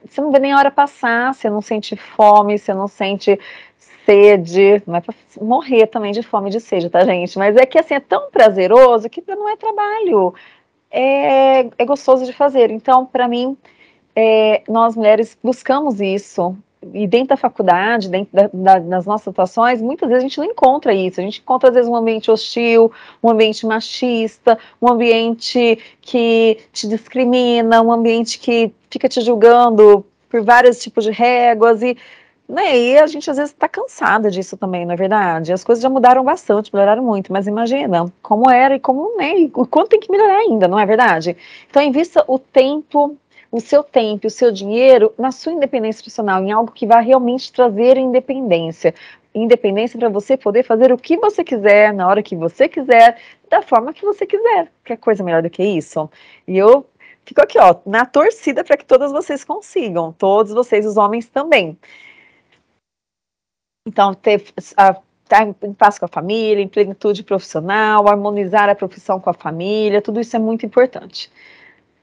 A: Você não vê nem a hora passar, você não sente fome, você não sente sede, não é pra morrer também de fome e de sede, tá, gente? Mas é que assim é tão prazeroso que não é trabalho. É, é gostoso de fazer. Então, para mim, é, nós mulheres buscamos isso. E dentro da faculdade, dentro da, da, das nossas atuações, muitas vezes a gente não encontra isso. A gente encontra, às vezes, um ambiente hostil, um ambiente machista, um ambiente que te discrimina, um ambiente que fica te julgando por vários tipos de réguas. E né? E a gente às vezes está cansada disso também, não é verdade. As coisas já mudaram bastante, melhoraram muito, mas imagina como era e como né, e quanto tem que melhorar ainda, não é verdade? Então invista o tempo o seu tempo, o seu dinheiro na sua independência profissional, em algo que vai realmente trazer independência. Independência para você poder fazer o que você quiser, na hora que você quiser, da forma que você quiser. Que coisa melhor do que isso? E eu fico aqui, ó, na torcida para que todas vocês consigam, todos vocês, os homens também. Então, ter, a, estar tá em paz com a família, em plenitude profissional, harmonizar a profissão com a família, tudo isso é muito importante.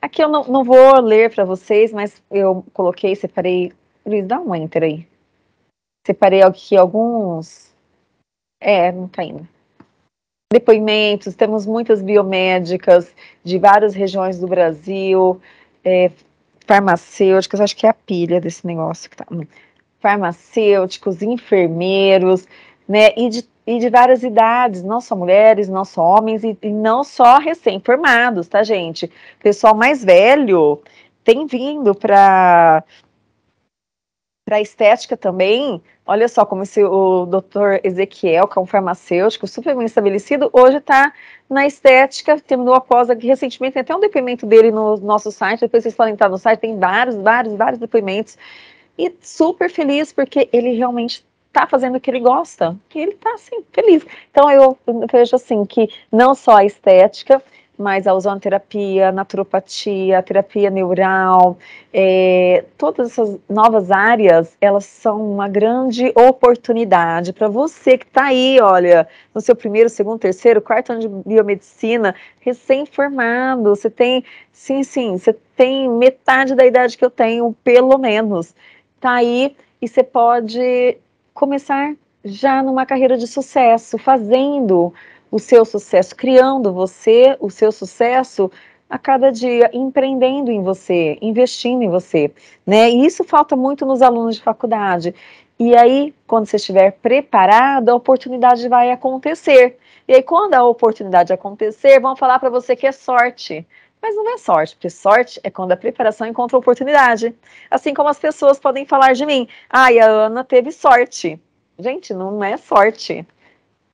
A: Aqui eu não, não vou ler para vocês, mas eu coloquei, separei. Luiz, dá um enter aí. Separei aqui alguns. É, não tá indo. Depoimentos, temos muitas biomédicas de várias regiões do Brasil, é, farmacêuticas, acho que é a pilha desse negócio que tá. Farmacêuticos, enfermeiros, né? E de e de várias idades, não só mulheres, não só homens e, e não só recém-formados, tá, gente? Pessoal mais velho tem vindo para para estética também. Olha só como esse, o doutor Ezequiel, que é um farmacêutico super bem estabelecido, hoje está na estética, terminou a pós aqui recentemente, tem até um depoimento dele no nosso site, depois vocês podem entrar no site, tem vários, vários, vários depoimentos. E super feliz porque ele realmente tá fazendo o que ele gosta, que ele tá assim, feliz. Então eu vejo assim que não só a estética, mas a ozonoterapia, naturopatia, terapia neural, é, todas essas novas áreas, elas são uma grande oportunidade para você que está aí, olha, no seu primeiro, segundo, terceiro, quarto ano de biomedicina, recém-formado, você tem, sim, sim, você tem metade da idade que eu tenho, pelo menos, está aí e você pode começar já numa carreira de sucesso, fazendo o seu sucesso, criando você, o seu sucesso a cada dia, empreendendo em você, investindo em você, né? E isso falta muito nos alunos de faculdade. E aí, quando você estiver preparado, a oportunidade vai acontecer. E aí, quando a oportunidade acontecer, vão falar para você que é sorte. Mas não é sorte, porque sorte é quando a preparação encontra oportunidade. Assim como as pessoas podem falar de mim, ai, ah, a Ana teve sorte. Gente, não é sorte.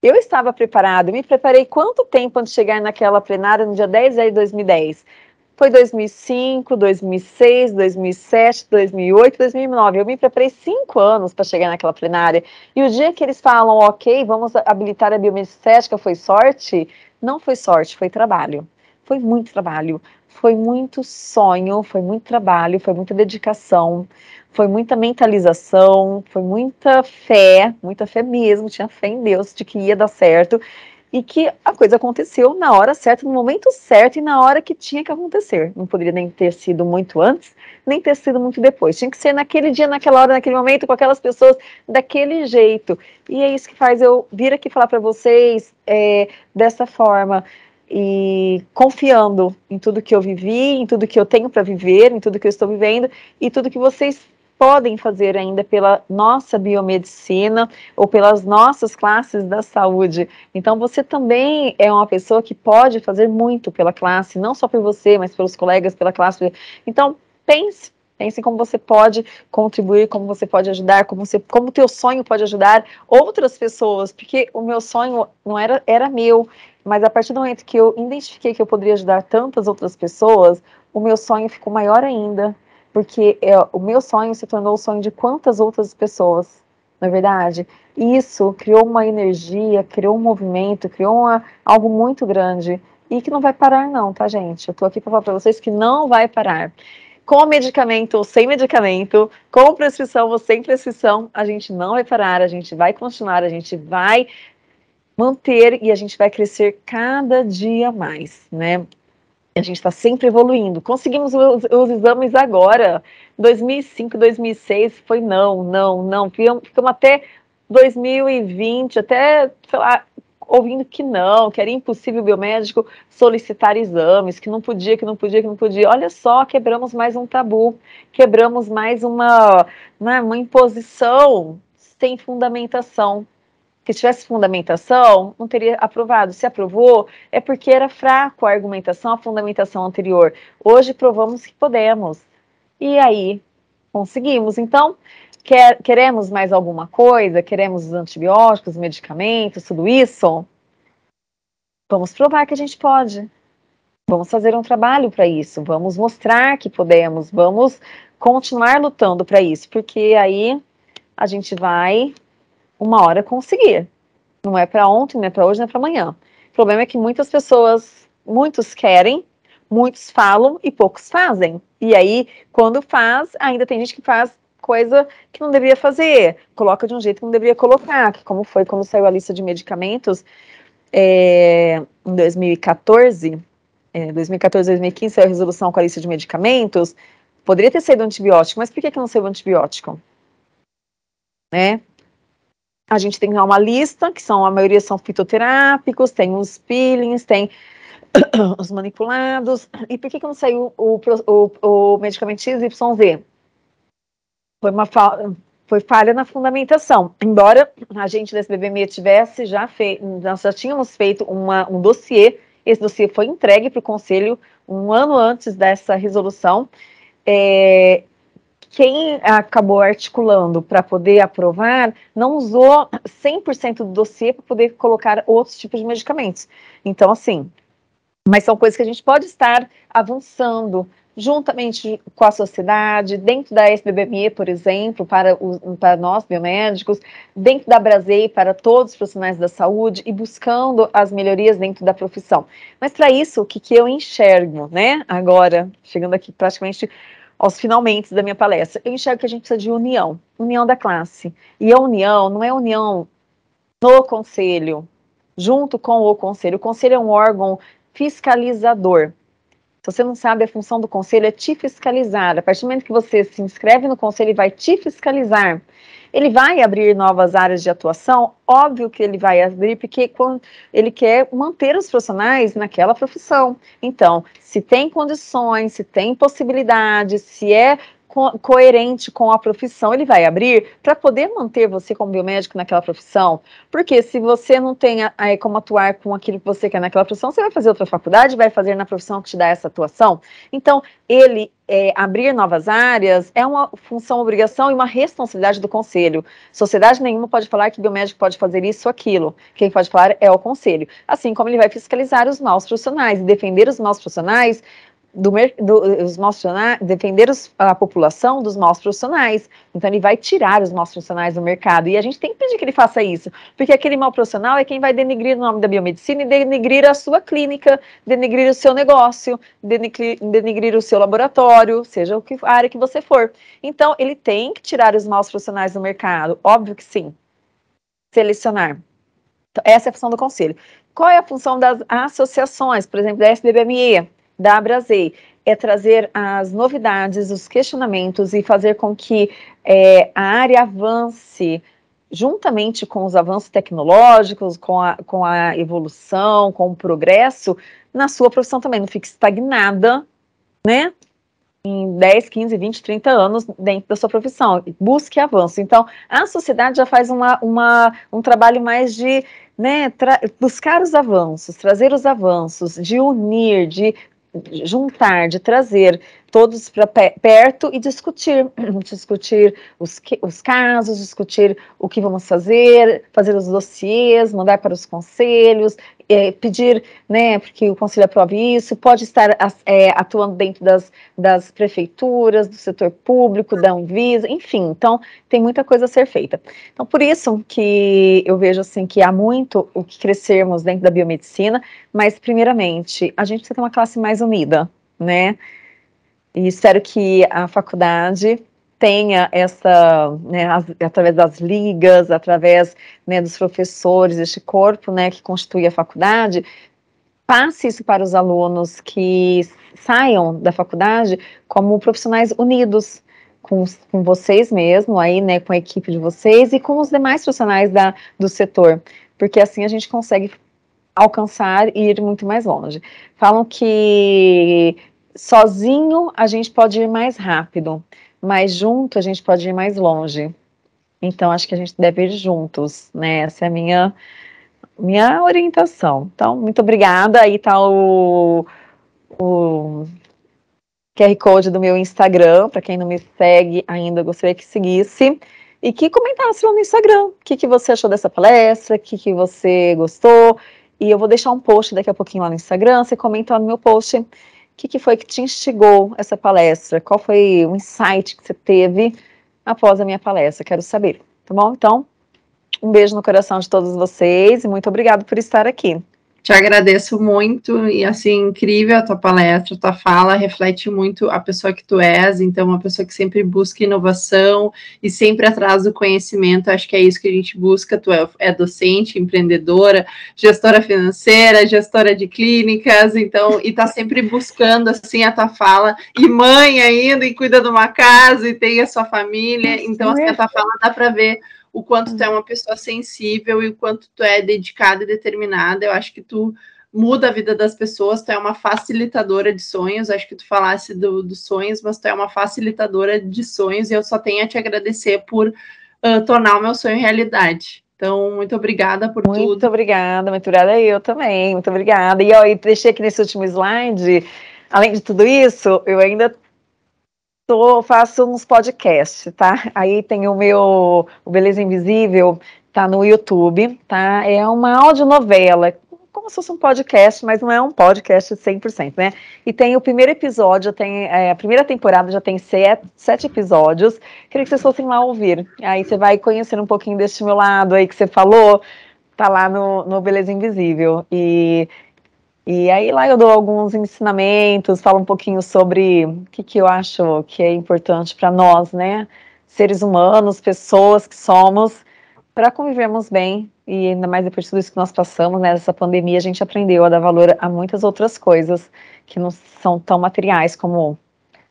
A: Eu estava preparado, me preparei quanto tempo antes de chegar naquela plenária no dia 10 de 2010? Foi 2005, 2006, 2007, 2008, 2009. Eu me preparei cinco anos para chegar naquela plenária. E o dia que eles falam, ok, vamos habilitar a biomedicética, foi sorte? Não foi sorte, foi trabalho foi muito trabalho, foi muito sonho, foi muito trabalho, foi muita dedicação, foi muita mentalização, foi muita fé, muita fé mesmo, tinha fé em Deus de que ia dar certo e que a coisa aconteceu na hora certa, no momento certo e na hora que tinha que acontecer. Não poderia nem ter sido muito antes, nem ter sido muito depois. Tinha que ser naquele dia, naquela hora, naquele momento, com aquelas pessoas, daquele jeito. E é isso que faz eu vir aqui falar para vocês é, dessa forma e confiando em tudo que eu vivi, em tudo que eu tenho para viver, em tudo que eu estou vivendo e tudo que vocês podem fazer ainda pela nossa biomedicina ou pelas nossas classes da saúde. Então você também é uma pessoa que pode fazer muito pela classe, não só por você, mas pelos colegas, pela classe. Então pense Pense como você pode contribuir, como você pode ajudar, como você, como teu sonho pode ajudar outras pessoas, porque o meu sonho não era era meu, mas a partir do momento que eu identifiquei que eu poderia ajudar tantas outras pessoas, o meu sonho ficou maior ainda, porque é, o meu sonho se tornou o sonho de quantas outras pessoas, na é verdade. isso criou uma energia, criou um movimento, criou uma, algo muito grande e que não vai parar não, tá gente? Eu tô aqui para falar para vocês que não vai parar. Com medicamento ou sem medicamento, com prescrição ou sem prescrição, a gente não vai parar, a gente vai continuar, a gente vai manter e a gente vai crescer cada dia mais, né? A gente está sempre evoluindo. Conseguimos os, os, exames agora, 2005, 2006, foi não, não, não. Ficamos, até 2020, até, sei lá, ouvindo que não, que era impossível o biomédico solicitar exames, que não podia, que não podia, que não podia. Olha só, quebramos mais um tabu, quebramos mais uma, né, uma imposição sem fundamentação que tivesse fundamentação, não teria aprovado. Se aprovou, é porque era fraco a argumentação, a fundamentação anterior. Hoje provamos que podemos. E aí conseguimos. Então, quer, queremos mais alguma coisa? Queremos os antibióticos, os medicamentos, tudo isso? Vamos provar que a gente pode. Vamos fazer um trabalho para isso. Vamos mostrar que podemos. Vamos continuar lutando para isso, porque aí a gente vai uma hora conseguir. Não é para ontem, não é para hoje, não é para amanhã. O problema é que muitas pessoas, muitos querem, muitos falam e poucos fazem. E aí, quando faz, ainda tem gente que faz coisa que não deveria fazer, coloca de um jeito que não deveria colocar, que como foi quando saiu a lista de medicamentos é, em 2014, 2014, 2015 saiu a resolução com a lista de medicamentos, poderia ter sido antibiótico, mas por que, que não saiu antibiótico? Né? a gente tem uma lista, que são a maioria são fitoterápicos, tem os peelings, tem *coughs* os manipulados. E por que, que não saiu o, o, o medicamento XYZ? Foi uma fa foi falha na fundamentação. Embora a gente da SBBME tivesse já feito, nós já tínhamos feito uma, um dossiê, esse dossiê foi entregue para o Conselho um ano antes dessa resolução, é, quem acabou articulando para poder aprovar não usou 100% do dossiê para poder colocar outros tipos de medicamentos. Então, assim, mas são coisas que a gente pode estar avançando juntamente com a sociedade, dentro da SBBME, por exemplo, para, os, para nós biomédicos, dentro da Brasei, para todos os profissionais da saúde e buscando as melhorias dentro da profissão. Mas para isso, o que, que eu enxergo, né? Agora, chegando aqui praticamente aos finalmente da minha palestra. Eu enxergo que a gente precisa de união, união da classe. E a união não é união no conselho, junto com o conselho. O conselho é um órgão fiscalizador. Se você não sabe, a função do conselho é te fiscalizar. A partir do momento que você se inscreve no conselho, ele vai te fiscalizar. Ele vai abrir novas áreas de atuação? Óbvio que ele vai abrir, porque ele quer manter os profissionais naquela profissão. Então, se tem condições, se tem possibilidade, se é co coerente com a profissão ele vai abrir para poder manter você como biomédico naquela profissão. Porque se você não tem a, como atuar com aquilo que você quer naquela profissão, você vai fazer outra faculdade, vai fazer na profissão que te dá essa atuação. Então, ele é, abrir novas áreas é uma função, obrigação e uma responsabilidade do conselho. Sociedade nenhuma pode falar que biomédico pode fazer isso ou aquilo. Quem pode falar é o conselho. Assim como ele vai fiscalizar os maus profissionais e defender os maus profissionais do, do, os maus defender os, a população dos maus profissionais. Então ele vai tirar os maus profissionais do mercado. E a gente tem que pedir que ele faça isso, porque aquele mau profissional é quem vai denegrir o nome da biomedicina e denigrir a sua clínica, denegrir o seu negócio, denegrir o seu laboratório, seja o que, a área que você for. Então ele tem que tirar os maus profissionais do mercado, óbvio que sim. Selecionar. Então, essa é a função do conselho. Qual é a função das associações, por exemplo, da SBBME? da Abrasei é trazer as novidades, os questionamentos e fazer com que é, a área avance juntamente com os avanços tecnológicos, com a, com a evolução, com o progresso, na sua profissão também, não fique estagnada, né? Em 10, 15, 20, 30 anos dentro da sua profissão. Busque avanço. Então, a sociedade já faz uma, uma um trabalho mais de né, buscar os avanços, trazer os avanços, de unir, de juntar, de trazer todos para perto e discutir, *clears throat* discutir os, os casos, discutir o que vamos fazer, fazer os dossiês, mandar para os conselhos, é, pedir, né, porque o Conselho aprove isso, pode estar é, atuando dentro das, das prefeituras, do setor público, da Anvisa, enfim, então tem muita coisa a ser feita. Então, por isso que eu vejo, assim, que há muito o que crescermos dentro da biomedicina, mas, primeiramente, a gente precisa ter uma classe mais unida, né, e espero que a faculdade tenha essa, né, através das ligas, através né, dos professores, este corpo né, que constitui a faculdade, passe isso para os alunos que saiam da faculdade como profissionais unidos com, com vocês mesmo, aí, né, com a equipe de vocês e com os demais profissionais da, do setor, porque assim a gente consegue alcançar e ir muito mais longe. Falam que sozinho a gente pode ir mais rápido, mas junto a gente pode ir mais longe. Então acho que a gente deve ir juntos, né? Essa é a minha minha orientação. Então, muito obrigada. Aí tá o, o QR Code do meu Instagram, para quem não me segue ainda, gostaria que seguisse. E que comentasse lá no Instagram o que, que você achou dessa palestra, o que, que você gostou. E eu vou deixar um post daqui a pouquinho lá no Instagram, você comenta lá no meu post que, que foi que te instigou essa palestra? Qual foi o insight que você teve após a minha palestra? Quero saber, tá bom? Então, um beijo no coração de todos
B: vocês e muito obrigado por estar aqui. Te agradeço muito e assim incrível a tua palestra, a tua fala reflete muito a pessoa que tu és, então uma pessoa que sempre busca inovação e sempre atrás do conhecimento. Acho que é isso que a gente busca. Tu é, é docente, empreendedora, gestora financeira, gestora de clínicas, então e tá sempre buscando assim a tua fala e mãe ainda e cuida de uma casa e tem a sua família. Então assim, a tua fala dá para ver o quanto tu é uhum. uma pessoa sensível e o quanto tu é dedicada e determinada. Eu acho que tu muda a vida das pessoas, tu é uma facilitadora de sonhos. Acho que tu falasse dos do sonhos, mas tu é uma facilitadora de sonhos e eu só tenho a te agradecer por uh, tornar o meu sonho realidade. Então, muito obrigada por muito tudo. Muito obrigada, muito obrigada eu também, muito obrigada. E ó, eu deixei aqui nesse último slide,
A: além de tudo isso, eu ainda tô, faço uns podcasts, tá? Aí tem o meu o Beleza Invisível, tá no YouTube, tá? É uma audionovela, como se fosse um podcast, mas não é um podcast 100%, né? E tem o primeiro episódio, tem é, a primeira temporada já tem sete episódios. Queria que vocês fossem lá ouvir. Aí você vai conhecer um pouquinho deste meu lado aí que você falou, tá lá no, no Beleza Invisível. E e aí lá eu dou alguns ensinamentos, falo um pouquinho sobre o que, que eu acho que é importante para nós, né? Seres humanos, pessoas que somos, para convivermos bem. E ainda mais depois de tudo isso que nós passamos, né? Essa pandemia, a gente aprendeu a dar valor a muitas outras coisas que não são tão materiais como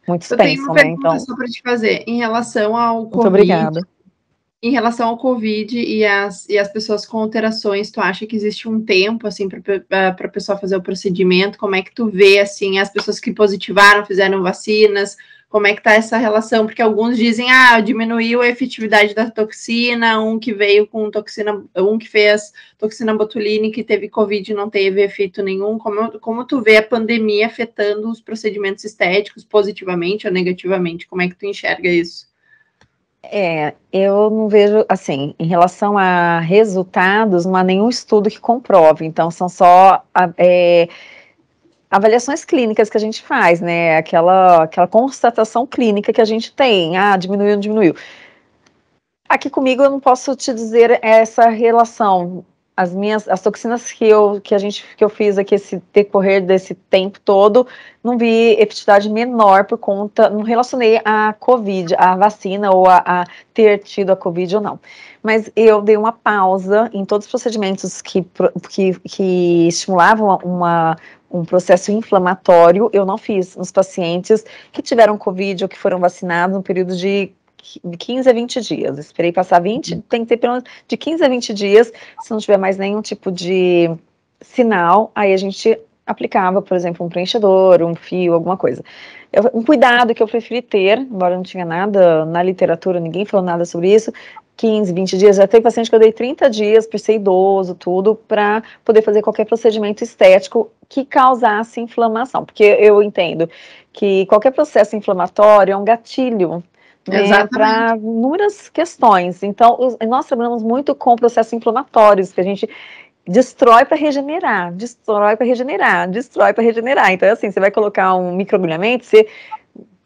A: muitos eu pensam, tenho uma né? Então, só
B: para te fazer, em relação ao Muito COVID, obrigada em relação ao Covid e as, e as pessoas com alterações, tu acha que existe um tempo, assim, para ah, a pessoa fazer o procedimento? Como é que tu vê, assim, as pessoas que positivaram, fizeram vacinas? Como é que tá essa relação? Porque alguns dizem, ah, diminuiu a efetividade da toxina, um que veio com toxina, um que fez toxina botulínica e teve Covid e não teve efeito nenhum. Como, como tu vê a pandemia afetando os procedimentos estéticos positivamente ou negativamente? Como é que tu enxerga isso?
A: É, eu não vejo, assim, em relação a resultados, não há nenhum estudo que comprove, então são só é, avaliações clínicas que a gente faz, né, aquela, aquela constatação clínica que a gente tem, ah, diminuiu, diminuiu. Aqui comigo eu não posso te dizer essa relação as minhas as toxinas que eu que a gente que eu fiz aqui esse decorrer desse tempo todo não vi efetividade menor por conta não relacionei a covid a vacina ou a, a, ter tido a covid ou não mas eu dei uma pausa em todos os procedimentos que que, que estimulavam uma um processo inflamatório eu não fiz nos pacientes que tiveram covid ou que foram vacinados no período de de 15 a 20 dias. Esperei passar 20, hum. tem que ter pelo menos de 15 a 20 dias, se não tiver mais nenhum tipo de sinal, aí a gente aplicava, por exemplo, um preenchedor, um fio, alguma coisa. Eu, um cuidado que eu preferi ter, embora não tinha nada na literatura, ninguém falou nada sobre isso, 15, 20 dias, já tem paciente que eu dei 30 dias por ser idoso, tudo, para poder fazer qualquer procedimento estético que causasse inflamação, porque eu entendo que qualquer processo inflamatório é um gatilho né, para inúmeras questões. Então, os, nós trabalhamos muito com processos inflamatórios, que a gente destrói para regenerar, destrói para regenerar, destrói para regenerar. Então, é assim, você vai colocar um microagulhamento, você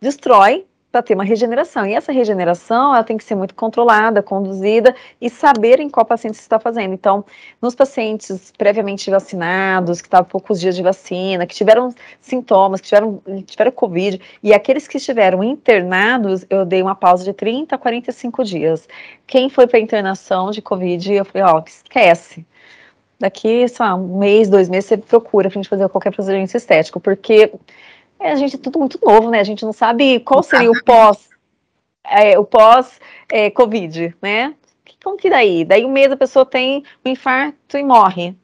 A: destrói para ter uma regeneração. E essa regeneração, ela tem que ser muito controlada, conduzida e saber em qual paciente você está fazendo. Então, nos pacientes previamente vacinados, que estavam poucos dias de vacina, que tiveram sintomas, que tiveram, tiveram Covid, e aqueles que estiveram internados, eu dei uma pausa de 30 a 45 dias. Quem foi para internação de Covid, eu falei, ó, oh, esquece daqui, só um mês, dois meses, você procura a gente fazer qualquer procedimento estético, porque é, a gente é tudo muito novo, né? A gente não sabe qual seria o pós, é, o pós é, Covid, né? Como que daí? Daí um mês a pessoa tem um infarto e morre.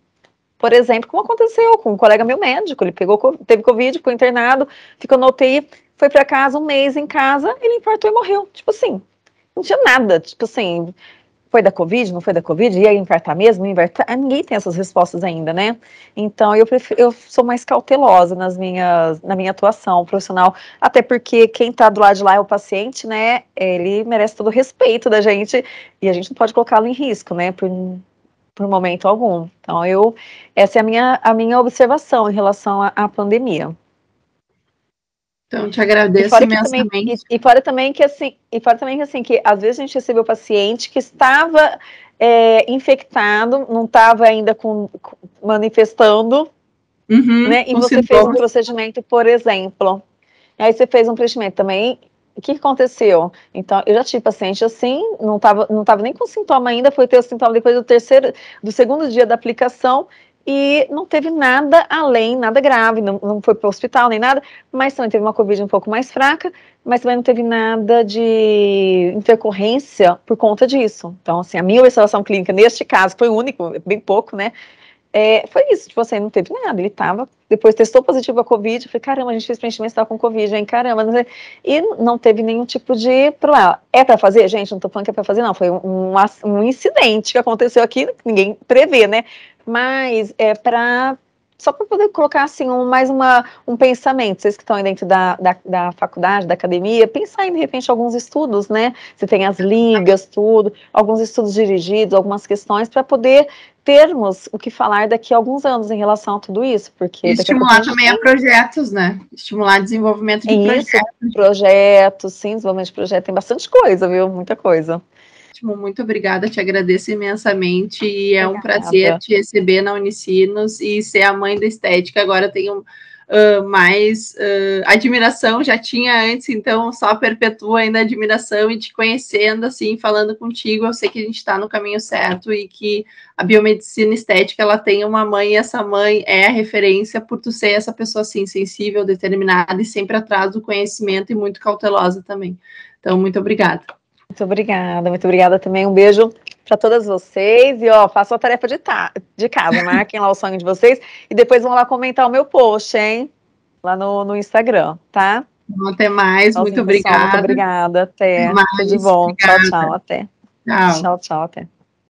A: Por exemplo, como aconteceu com um colega meu médico, ele pegou, teve Covid, ficou internado, ficou no UTI, foi para casa um mês em casa, ele infartou e morreu. Tipo assim, não tinha nada, tipo assim, foi da Covid, não foi da Covid, ia infartar mesmo, não infartar, ah, ninguém tem essas respostas ainda, né? Então eu, prefiro, eu sou mais cautelosa nas minhas, na minha atuação profissional, até porque quem está do lado de lá é o paciente, né? Ele merece todo o respeito da gente e a gente não pode colocá-lo em risco, né? Por, por momento algum. Então eu, essa é a minha, a minha observação em relação à, à pandemia.
B: Então, te agradeço imensamente.
A: Também, e, e, fora também que assim, e fora também que assim, que às vezes a gente recebeu paciente que estava é, infectado, não estava ainda com, com manifestando, uhum, né? E você fez um procedimento, por exemplo. Aí você fez um preenchimento também. O que aconteceu? Então, eu já tive paciente assim, não estava não tava nem com sintoma ainda, foi ter o sintoma depois do terceiro, do segundo dia da aplicação, e não teve nada além, nada grave, não, não foi para o hospital nem nada, mas também teve uma Covid um pouco mais fraca, mas também não teve nada de intercorrência por conta disso. Então, assim, a minha observação clínica neste caso foi único, é bem pouco, né? É, foi isso, tipo assim, não teve nada, ele tava, depois testou positivo a Covid, falei, caramba, a gente fez preenchimento estava tá com Covid, hein, caramba, não e não teve nenhum tipo de problema. É para fazer? Gente, não tô falando que é para fazer, não, foi um, um, incidente que aconteceu aqui, ninguém prevê, né, mas é para só para poder colocar assim um, mais uma, um pensamento, vocês que estão aí dentro da, da, da, faculdade, da academia, pensar em de repente alguns estudos, né? Você tem as ligas, tudo, alguns estudos dirigidos, algumas questões para poder termos o que falar daqui a alguns anos em relação a tudo isso, porque estimular a também tem... a
B: projetos, né? Estimular desenvolvimento de isso, projetos. Projetos, sim, desenvolvimento de projetos, tem bastante coisa, viu? Muita coisa. Ótimo, muito obrigada, te agradeço imensamente e é um prazer te receber na Unicinos e ser a mãe da estética. Agora tenho uh, mais uh, admiração, já tinha antes, então só perpetua ainda a admiração e te conhecendo, assim, falando contigo, eu sei que a gente está no caminho certo e que a biomedicina estética, ela tem uma mãe e essa mãe é a referência por tu ser essa pessoa, assim, sensível, determinada e sempre atrás do conhecimento e muito cautelosa também. Então, muito obrigada. Muito obrigada, muito obrigada também. Um beijo para todas vocês. E ó, façam a tarefa de, tá
A: de casa, *laughs* marquem lá o sonho de vocês e depois vão lá comentar o meu post, hein? Lá no, no Instagram, tá? até mais, muito obrigada. muito obrigada, até. Tudo de bom. Obrigada. Tchau, tchau, até. Tchau, tchau, tchau até.